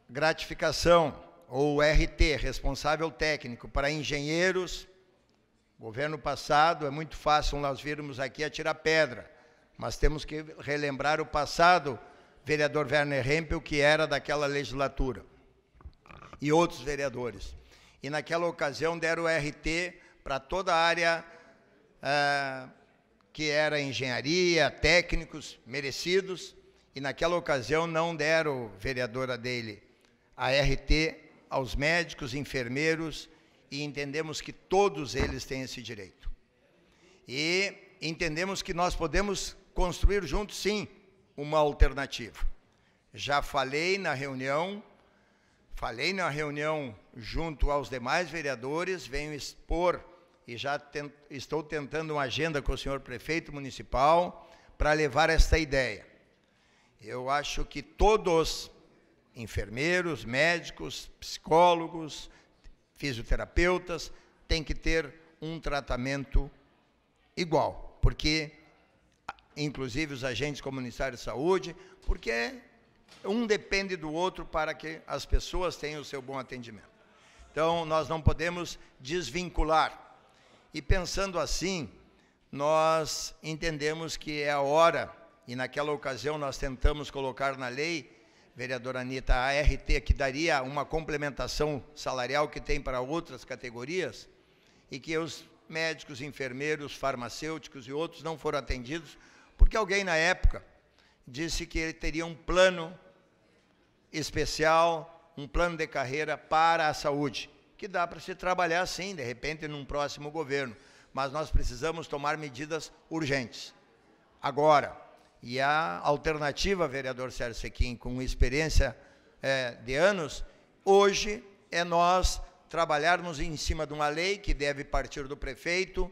gratificação ou RT, responsável técnico, para engenheiros, governo passado, é muito fácil nós virmos aqui atirar pedra, mas temos que relembrar o passado vereador Werner Hempel, que era daquela legislatura, e outros vereadores. E naquela ocasião deram o RT para toda a área ah, que era engenharia, técnicos merecidos, e naquela ocasião não deram, vereadora dele, a RT aos médicos, enfermeiros, e entendemos que todos eles têm esse direito. E entendemos que nós podemos construir juntos, sim, uma alternativa. Já falei na reunião, falei na reunião junto aos demais vereadores, venho expor e já tent, estou tentando uma agenda com o senhor prefeito municipal para levar esta ideia. Eu acho que todos, enfermeiros, médicos, psicólogos, fisioterapeutas, têm que ter um tratamento igual, porque inclusive os agentes comunitários de saúde, porque um depende do outro para que as pessoas tenham o seu bom atendimento. Então, nós não podemos desvincular. E pensando assim, nós entendemos que é a hora, e naquela ocasião nós tentamos colocar na lei, vereadora Anitta, a RT, que daria uma complementação salarial que tem para outras categorias, e que os médicos, enfermeiros, farmacêuticos e outros não foram atendidos porque alguém na época disse que ele teria um plano especial, um plano de carreira para a saúde, que dá para se trabalhar sim, de repente, num próximo governo. Mas nós precisamos tomar medidas urgentes. Agora, e a alternativa, vereador Sérgio Sequim, com experiência é, de anos, hoje é nós trabalharmos em cima de uma lei que deve partir do prefeito,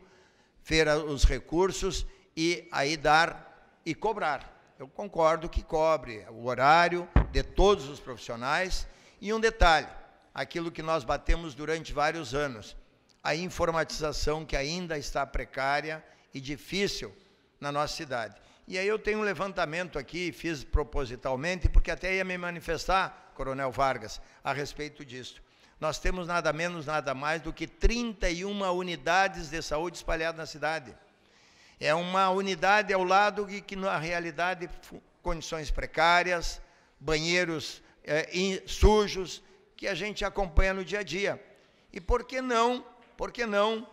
ver os recursos e aí dar e cobrar. Eu concordo que cobre o horário de todos os profissionais e um detalhe, aquilo que nós batemos durante vários anos, a informatização que ainda está precária e difícil na nossa cidade. E aí eu tenho um levantamento aqui, fiz propositalmente, porque até ia me manifestar, Coronel Vargas, a respeito disso. Nós temos nada menos, nada mais do que 31 unidades de saúde espalhadas na cidade. É uma unidade ao lado que, que na realidade, condições precárias, banheiros é, in, sujos, que a gente acompanha no dia a dia. E por que não, por que não,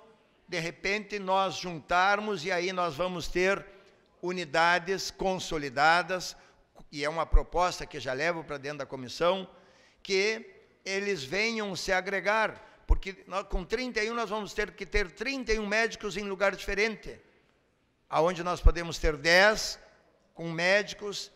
de repente, nós juntarmos e aí nós vamos ter unidades consolidadas, e é uma proposta que já levo para dentro da comissão, que eles venham se agregar, porque nós, com 31 nós vamos ter que ter 31 médicos em lugar diferente aonde nós podemos ter 10 com médicos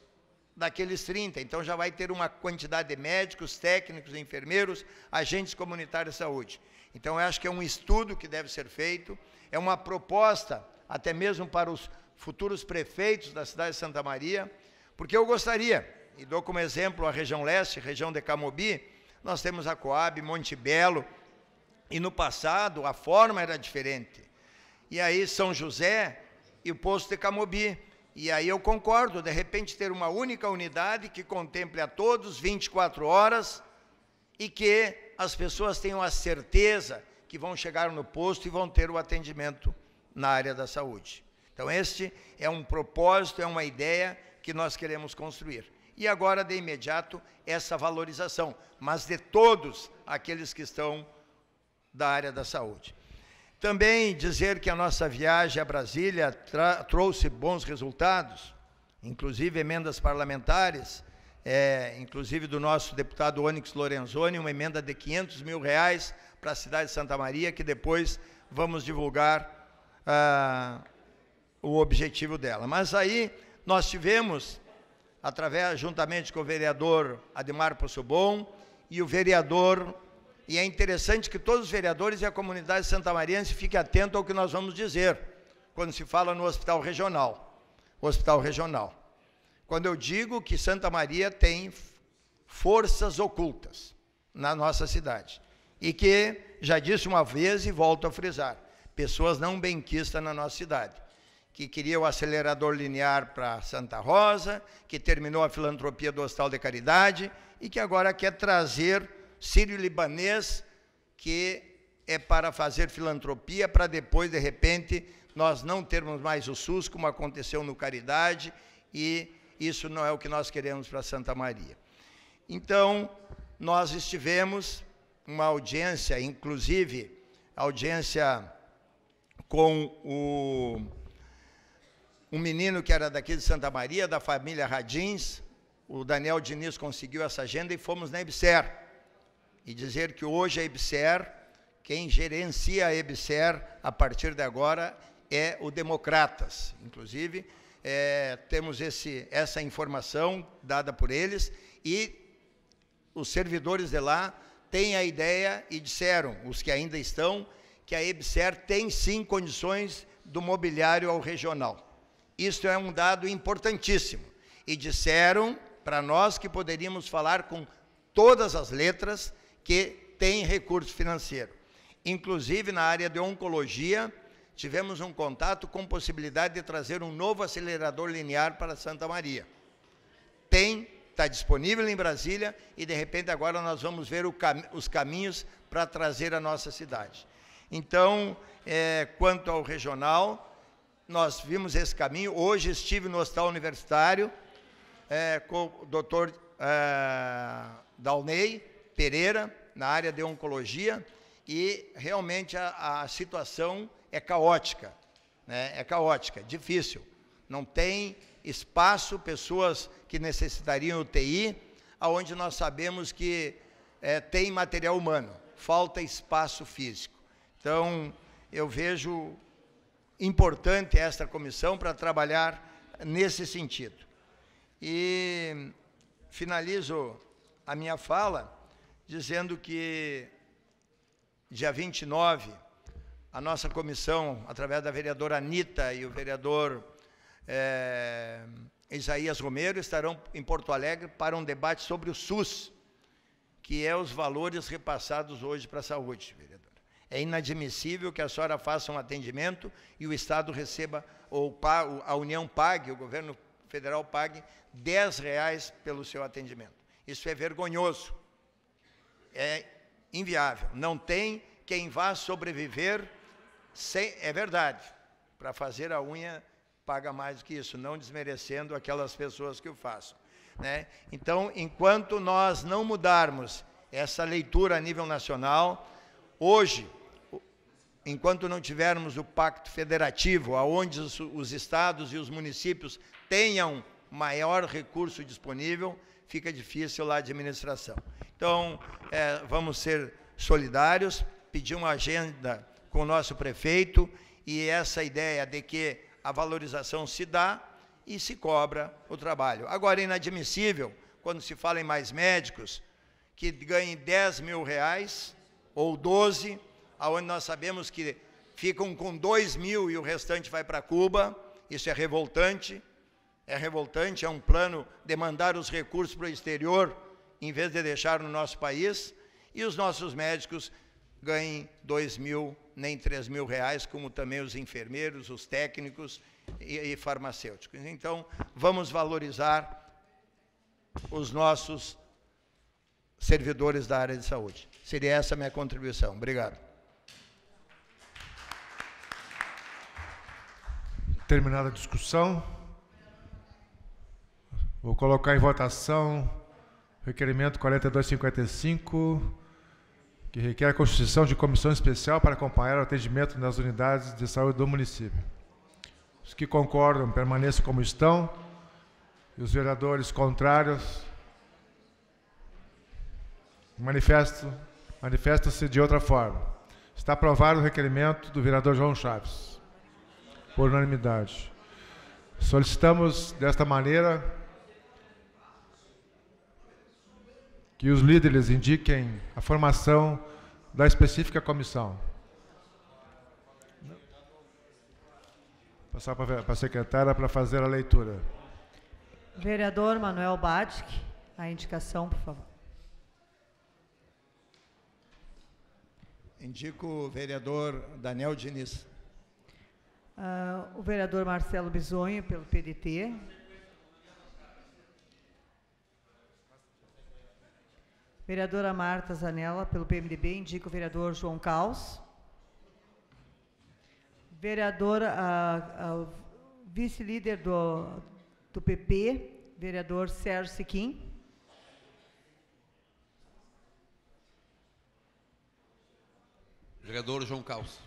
daqueles 30. Então já vai ter uma quantidade de médicos, técnicos, enfermeiros, agentes comunitários de saúde. Então eu acho que é um estudo que deve ser feito, é uma proposta até mesmo para os futuros prefeitos da cidade de Santa Maria, porque eu gostaria, e dou como exemplo a região leste, região de Camobi, nós temos a Coab, Monte Belo, e no passado a forma era diferente. E aí São José, e o posto de Camobi. E aí eu concordo, de repente ter uma única unidade que contemple a todos 24 horas e que as pessoas tenham a certeza que vão chegar no posto e vão ter o atendimento na área da saúde. Então este é um propósito, é uma ideia que nós queremos construir. E agora de imediato essa valorização, mas de todos aqueles que estão da área da saúde. Também dizer que a nossa viagem a Brasília trouxe bons resultados, inclusive emendas parlamentares, é, inclusive do nosso deputado Onyx Lorenzoni, uma emenda de 500 mil reais para a cidade de Santa Maria, que depois vamos divulgar ah, o objetivo dela. Mas aí nós tivemos, através juntamente com o vereador Ademar Possobon e o vereador e é interessante que todos os vereadores e a comunidade santamariense fiquem atentos ao que nós vamos dizer quando se fala no hospital regional. Hospital regional. Quando eu digo que Santa Maria tem forças ocultas na nossa cidade. E que, já disse uma vez e volto a frisar, pessoas não benquistas na nossa cidade que queria o acelerador linear para Santa Rosa, que terminou a filantropia do Hospital de Caridade e que agora quer trazer sírio-libanês, que é para fazer filantropia, para depois, de repente, nós não termos mais o SUS, como aconteceu no Caridade, e isso não é o que nós queremos para Santa Maria. Então, nós estivemos uma audiência, inclusive, audiência com o um menino que era daqui de Santa Maria, da família Radins, o Daniel Diniz conseguiu essa agenda e fomos na EBSER e dizer que hoje a EBSER, quem gerencia a EBSER a partir de agora é o Democratas. Inclusive, é, temos esse, essa informação dada por eles e os servidores de lá têm a ideia e disseram, os que ainda estão, que a EBSER tem sim condições do mobiliário ao regional. Isso é um dado importantíssimo. E disseram para nós que poderíamos falar com todas as letras que tem recurso financeiro. Inclusive, na área de oncologia, tivemos um contato com possibilidade de trazer um novo acelerador linear para Santa Maria. Tem, está disponível em Brasília e, de repente, agora nós vamos ver cam os caminhos para trazer a nossa cidade. Então, é, quanto ao regional, nós vimos esse caminho. Hoje estive no Hospital Universitário é, com o doutor é, Dalney, Pereira, na área de oncologia, e realmente a, a situação é caótica, né? é caótica, difícil. Não tem espaço, pessoas que necessitariam UTI, aonde nós sabemos que é, tem material humano, falta espaço físico. Então, eu vejo importante esta comissão para trabalhar nesse sentido. E finalizo a minha fala dizendo que dia 29, a nossa comissão, através da vereadora Anitta e o vereador é, Isaías Romero, estarão em Porto Alegre para um debate sobre o SUS, que é os valores repassados hoje para a saúde, vereador. É inadmissível que a senhora faça um atendimento e o Estado receba, ou a União pague, o governo federal pague R$ reais pelo seu atendimento. Isso é vergonhoso é inviável. Não tem quem vá sobreviver sem. É verdade. Para fazer a unha paga mais do que isso, não desmerecendo aquelas pessoas que o façam. Né? Então, enquanto nós não mudarmos essa leitura a nível nacional, hoje, enquanto não tivermos o pacto federativo, aonde os estados e os municípios tenham maior recurso disponível, fica difícil a administração. Então, é, vamos ser solidários, pedir uma agenda com o nosso prefeito e essa ideia de que a valorização se dá e se cobra o trabalho. Agora, é inadmissível, quando se fala em mais médicos, que ganhem 10 mil reais ou 12, aonde nós sabemos que ficam com 2 mil e o restante vai para Cuba, isso é revoltante, é revoltante, é um plano de mandar os recursos para o exterior em vez de deixar no nosso país, e os nossos médicos ganhem dois mil, nem três mil reais, como também os enfermeiros, os técnicos e, e farmacêuticos. Então, vamos valorizar os nossos servidores da área de saúde. Seria essa a minha contribuição. Obrigado. Terminada a discussão. Vou colocar em votação o requerimento 4255, que requer a constituição de comissão especial para acompanhar o atendimento nas unidades de saúde do município. Os que concordam permaneçam como estão e os vereadores contrários manifestam-se manifestam de outra forma. Está aprovado o requerimento do vereador João Chaves, por unanimidade. Solicitamos desta maneira que os líderes indiquem a formação da específica comissão. Vou passar para a secretária para fazer a leitura. Vereador Manuel Batic, a indicação, por favor. Indico o vereador Daniel Diniz. Uh, o vereador Marcelo Bisonho, pelo PDT. Vereadora Marta Zanella, pelo PMDB, indica o vereador João Caos. Vereadora, vice-líder do, do PP, vereador Sérgio Siquim. Vereador João Caos.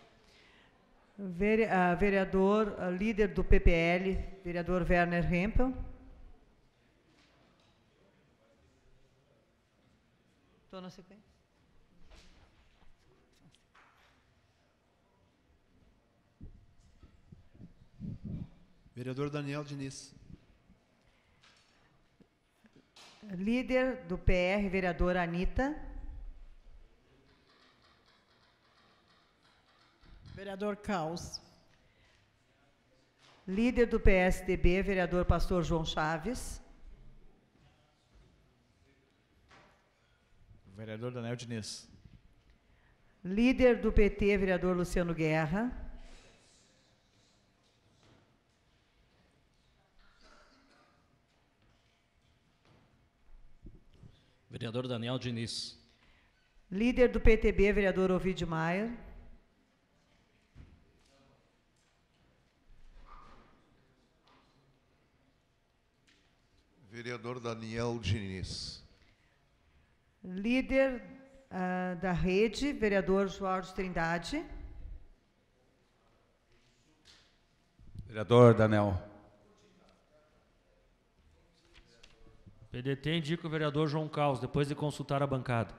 Vere, vereador, líder do PPL, vereador Werner Hempel. Estou na sequência? Vereador Daniel Diniz. Líder do PR, vereadora Anitta. Vereador Caos. Líder do PSDB, vereador Pastor João Chaves. Vereador Daniel Diniz. Líder do PT, vereador Luciano Guerra. Vereador Daniel Diniz. Líder do PTB, vereador Ovidio Maier. Vereador Daniel Diniz. Líder uh, da rede, vereador Jorge Trindade. Vereador Daniel. PDT indica o vereador João Caos, depois de consultar a bancada.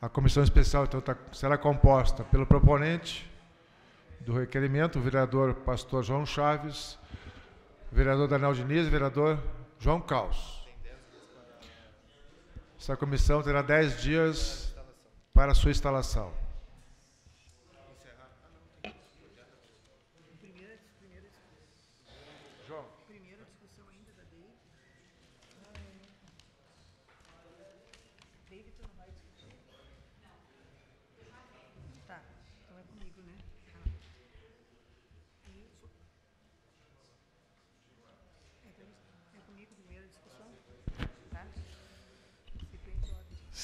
A comissão especial então, tá, será composta pelo proponente do requerimento, o vereador pastor João Chaves, vereador Daniel Diniz, vereador João Caos. Essa comissão terá 10 dias para a sua instalação.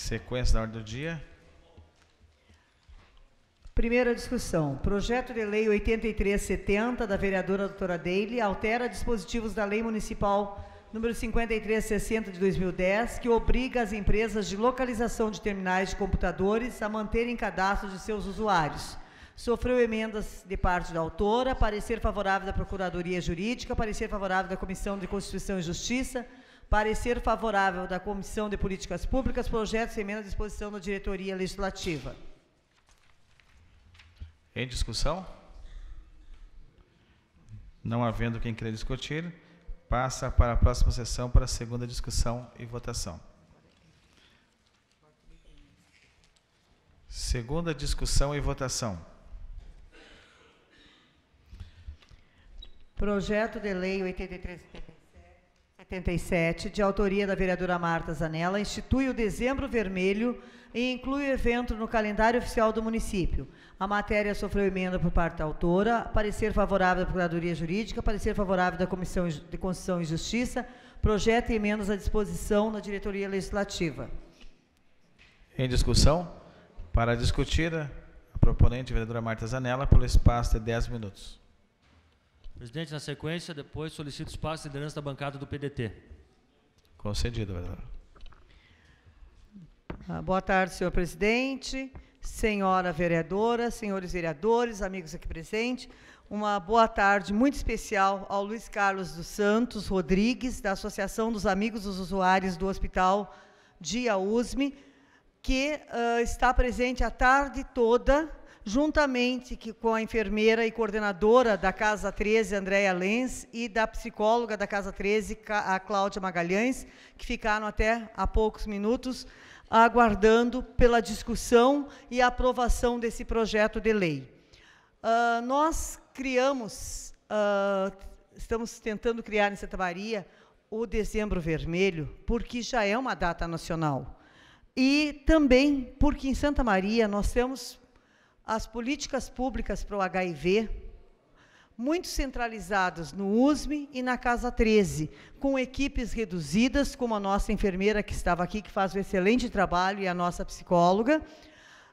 Sequência da ordem do dia. Primeira discussão. Projeto de Lei 8370 da vereadora doutora Deile altera dispositivos da Lei Municipal número 5360 de 2010, que obriga as empresas de localização de terminais de computadores a manterem cadastro de seus usuários. Sofreu emendas de parte da autora, parecer favorável da Procuradoria Jurídica, parecer favorável da Comissão de Constituição e Justiça, Parecer favorável da Comissão de Políticas Públicas, projeto sem à disposição da diretoria legislativa. Em discussão? Não havendo quem queira discutir, passa para a próxima sessão para a segunda discussão e votação. Segunda discussão e votação. Projeto de Lei 83. 87 de autoria da vereadora Marta Zanella, institui o Dezembro Vermelho e inclui o evento no calendário oficial do município. A matéria sofreu emenda por parte da autora, parecer favorável da Procuradoria Jurídica, parecer favorável da Comissão de Constituição e Justiça, projeto e emendas à disposição na Diretoria Legislativa. Em discussão, para discutir, a proponente, a vereadora Marta Zanella, pelo espaço de 10 minutos. Presidente, na sequência, depois solicito espaço de liderança da bancada do PDT. Concedido, vereador. Ah, boa tarde, senhor presidente, senhora vereadora, senhores vereadores, amigos aqui presentes. Uma boa tarde muito especial ao Luiz Carlos dos Santos Rodrigues, da Associação dos Amigos dos Usuários do Hospital de Ausme, que uh, está presente a tarde toda juntamente com a enfermeira e coordenadora da Casa 13, Andréia Lenz, e da psicóloga da Casa 13, a Cláudia Magalhães, que ficaram até há poucos minutos aguardando pela discussão e aprovação desse projeto de lei. Uh, nós criamos, uh, estamos tentando criar em Santa Maria o Dezembro Vermelho, porque já é uma data nacional. E também porque em Santa Maria nós temos as políticas públicas para o HIV, muito centralizados no USME e na Casa 13, com equipes reduzidas, como a nossa enfermeira que estava aqui, que faz um excelente trabalho, e a nossa psicóloga,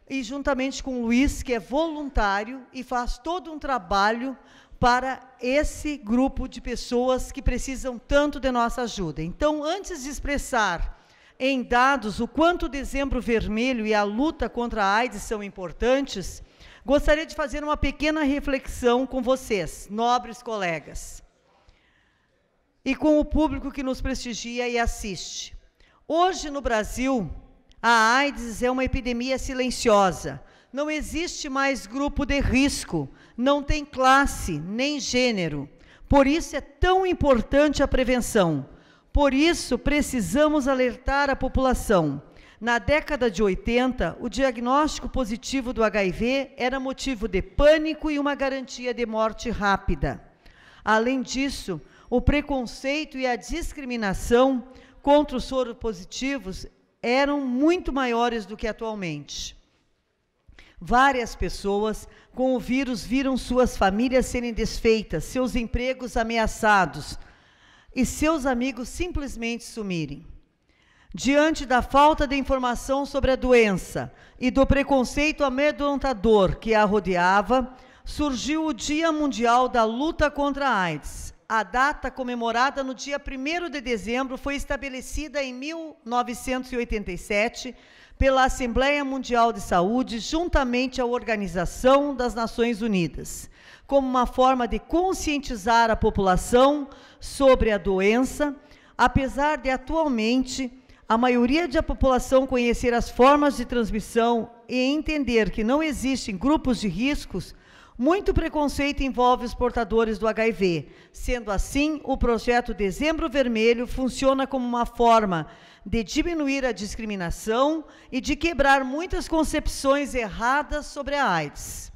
e juntamente com o Luiz, que é voluntário e faz todo um trabalho para esse grupo de pessoas que precisam tanto de nossa ajuda. Então, antes de expressar em dados o quanto o dezembro vermelho e a luta contra a AIDS são importantes, gostaria de fazer uma pequena reflexão com vocês, nobres colegas, e com o público que nos prestigia e assiste. Hoje no Brasil, a AIDS é uma epidemia silenciosa. Não existe mais grupo de risco, não tem classe nem gênero. Por isso é tão importante a prevenção. Por isso, precisamos alertar a população. Na década de 80, o diagnóstico positivo do HIV era motivo de pânico e uma garantia de morte rápida. Além disso, o preconceito e a discriminação contra os soropositivos eram muito maiores do que atualmente. Várias pessoas com o vírus viram suas famílias serem desfeitas, seus empregos ameaçados, e seus amigos simplesmente sumirem. Diante da falta de informação sobre a doença e do preconceito amedrontador que a rodeava, surgiu o Dia Mundial da Luta contra a AIDS. A data comemorada no dia 1 de dezembro foi estabelecida em 1987 pela Assembleia Mundial de Saúde, juntamente à Organização das Nações Unidas, como uma forma de conscientizar a população sobre a doença, apesar de atualmente a maioria da população conhecer as formas de transmissão e entender que não existem grupos de riscos, muito preconceito envolve os portadores do HIV. Sendo assim, o projeto Dezembro Vermelho funciona como uma forma de diminuir a discriminação e de quebrar muitas concepções erradas sobre a AIDS.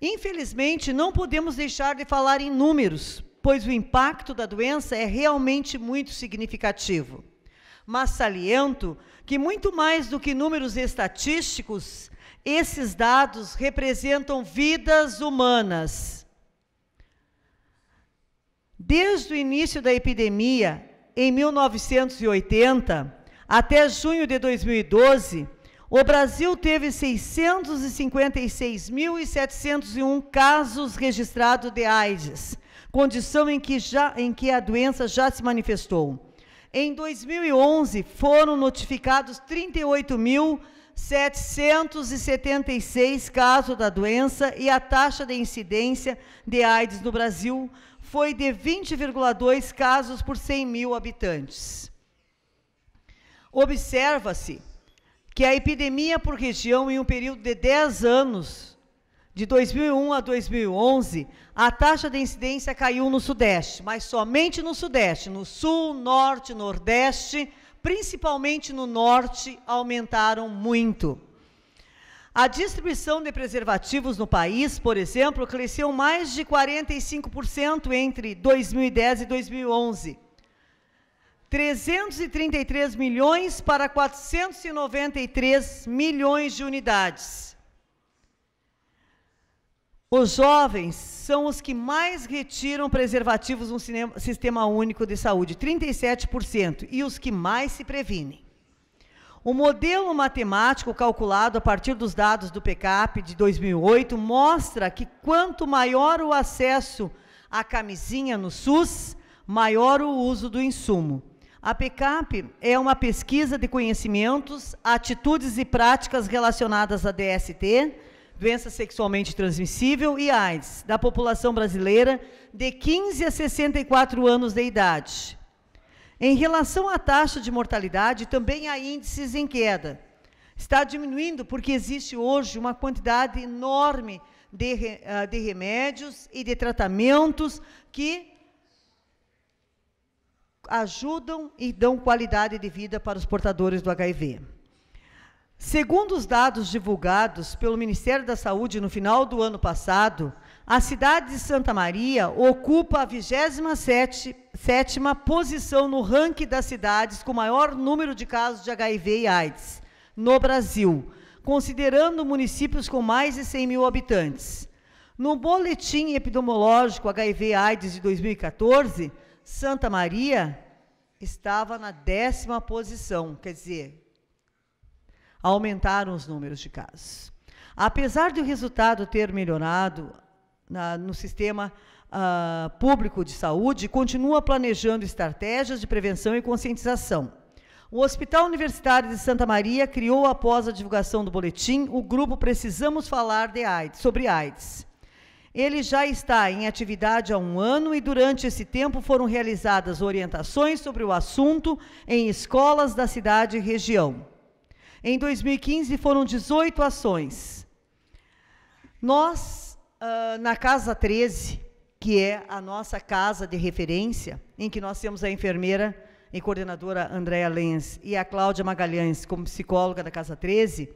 Infelizmente, não podemos deixar de falar em números, pois o impacto da doença é realmente muito significativo. Mas saliento que, muito mais do que números estatísticos, esses dados representam vidas humanas. Desde o início da epidemia, em 1980, até junho de 2012, o Brasil teve 656.701 casos registrados de AIDS condição em que, já, em que a doença já se manifestou. Em 2011, foram notificados 38.776 casos da doença e a taxa de incidência de AIDS no Brasil foi de 20,2 casos por 100 mil habitantes. Observa-se que a epidemia por região em um período de 10 anos de 2001 a 2011, a taxa de incidência caiu no Sudeste, mas somente no Sudeste. No Sul, Norte, Nordeste, principalmente no Norte, aumentaram muito. A distribuição de preservativos no país, por exemplo, cresceu mais de 45% entre 2010 e 2011. 333 milhões para 493 milhões de unidades. Os jovens são os que mais retiram preservativos no Sistema Único de Saúde, 37%, e os que mais se previnem. O modelo matemático calculado a partir dos dados do PECAP de 2008 mostra que quanto maior o acesso à camisinha no SUS, maior o uso do insumo. A PECAP é uma pesquisa de conhecimentos, atitudes e práticas relacionadas à DST, doença sexualmente transmissível e AIDS da população brasileira de 15 a 64 anos de idade. Em relação à taxa de mortalidade, também há índices em queda. Está diminuindo porque existe hoje uma quantidade enorme de, ah, de remédios e de tratamentos que ajudam e dão qualidade de vida para os portadores do HIV. Segundo os dados divulgados pelo Ministério da Saúde no final do ano passado, a cidade de Santa Maria ocupa a 27 posição no ranking das cidades com maior número de casos de HIV e AIDS no Brasil, considerando municípios com mais de 100 mil habitantes. No Boletim Epidemiológico HIV AIDS de 2014, Santa Maria estava na décima posição, quer dizer, aumentaram os números de casos. Apesar do resultado ter melhorado na, no sistema uh, público de saúde, continua planejando estratégias de prevenção e conscientização. O Hospital Universitário de Santa Maria criou, após a divulgação do boletim, o grupo Precisamos Falar de AIDS, sobre AIDS. Ele já está em atividade há um ano e, durante esse tempo, foram realizadas orientações sobre o assunto em escolas da cidade e região. Em 2015 foram 18 ações. Nós, uh, na Casa 13, que é a nossa casa de referência, em que nós temos a enfermeira e coordenadora Andréa Lenz e a Cláudia Magalhães como psicóloga da Casa 13,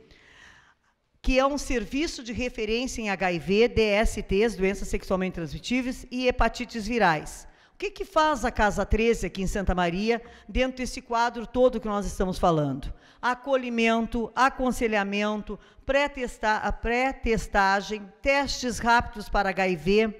que é um serviço de referência em HIV, DSTs, doenças sexualmente transmitíveis e hepatites virais. O que, que faz a Casa 13 aqui em Santa Maria, dentro desse quadro todo que nós estamos falando? Acolhimento, aconselhamento, pré-testagem, pré testes rápidos para HIV,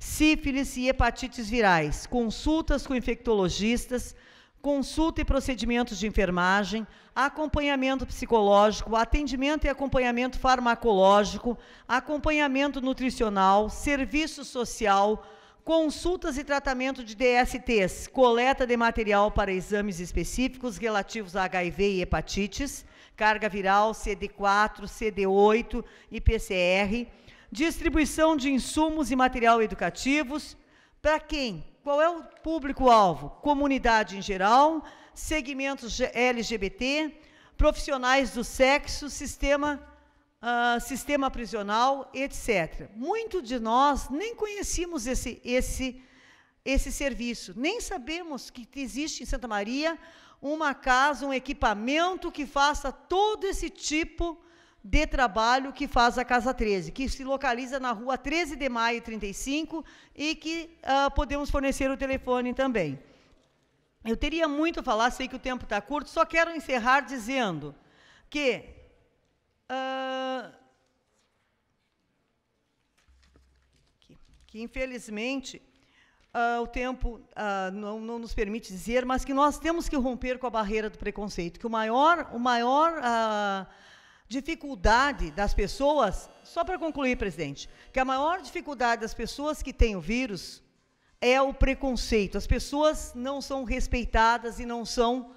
sífilis e hepatites virais, consultas com infectologistas, consulta e procedimentos de enfermagem, acompanhamento psicológico, atendimento e acompanhamento farmacológico, acompanhamento nutricional, serviço social, Consultas e tratamento de DSTs, coleta de material para exames específicos relativos a HIV e hepatites, carga viral, CD4, CD8 e PCR, distribuição de insumos e material educativos. Para quem? Qual é o público-alvo? Comunidade em geral, segmentos LGBT, profissionais do sexo, sistema uh, sistema prisional, etc. Muitos de nós nem conhecíamos esse, esse, esse serviço, nem sabemos que existe em Santa Maria uma casa, um equipamento que faça todo esse tipo de trabalho que faz a Casa 13, que se localiza na rua 13 de maio 35 e que uh, podemos fornecer o telefone também. Eu teria muito a falar, sei que o tempo está curto, só quero encerrar dizendo que ah, que infelizmente uh, o tempo uh, não, não, nos permite dizer, mas que nós temos que romper com a barreira do preconceito, que o maior, o maior uh, dificuldade das pessoas, só para concluir, presidente, que a maior dificuldade das pessoas que têm o vírus é o preconceito. As pessoas não são respeitadas e não são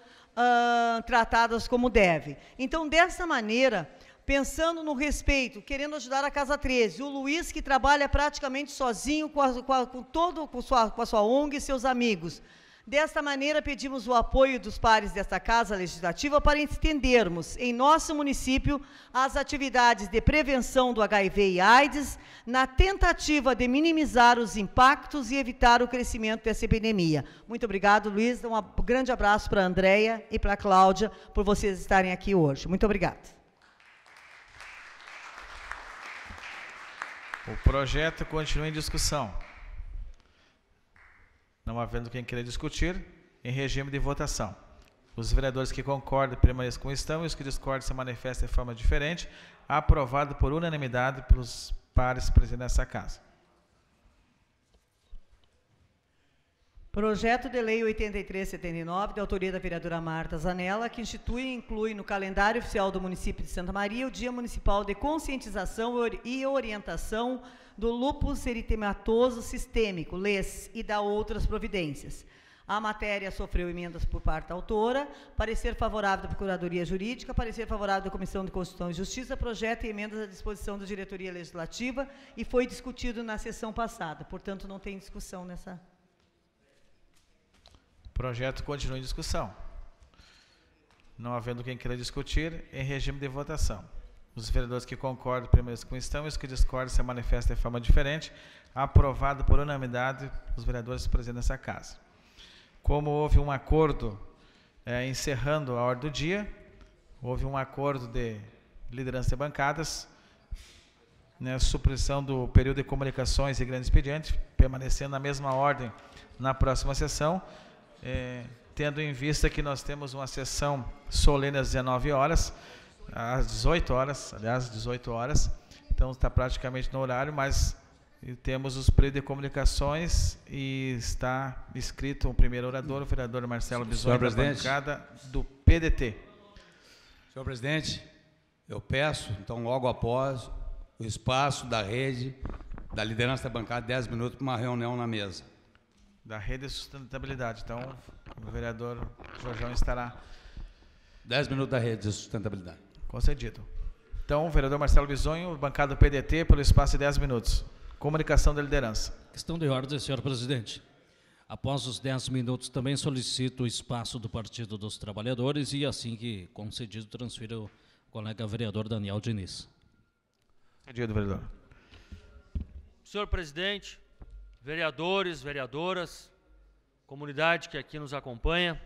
tratadas como deve. Então, dessa maneira, pensando no respeito, querendo ajudar a Casa 13. O Luiz, que trabalha praticamente sozinho com, a, com, a, com todo, com, sua, com a sua ONG e seus amigos. Desta maneira, pedimos o apoio dos pares desta Casa Legislativa para estendermos em nosso município as atividades de prevenção do HIV e AIDS, na tentativa de minimizar os impactos e evitar o crescimento dessa epidemia. Muito obrigado, Luiz. Um grande abraço para a Andrea e para a Cláudia por vocês estarem aqui hoje. Muito obrigada. O projeto continua em discussão. Não havendo quem queira discutir, em regime de votação. Os vereadores que concordam permaneçam como estão e os que discordam se manifestam de forma diferente. Aprovado por unanimidade pelos pares presentes nessa casa. Projeto de Lei 8379, de autoria da vereadora Marta Zanella, que institui e inclui no calendário oficial do município de Santa Maria o Dia Municipal de Conscientização e Orientação do lupus Eritematoso Sistêmico, LES, e da outras providências. A matéria sofreu emendas por parte da autora, parecer favorável da Procuradoria Jurídica, parecer favorável da Comissão de Constituição e Justiça, projeto e emendas à disposição da Diretoria Legislativa e foi discutido na sessão passada. Portanto, não tem discussão nessa Projeto continua em discussão. Não havendo quem queira discutir, em regime de votação. Os vereadores que concordam primeiros com estão e os que discordam se manifestam de forma diferente. Aprovado por unanimidade os vereadores presentes nessa casa. Como houve um acordo é, encerrando a ordem do dia, houve um acordo de liderança de bancadas, né, supressão do período de comunicações e grande expediente, permanecendo na mesma ordem na próxima sessão é, tendo em vista que nós temos uma sessão solene às 19 horas, às 18 horas, aliás, 18 horas, então está praticamente no horário, mas temos os pré de comunicações e está escrito o primeiro orador, o vereador Marcelo Bisogno, da bancada do PDT. Senhor presidente, eu peço, então, logo após o espaço da rede, da liderança da bancada, 10 minutos para uma reunião na mesa da Rede de Sustentabilidade. Então, o vereador Jorjão estará. 10 minutos da Rede de Sustentabilidade. Concedido. Então, o vereador Marcelo Bisonho, bancado PDT, pelo espaço de 10 minutos. Comunicação da liderança. Questão de ordem, senhor presidente. Após os 10 minutos, também solicito o espaço do Partido dos Trabalhadores e, assim que concedido, transfiro o colega vereador Daniel Diniz. Dia do vereador. Senhor presidente, vereadores, vereadoras, comunidade que aqui nos acompanha.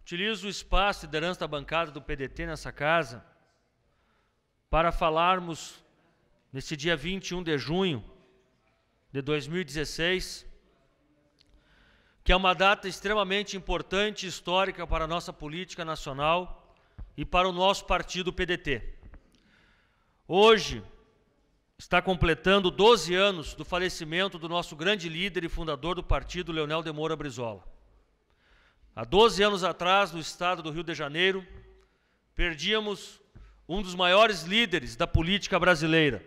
Utilizo o espaço de liderança da bancada do PDT nessa casa para falarmos, nesse dia 21 de junho de 2016, que é uma data extremamente importante e histórica para a nossa política nacional e para o nosso partido PDT. Hoje, está completando 12 anos do falecimento do nosso grande líder e fundador do partido, Leonel de Moura Brizola. Há 12 anos atrás, no estado do Rio de Janeiro, perdíamos um dos maiores líderes da política brasileira,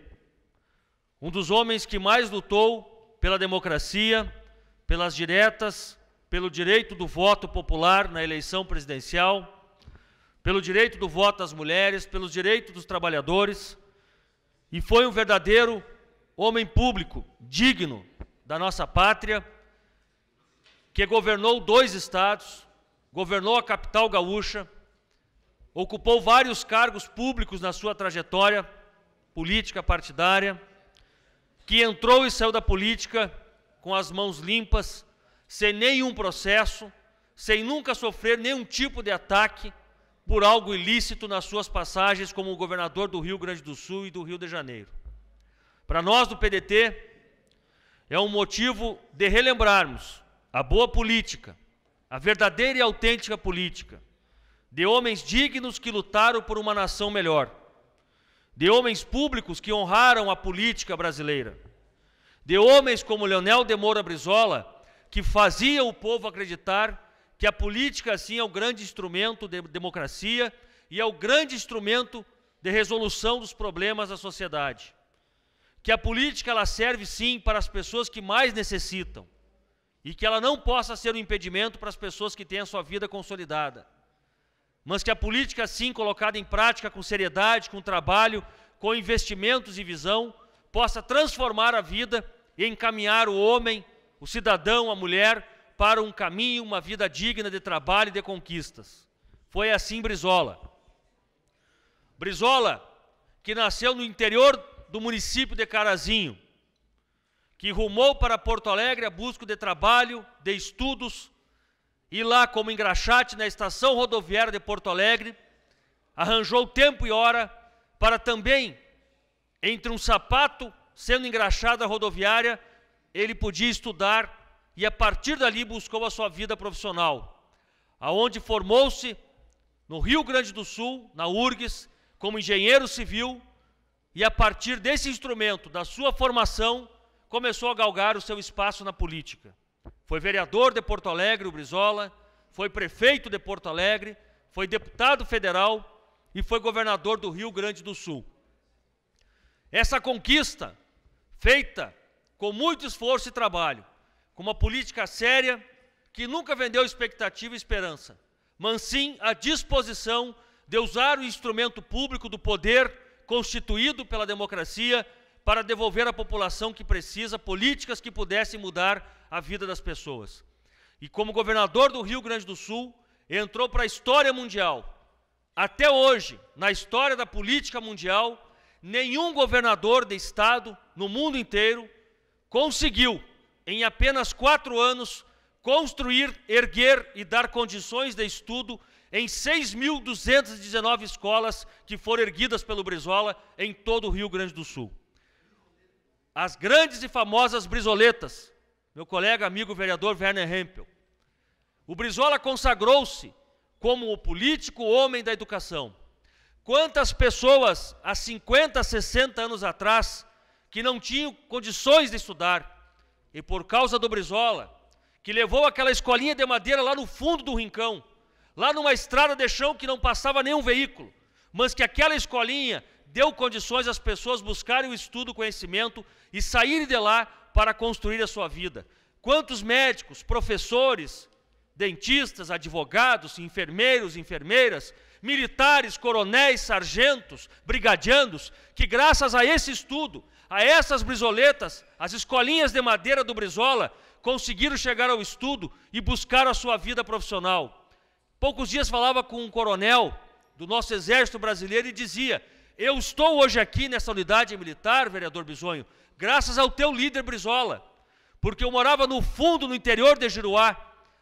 um dos homens que mais lutou pela democracia, pelas diretas, pelo direito do voto popular na eleição presidencial, pelo direito do voto às mulheres, pelos direitos dos trabalhadores e foi um verdadeiro homem público, digno da nossa pátria, que governou dois estados, governou a capital gaúcha, ocupou vários cargos públicos na sua trajetória política partidária, que entrou e saiu da política com as mãos limpas, sem nenhum processo, sem nunca sofrer nenhum tipo de ataque por algo ilícito nas suas passagens como governador do Rio Grande do Sul e do Rio de Janeiro. Para nós do PDT, é um motivo de relembrarmos a boa política, a verdadeira e autêntica política, de homens dignos que lutaram por uma nação melhor, de homens públicos que honraram a política brasileira, de homens como Leonel de Moura Brizola, que fazia o povo acreditar que a política, sim, é o grande instrumento de democracia e é o grande instrumento de resolução dos problemas da sociedade. Que a política ela serve, sim, para as pessoas que mais necessitam e que ela não possa ser um impedimento para as pessoas que têm a sua vida consolidada. Mas que a política, sim, colocada em prática com seriedade, com trabalho, com investimentos e visão, possa transformar a vida e encaminhar o homem, o cidadão, a mulher, para um caminho, uma vida digna de trabalho e de conquistas. Foi assim Brizola. Brizola, que nasceu no interior do município de Carazinho, que rumou para Porto Alegre a busca de trabalho, de estudos, e lá, como engraxate na estação rodoviária de Porto Alegre, arranjou tempo e hora para também, entre um sapato sendo engraxado à rodoviária, ele podia estudar e a partir dali buscou a sua vida profissional, aonde formou-se no Rio Grande do Sul, na URGS, como engenheiro civil, e a partir desse instrumento, da sua formação, começou a galgar o seu espaço na política. Foi vereador de Porto Alegre, o Brizola, foi prefeito de Porto Alegre, foi deputado federal e foi governador do Rio Grande do Sul. Essa conquista, feita com muito esforço e trabalho, com uma política séria que nunca vendeu expectativa e esperança, mas sim a disposição de usar o instrumento público do poder constituído pela democracia para devolver à população que precisa políticas que pudessem mudar a vida das pessoas. E como governador do Rio Grande do Sul, entrou para a história mundial. Até hoje, na história da política mundial, nenhum governador de estado no mundo inteiro conseguiu em apenas quatro anos, construir, erguer e dar condições de estudo em 6.219 escolas que foram erguidas pelo Brizola em todo o Rio Grande do Sul. As grandes e famosas brisoletas, meu colega amigo vereador Werner Hempel. O Brizola consagrou-se como o político homem da educação. Quantas pessoas há 50, 60 anos atrás que não tinham condições de estudar, e por causa do Brizola, que levou aquela escolinha de madeira lá no fundo do rincão, lá numa estrada de chão que não passava nenhum veículo, mas que aquela escolinha deu condições às pessoas buscarem o estudo, o conhecimento e saírem de lá para construir a sua vida. Quantos médicos, professores, dentistas, advogados, enfermeiros, enfermeiras, militares, coronéis, sargentos, brigadianos, que graças a esse estudo, a essas brisoletas, as escolinhas de madeira do Brizola conseguiram chegar ao estudo e buscar a sua vida profissional. Poucos dias falava com um coronel do nosso exército brasileiro e dizia: Eu estou hoje aqui nessa unidade militar, vereador Bisonho, graças ao teu líder Brizola, porque eu morava no fundo, no interior de Giruá,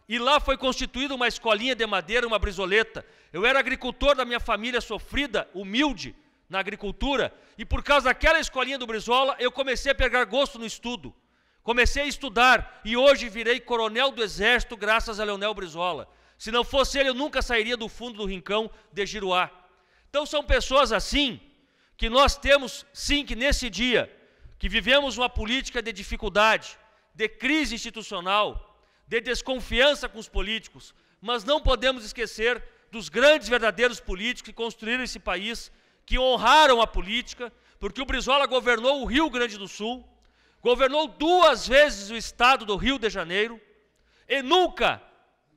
e lá foi constituída uma escolinha de madeira, uma brizoleta. Eu era agricultor da minha família sofrida, humilde, na agricultura, e por causa daquela escolinha do Brizola, eu comecei a pegar gosto no estudo. Comecei a estudar e hoje virei coronel do Exército graças a Leonel Brizola. Se não fosse ele, eu nunca sairia do fundo do rincão de Giruá. Então são pessoas assim que nós temos sim que nesse dia que vivemos uma política de dificuldade, de crise institucional, de desconfiança com os políticos, mas não podemos esquecer dos grandes verdadeiros políticos que construíram esse país que honraram a política, porque o Brizola governou o Rio Grande do Sul, governou duas vezes o estado do Rio de Janeiro, e nunca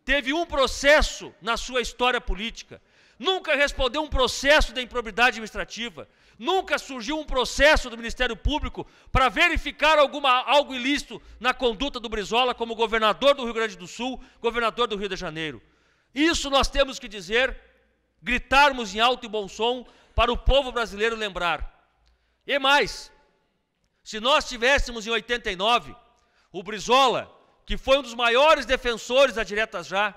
teve um processo na sua história política, nunca respondeu um processo de improbidade administrativa, nunca surgiu um processo do Ministério Público para verificar alguma, algo ilícito na conduta do Brizola como governador do Rio Grande do Sul, governador do Rio de Janeiro. Isso nós temos que dizer, gritarmos em alto e bom som, para o povo brasileiro lembrar. E mais, se nós tivéssemos em 89 o Brizola, que foi um dos maiores defensores da Diretas Já,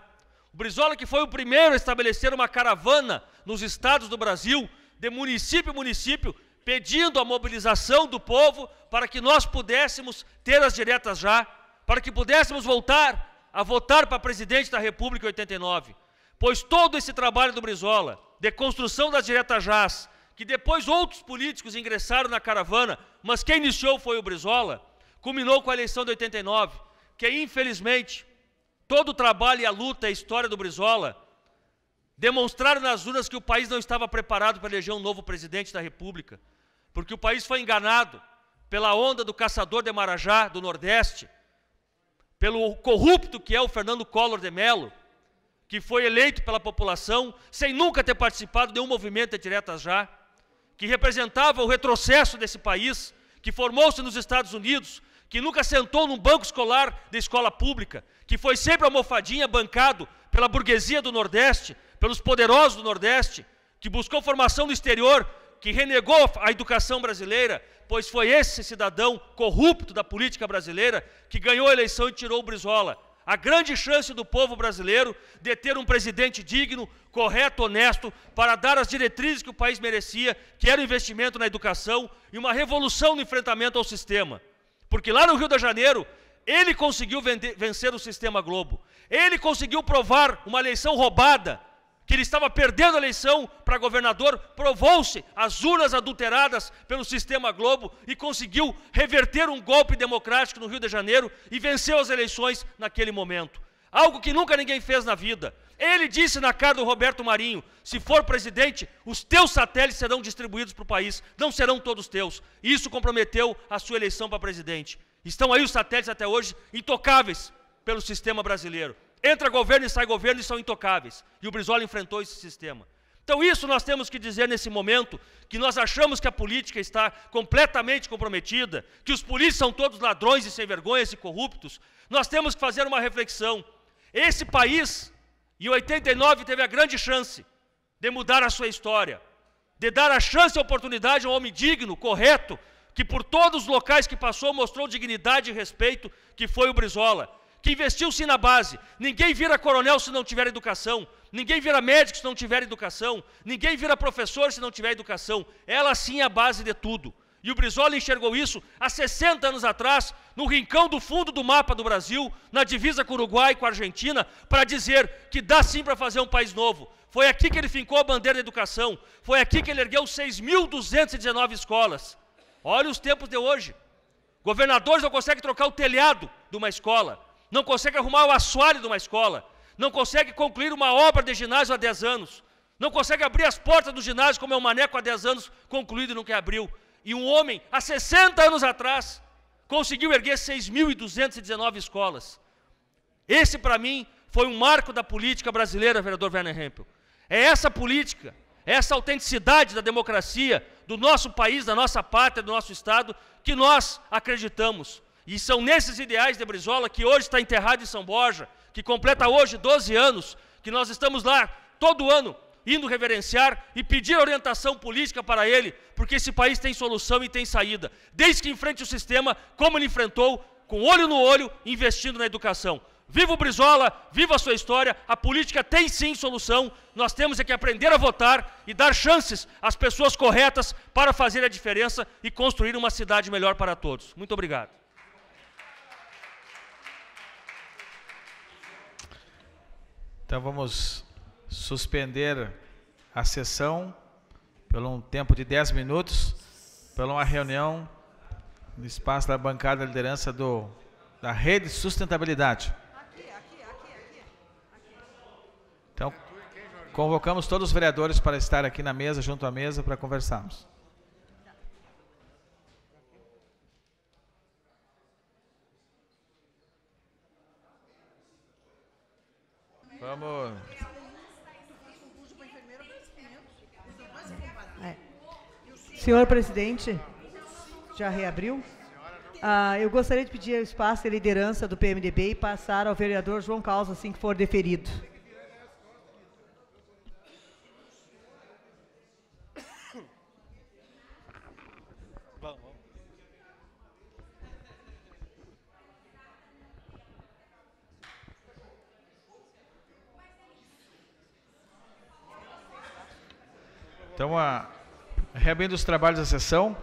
o Brizola que foi o primeiro a estabelecer uma caravana nos estados do Brasil, de município a município, pedindo a mobilização do povo para que nós pudéssemos ter as diretas já, para que pudéssemos voltar a votar para presidente da República em 89. Pois todo esse trabalho do Brizola, de construção das diretajás, que depois outros políticos ingressaram na caravana, mas quem iniciou foi o Brizola, culminou com a eleição de 89, que infelizmente todo o trabalho e a luta e a história do Brizola demonstraram nas urnas que o país não estava preparado para eleger um novo presidente da República, porque o país foi enganado pela onda do caçador de Marajá do Nordeste, pelo corrupto que é o Fernando Collor de Mello, que foi eleito pela população, sem nunca ter participado de um movimento de diretas já, que representava o retrocesso desse país, que formou-se nos Estados Unidos, que nunca sentou num banco escolar de escola pública, que foi sempre almofadinha bancado pela burguesia do Nordeste, pelos poderosos do Nordeste, que buscou formação no exterior, que renegou a educação brasileira, pois foi esse cidadão corrupto da política brasileira que ganhou a eleição e tirou o Brizola a grande chance do povo brasileiro de ter um presidente digno, correto, honesto, para dar as diretrizes que o país merecia, que era o investimento na educação e uma revolução no enfrentamento ao sistema. Porque lá no Rio de Janeiro, ele conseguiu vencer o sistema Globo. Ele conseguiu provar uma eleição roubada, que ele estava perdendo a eleição para governador, provou-se as urnas adulteradas pelo sistema Globo e conseguiu reverter um golpe democrático no Rio de Janeiro e venceu as eleições naquele momento. Algo que nunca ninguém fez na vida. Ele disse na cara do Roberto Marinho: se for presidente, os teus satélites serão distribuídos para o país, não serão todos teus. Isso comprometeu a sua eleição para presidente. Estão aí os satélites até hoje intocáveis pelo sistema brasileiro. Entra governo e sai governo e são intocáveis. E o Brizola enfrentou esse sistema. Então, isso nós temos que dizer nesse momento: que nós achamos que a política está completamente comprometida, que os políticos são todos ladrões e sem vergonhas e corruptos. Nós temos que fazer uma reflexão. Esse país, em 89, teve a grande chance de mudar a sua história, de dar a chance e a oportunidade a um homem digno, correto, que por todos os locais que passou mostrou dignidade e respeito, que foi o Brizola que investiu-se na base. Ninguém vira coronel se não tiver educação. Ninguém vira médico se não tiver educação. Ninguém vira professor se não tiver educação. Ela sim é a base de tudo. E o Brizola enxergou isso há 60 anos atrás, no rincão do fundo do mapa do Brasil, na divisa com o Uruguai e com a Argentina, para dizer que dá sim para fazer um país novo. Foi aqui que ele fincou a bandeira da educação. Foi aqui que ele ergueu 6.219 escolas. Olha os tempos de hoje. Governadores não conseguem trocar o telhado de uma escola não consegue arrumar o assoalho de uma escola, não consegue concluir uma obra de ginásio há 10 anos, não consegue abrir as portas do ginásio como é o um maneco há 10 anos, concluído e nunca abriu. E um homem, há 60 anos atrás, conseguiu erguer 6.219 escolas. Esse, para mim, foi um marco da política brasileira, vereador Werner Hempel. É essa política, é essa autenticidade da democracia, do nosso país, da nossa pátria, do nosso Estado, que nós acreditamos. E são nesses ideais de Brizola, que hoje está enterrado em São Borja, que completa hoje 12 anos, que nós estamos lá todo ano indo reverenciar e pedir orientação política para ele, porque esse país tem solução e tem saída, desde que enfrente o sistema como ele enfrentou, com olho no olho, investindo na educação. Viva o Brizola, viva a sua história, a política tem sim solução, nós temos é que aprender a votar e dar chances às pessoas corretas para fazer a diferença e construir uma cidade melhor para todos. Muito obrigado. Então vamos suspender a sessão por um tempo de 10 minutos, por uma reunião no espaço da bancada da liderança do, da Rede Sustentabilidade. então, convocamos todos os vereadores para estar aqui na mesa, junto à mesa, para conversarmos. Vamos. É. Senhor presidente, já reabriu? Ah, eu gostaria de pedir o espaço e liderança do PMDB e passar ao vereador João Causa, assim que for deferido. Então, a, reabrindo é os trabalhos da sessão,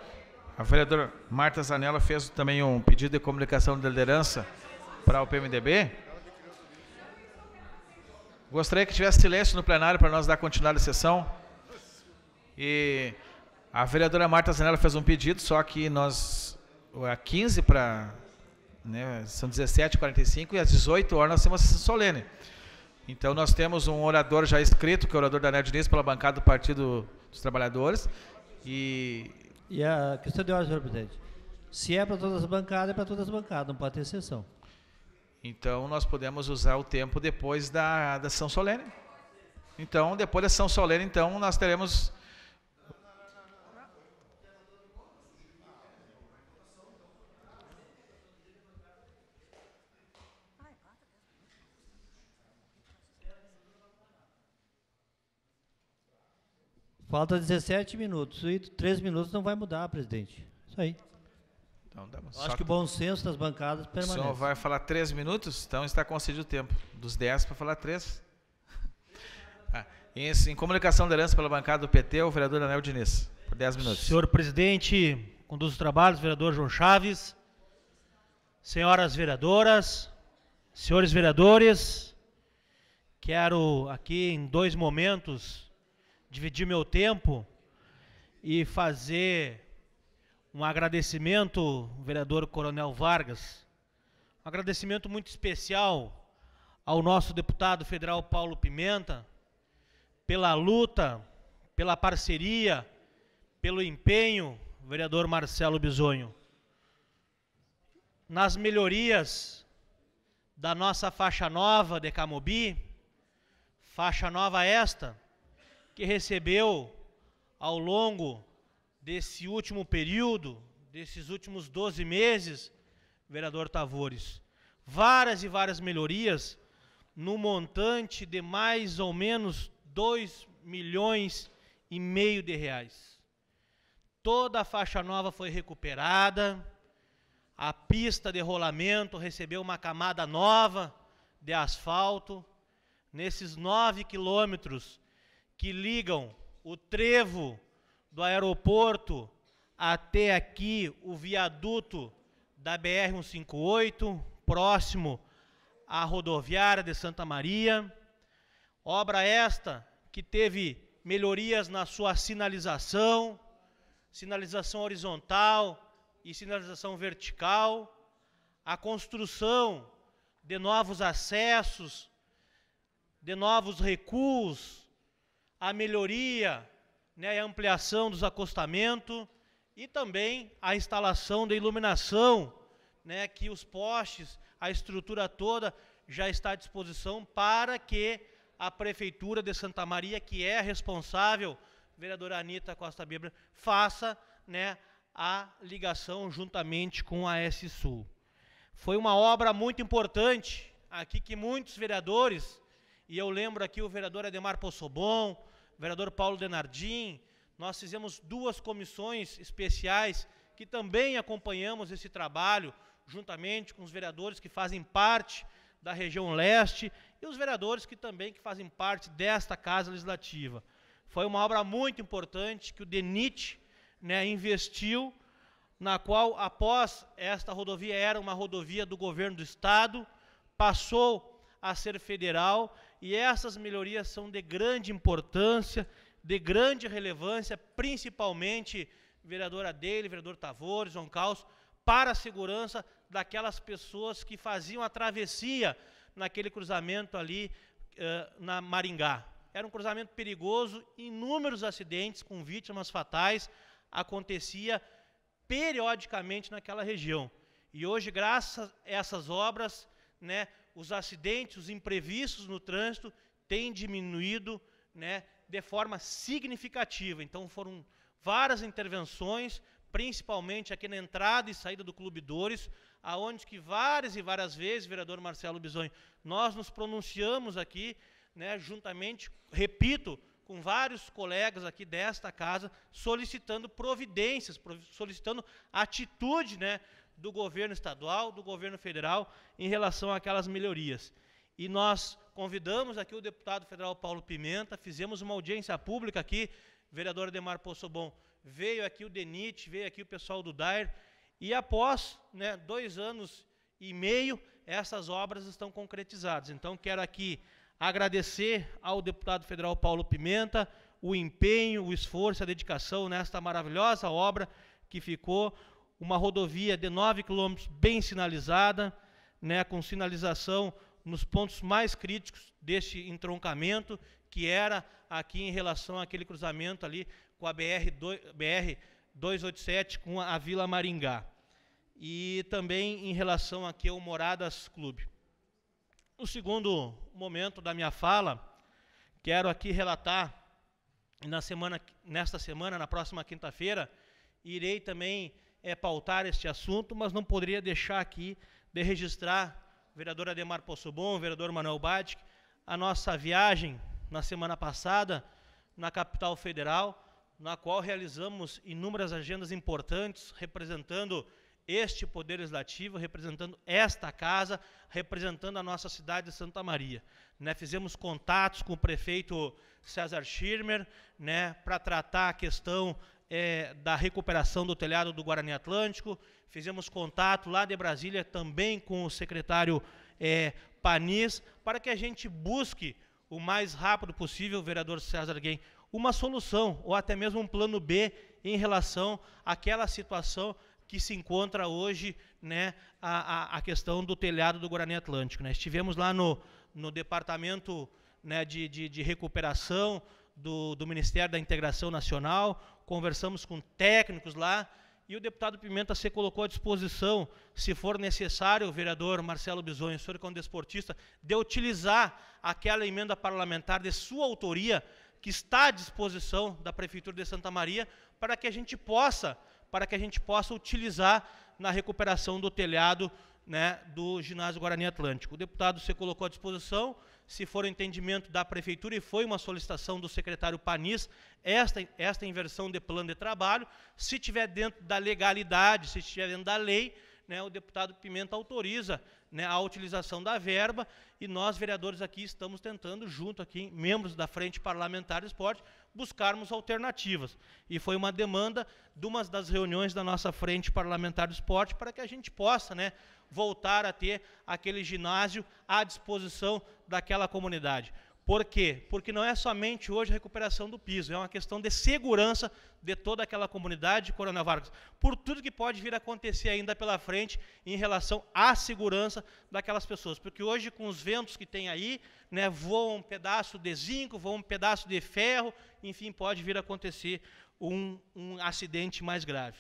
a vereadora Marta Zanella fez também um pedido de comunicação de liderança para o PMDB. Gostaria que tivesse silêncio no plenário para nós dar continuidade à sessão. E a vereadora Marta Zanella fez um pedido, só que nós, a 15 para, né, são 17h45 e às 18 horas nós temos uma sessão solene. Então nós temos um orador já escrito, que é o orador da Nerd Diniz, pela bancada do Partido dos trabalhadores. E... e a questão de ordem, senhor presidente. Se é para todas as bancadas, é para todas as bancadas, não pode ter exceção. Então, nós podemos usar o tempo depois da, da São Solene. Então, depois da São Solene, então, nós teremos Falta 17 minutos. E 3 minutos não vai mudar, presidente. Isso aí. Então, dá uma Acho que o bom senso das bancadas permanece. O senhor vai falar 3 minutos? Então está concedido o tempo. Dos 10 para falar 3. (laughs) ah, em, em, comunicação de herança pela bancada do PT, o vereador Daniel Diniz. Por 10 minutos. Senhor presidente, conduz os trabalhos, vereador João Chaves. Senhoras vereadoras, senhores vereadores, quero aqui em dois momentos dividir meu tempo e fazer um agradecimento, vereador Coronel Vargas, um agradecimento muito especial ao nosso deputado federal Paulo Pimenta pela luta, pela parceria, pelo empenho, vereador Marcelo Bisonho, nas melhorias da nossa faixa nova de Camobi, faixa nova esta, que recebeu ao longo desse último período, desses últimos 12 meses, vereador Tavores, várias e várias melhorias no montante de mais ou menos 2 milhões e meio de reais. Toda a faixa nova foi recuperada, a pista de rolamento recebeu uma camada nova de asfalto. Nesses 9 quilômetros que ligam o trevo do aeroporto até aqui o viaduto da BR-158, próximo à rodoviária de Santa Maria. Obra esta que teve melhorias na sua sinalização, sinalização horizontal e sinalização vertical, a construção de novos acessos, de novos recuos a melhoria, né, a ampliação dos acostamentos e também a instalação da iluminação, né, que os postes, a estrutura toda já está à disposição para que a Prefeitura de Santa Maria, que é responsável, vereadora Anitta Costa Bíblia, faça né, a ligação juntamente com a S Sul. Foi uma obra muito importante aqui que muitos vereadores e eu lembro aqui o vereador Ademar Possobon, o vereador Paulo Denardim, nós fizemos duas comissões especiais que também acompanhamos esse trabalho, juntamente com os vereadores que fazem parte da região leste e os vereadores que também que fazem parte desta Casa Legislativa. Foi uma obra muito importante que o DENIT né, investiu, na qual, após esta rodovia era uma rodovia do governo do Estado, passou a ser federal e essas melhorias são de grande importância, de grande relevância, principalmente vereadora dele, vereador Tavores, João Caos, para a segurança daquelas pessoas que faziam a travessia naquele cruzamento ali uh, na Maringá. Era um cruzamento perigoso, inúmeros acidentes com vítimas fatais acontecia periodicamente naquela região. E hoje, graças a essas obras, né, os acidentes, os imprevistos no trânsito têm diminuído né, de forma significativa. Então foram várias intervenções, principalmente aqui na entrada e saída do Clube Dores, aonde que várias e várias vezes, vereador Marcelo Bisonho, nós nos pronunciamos aqui, né, juntamente, repito, com vários colegas aqui desta casa, solicitando providências, solicitando atitude né, do governo estadual, do governo federal, em relação àquelas melhorias. E nós convidamos aqui o deputado federal Paulo Pimenta, fizemos uma audiência pública aqui, vereador Ademar Possobon veio aqui o DENIT, veio aqui o pessoal do DAIR, e após né, dois anos e meio, essas obras estão concretizadas. Então, quero aqui agradecer ao deputado federal Paulo Pimenta o empenho, o esforço, a dedicação nesta maravilhosa obra que ficou uma rodovia de 9 quilômetros bem sinalizada, né, com sinalização nos pontos mais críticos deste entroncamento, que era aqui em relação àquele cruzamento ali com a BR, do, BR 287 com a Vila Maringá. E também em relação aqui ao Moradas Clube. No segundo momento da minha fala, quero aqui relatar na semana, nesta semana, na próxima quinta-feira, irei também é, pautar este assunto, mas não poderia deixar aqui de registrar, vereador Ademar Poçobon, vereador Manuel Batic, a nossa viagem na semana passada na capital federal, na qual realizamos inúmeras agendas importantes, representando este Poder Legislativo, representando esta casa, representando a nossa cidade de Santa Maria. Né, fizemos contatos com o prefeito César Schirmer né, para tratar a questão é, da recuperação do telhado do Guarani Atlântico. Fizemos contato lá de Brasília também com o secretário é, Panis, para que a gente busque o mais rápido possível, vereador César Guem, uma solução ou até mesmo um plano B em relação àquela situação que se encontra hoje né, a, a, questão do telhado do Guarani Atlântico. Né? Estivemos lá no, no departamento né, de, de, de recuperação do, do Ministério da Integração Nacional, conversamos com técnicos lá e o deputado Pimenta se colocou à disposição, se for necessário, o vereador Marcelo Bisonho, senhor que é desportista, de utilizar aquela emenda parlamentar de sua autoria que está à disposição da Prefeitura de Santa Maria para que a gente possa, para que a gente possa utilizar na recuperação do telhado né, do ginásio Guarani Atlântico. O deputado se colocou à disposição, se for o entendimento da prefeitura, e foi uma solicitação do secretário Panis, esta, esta inversão de plano de trabalho, se tiver dentro da legalidade, se estiver dentro da lei, né, o deputado Pimenta autoriza né, a utilização da verba, e nós, vereadores, aqui estamos tentando, junto aqui, membros da Frente Parlamentar de Esporte, buscarmos alternativas. E foi uma demanda de uma das reuniões da nossa Frente Parlamentar do Esporte para que a gente possa né, voltar a ter aquele ginásio à disposição daquela comunidade. Por quê? Porque não é somente hoje a recuperação do piso, é uma questão de segurança de toda aquela comunidade de Coronel Vargas, por tudo que pode vir a acontecer ainda pela frente em relação à segurança daquelas pessoas. Porque hoje, com os ventos que tem aí, né, voa um pedaço de zinco, voa um pedaço de ferro, enfim, pode vir a acontecer um, um acidente mais grave.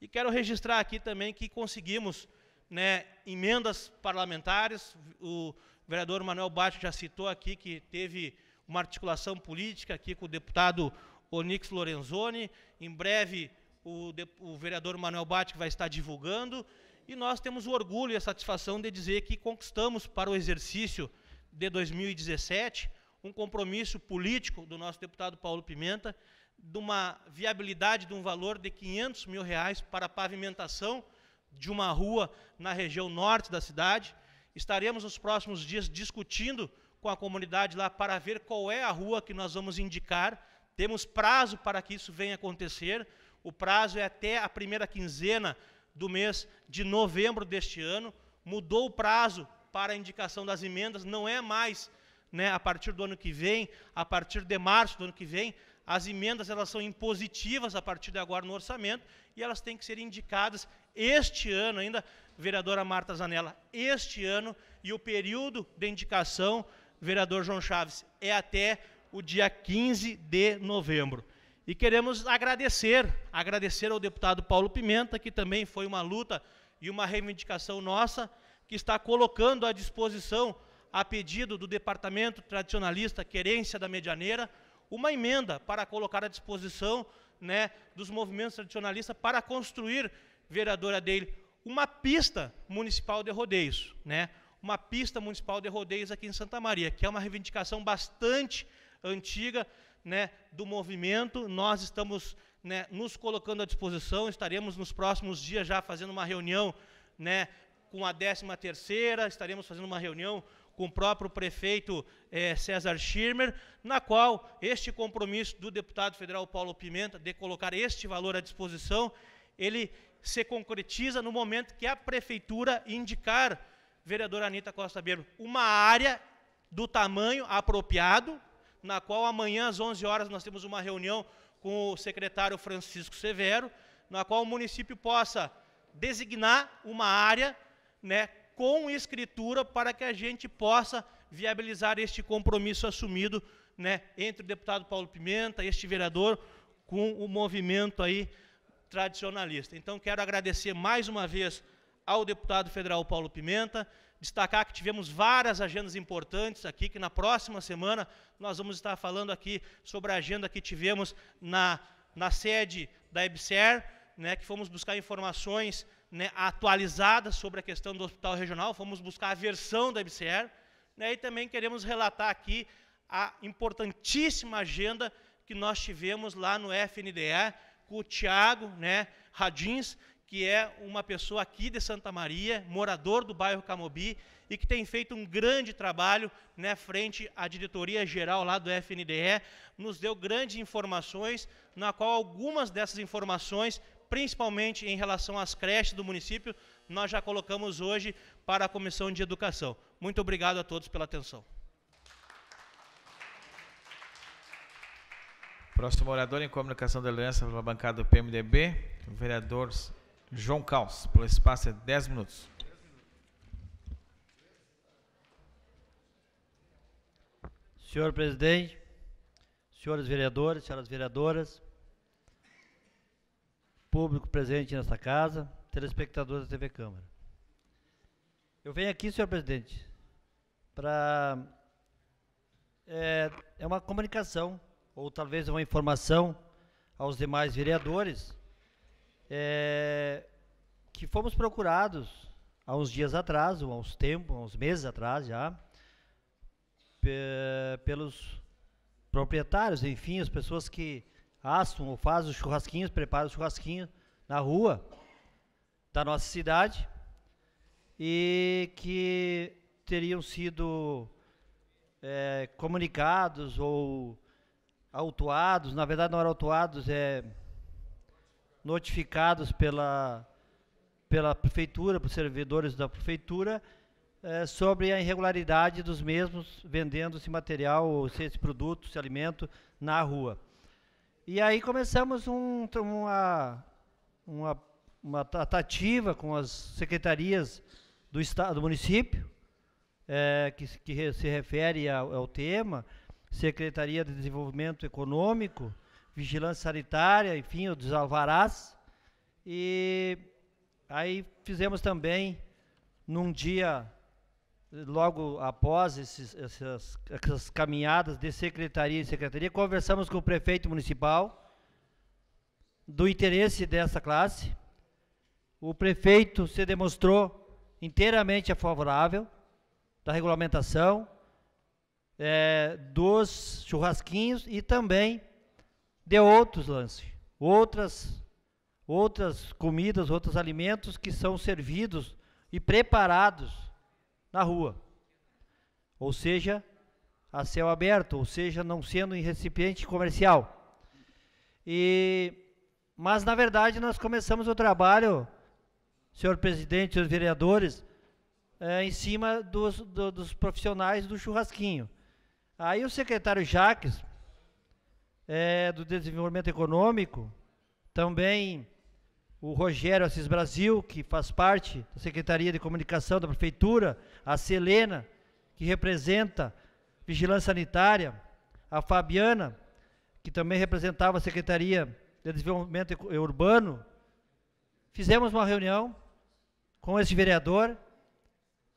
E quero registrar aqui também que conseguimos né, emendas parlamentares. O vereador Manuel Baixo já citou aqui que teve uma articulação política aqui com o deputado Onix Lorenzoni. Em breve, o, o vereador Manuel Bates vai estar divulgando. E nós temos o orgulho e a satisfação de dizer que conquistamos para o exercício de 2017 um compromisso político do nosso deputado Paulo Pimenta de uma viabilidade de um valor de 500 mil reais para a pavimentação de uma rua na região norte da cidade. Estaremos nos próximos dias discutindo com a comunidade lá para ver qual é a rua que nós vamos indicar. Temos prazo para que isso venha acontecer. O prazo é até a primeira quinzena do mês de novembro deste ano. Mudou o prazo para a indicação das emendas, não é mais né, a partir do ano que vem, a partir de março do ano que vem. As emendas elas são impositivas a partir de agora no orçamento e elas têm que ser indicadas este ano ainda, vereadora Marta Zanella, este ano, e o período de indicação, vereador João Chaves, é até o dia 15 de novembro. E queremos agradecer, agradecer ao deputado Paulo Pimenta, que também foi uma luta e uma reivindicação nossa, que está colocando à disposição, a pedido do Departamento Tradicionalista Querência da Medianeira, uma emenda para colocar à disposição né, dos movimentos tradicionalistas para construir vereadora dele, uma pista municipal de rodeios, né? Uma pista municipal de rodeios aqui em Santa Maria, que é uma reivindicação bastante antiga, né, do movimento. Nós estamos, né, nos colocando à disposição, estaremos nos próximos dias já fazendo uma reunião, né, com a 13 terceira, estaremos fazendo uma reunião com o próprio prefeito eh, César Schirmer, na qual este compromisso do deputado federal Paulo Pimenta de colocar este valor à disposição, ele se concretiza no momento que a prefeitura indicar, vereadora Anitta Costa Belo, uma área do tamanho apropriado, na qual amanhã às 11 horas nós temos uma reunião com o secretário Francisco Severo, na qual o município possa designar uma área né, com escritura para que a gente possa viabilizar este compromisso assumido né, entre o deputado Paulo Pimenta, este vereador, com o movimento aí tradicionalista. Então, quero agradecer mais uma vez ao deputado federal Paulo Pimenta, destacar que tivemos várias agendas importantes aqui, que na próxima semana nós vamos estar falando aqui sobre a agenda que tivemos na, na sede da EBSER, né, que fomos buscar informações né, atualizadas sobre a questão do hospital regional, fomos buscar a versão da EBSER, né, e também queremos relatar aqui a importantíssima agenda que nós tivemos lá no FNDE, com o Tiago né, Radins, que é uma pessoa aqui de Santa Maria, morador do bairro Camobi, e que tem feito um grande trabalho né, frente à diretoria geral lá do FNDE, nos deu grandes informações, na qual algumas dessas informações, principalmente em relação às creches do município, nós já colocamos hoje para a Comissão de Educação. Muito obrigado a todos pela atenção. Próximo orador em comunicação da aliança pela bancada do PMDB, o vereador João Caos, pelo espaço é de 10 minutos. Senhor presidente, senhores vereadores, senhoras vereadoras, público presente nesta casa, telespectadores da TV Câmara. Eu venho aqui, senhor presidente, para. É, é uma comunicação ou talvez uma informação aos demais vereadores, é, que fomos procurados há uns dias atrás, ou há uns tempos, há uns meses atrás já, pelos proprietários, enfim, as pessoas que assam ou fazem os churrasquinhos, preparam os churrasquinhos na rua da nossa cidade e que teriam sido é, comunicados ou autuados, na verdade não eram autuados, é notificados pela, pela prefeitura, por servidores da prefeitura, é, sobre a irregularidade dos mesmos vendendo esse material, ou esse produto, esse alimento, na rua. E aí começamos um, uma, uma, uma tratativa com as secretarias do, estado, do município, é, que, que, se refere ao, ao tema, Secretaria de Desenvolvimento Econômico, Vigilância Sanitária, enfim, o dos Alvarás. E aí fizemos também, num dia, logo após esses, essas, essas caminhadas de secretaria em secretaria, conversamos com o prefeito municipal do interesse dessa classe. O prefeito se demonstrou inteiramente favorável da regulamentação, é, dos churrasquinhos e também de outros lances, outras, outras comidas, outros alimentos que são servidos e preparados na rua. Ou seja, a céu aberto, ou seja, não sendo em recipiente comercial. E mas na verdade nós começamos o trabalho, senhor presidente, senhores vereadores, é, em cima dos, do, dos profissionais do churrasquinho. Aí o secretário Jaques, é, do Desenvolvimento Econômico, também o Rogério Assis Brasil, que faz parte da Secretaria de Comunicação da Prefeitura, a Selena, que representa Vigilância Sanitária, a Fabiana, que também representava a Secretaria de Desenvolvimento eh, Urbano, fizemos uma reunião com esse vereador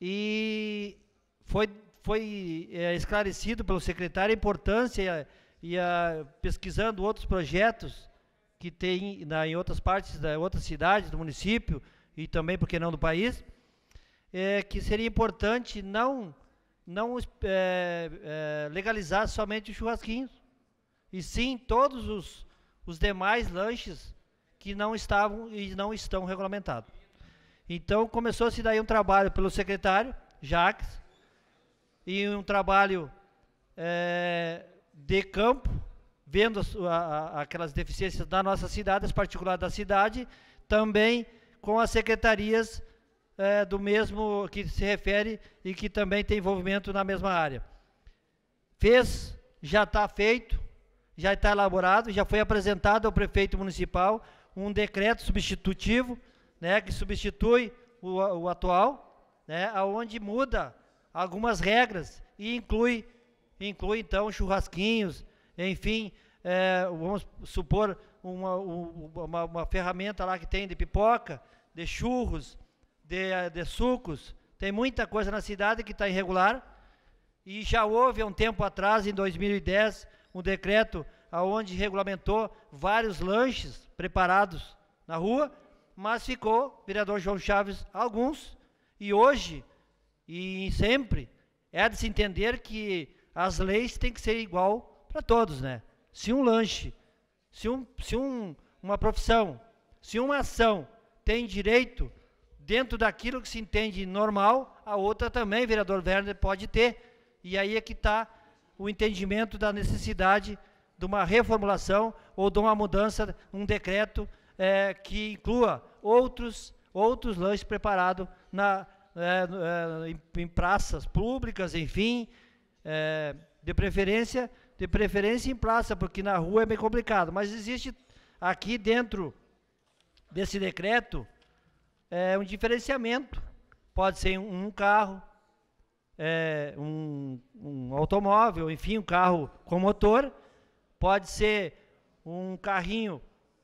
e foi foi é, esclarecido pelo secretário a importância e, a, e a, pesquisando outros projetos que tem na, em outras partes, da outras cidades do município e também, por que não, do país, é, que seria importante não, não é, é legalizar somente os churrasquinhos, e sim todos os, os demais lanches que não estavam e não estão regulamentados. Então, começou-se daí um trabalho pelo secretário, Jacques, em um trabalho é, de campo, vendo a, a, aquelas deficiências da nossa cidade, as particulares da cidade, também com as secretarias é, do mesmo que se refere e que também tem envolvimento na mesma área. Fez, já está feito, já está elaborado, já foi apresentado ao prefeito municipal um decreto substitutivo, né, que substitui o, o atual, né, aonde muda algumas regras e inclui, inclui então churrasquinhos, enfim, é, vamos supor uma, uma, uma, ferramenta lá que tem de pipoca, de churros, de, de sucos. Tem muita coisa na cidade que está irregular. E já houve há um tempo atrás, em 2010, um decreto onde regulamentou vários lanches preparados na rua, mas ficou, vereador João Chaves, alguns. E hoje e sempre é de se entender que as leis têm que ser igual para todos, né? Se um lanche, se, um, se um, uma profissão, se uma ação tem direito dentro daquilo que se entende normal, a outra também, vereador Werner, pode ter. E aí é que está o entendimento da necessidade de uma reformulação ou de uma mudança, um decreto é, que inclua outros, outros lanches preparados na, né, é, em, em, praças públicas, enfim, é, de preferência, de preferência em praça, porque na rua é bem complicado. Mas existe aqui dentro desse decreto é, um diferenciamento. Pode ser um carro, é, um, um, automóvel, enfim, um carro com motor, pode ser um carrinho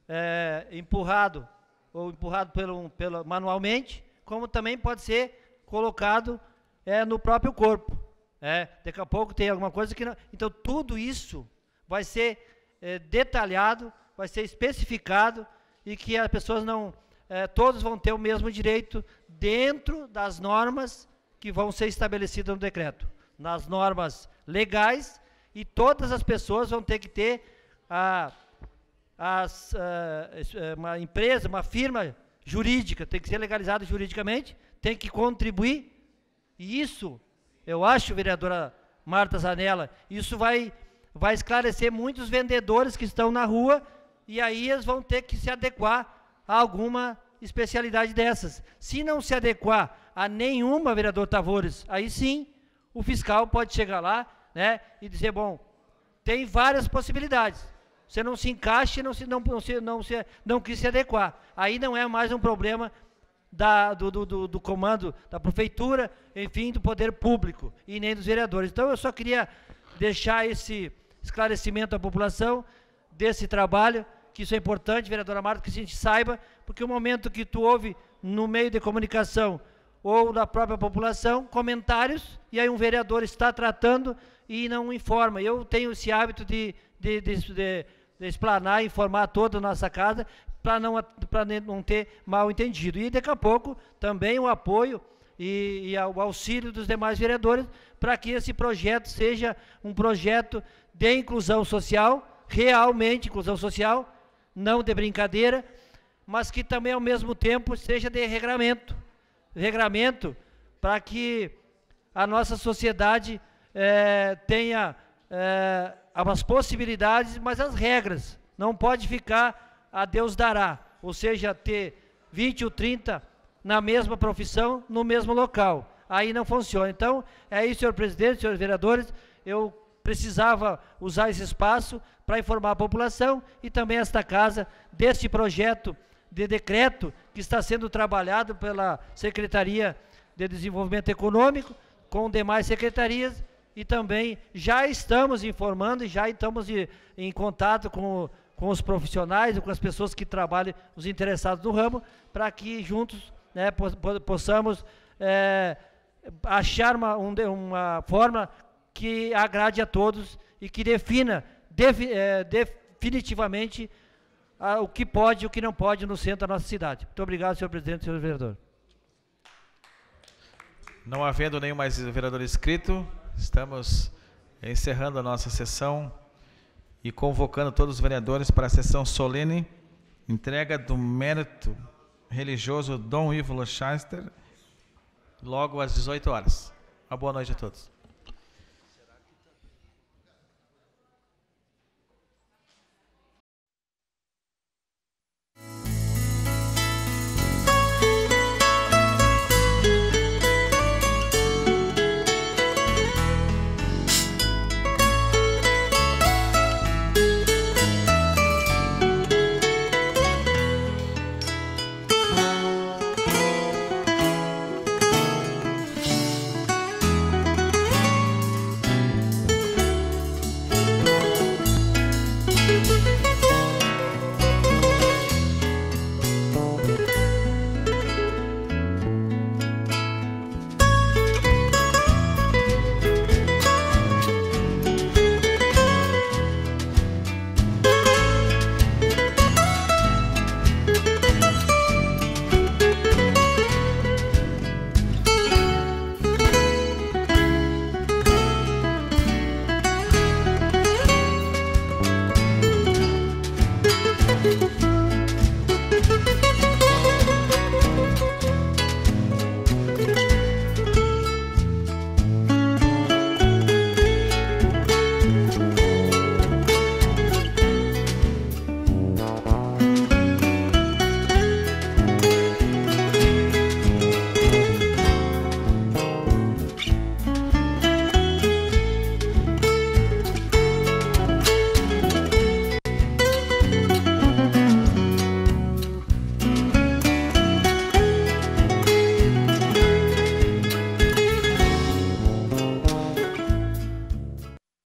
é, empurrado ou empurrado pelo, pelo, manualmente, como também pode ser colocado é, no próprio corpo. É, daqui a pouco tem alguma coisa que não. Então, tudo isso vai ser é, detalhado, vai ser especificado e que as pessoas não. É, todos vão ter o mesmo direito dentro das normas que vão ser estabelecidas no decreto, nas normas legais, e todas as pessoas vão ter que ter a, as, a, eh, eh, uma empresa, uma firma jurídica, tem que ser legalizada juridicamente, tem que contribuir. E isso, eu acho, vereadora Marta Zanella, isso vai, vai esclarecer muitos vendedores que estão na rua e aí eles vão ter que se adequar a alguma especialidade dessas. Se não se adequar a nenhuma, vereador Tavores, aí sim o fiscal pode chegar lá né, e dizer, bom, tem várias possibilidades. Você não se encaixa e não, se, não, não, se, não, se, não quis se adequar. Aí não é mais um problema da, do, do, do, comando da prefeitura, enfim, do poder público e nem dos vereadores. Então, eu só queria deixar esse esclarecimento à população desse trabalho, que isso é importante, vereadora Marta, que a gente saiba, porque o momento que tu ouve no meio de comunicação ou da própria população comentários, e aí um vereador está tratando e não informa. Eu tenho esse hábito de, de, de, de, de explanar, informar toda a nossa casa, para não, não ter mal entendido. E daqui a pouco também o apoio e, e o auxílio dos demais vereadores para que esse projeto seja um projeto de inclusão social, realmente inclusão social, não de brincadeira, mas que também ao mesmo tempo seja de regramento. Regramento para que a nossa sociedade eh, tenha eh, as possibilidades, mas as regras. Não pode ficar a Deus dará, ou seja, ter 20 ou 30 na mesma profissão, no mesmo local. Aí não funciona. Então, é isso, senhor presidente, senhores vereadores, eu precisava usar esse espaço para informar a população e também esta casa deste projeto de decreto que está sendo trabalhado pela Secretaria de Desenvolvimento Econômico, com demais secretarias, e também já estamos informando, e já estamos em contato com com os profissionais e com as pessoas que trabalham, os interessados no ramo, para que juntos né, possamos é, achar uma, uma forma que agrade a todos e que defina defi, é, definitivamente a, o que pode e o que não pode no centro da nossa cidade. Muito obrigado, senhor presidente, senhor vereador. Não havendo nenhum mais vereador inscrito, estamos encerrando a nossa sessão e convocando todos os vereadores para a sessão solene entrega do mérito religioso Dom Ivo Lochaster, logo às 18 horas. Uma boa noite a todos.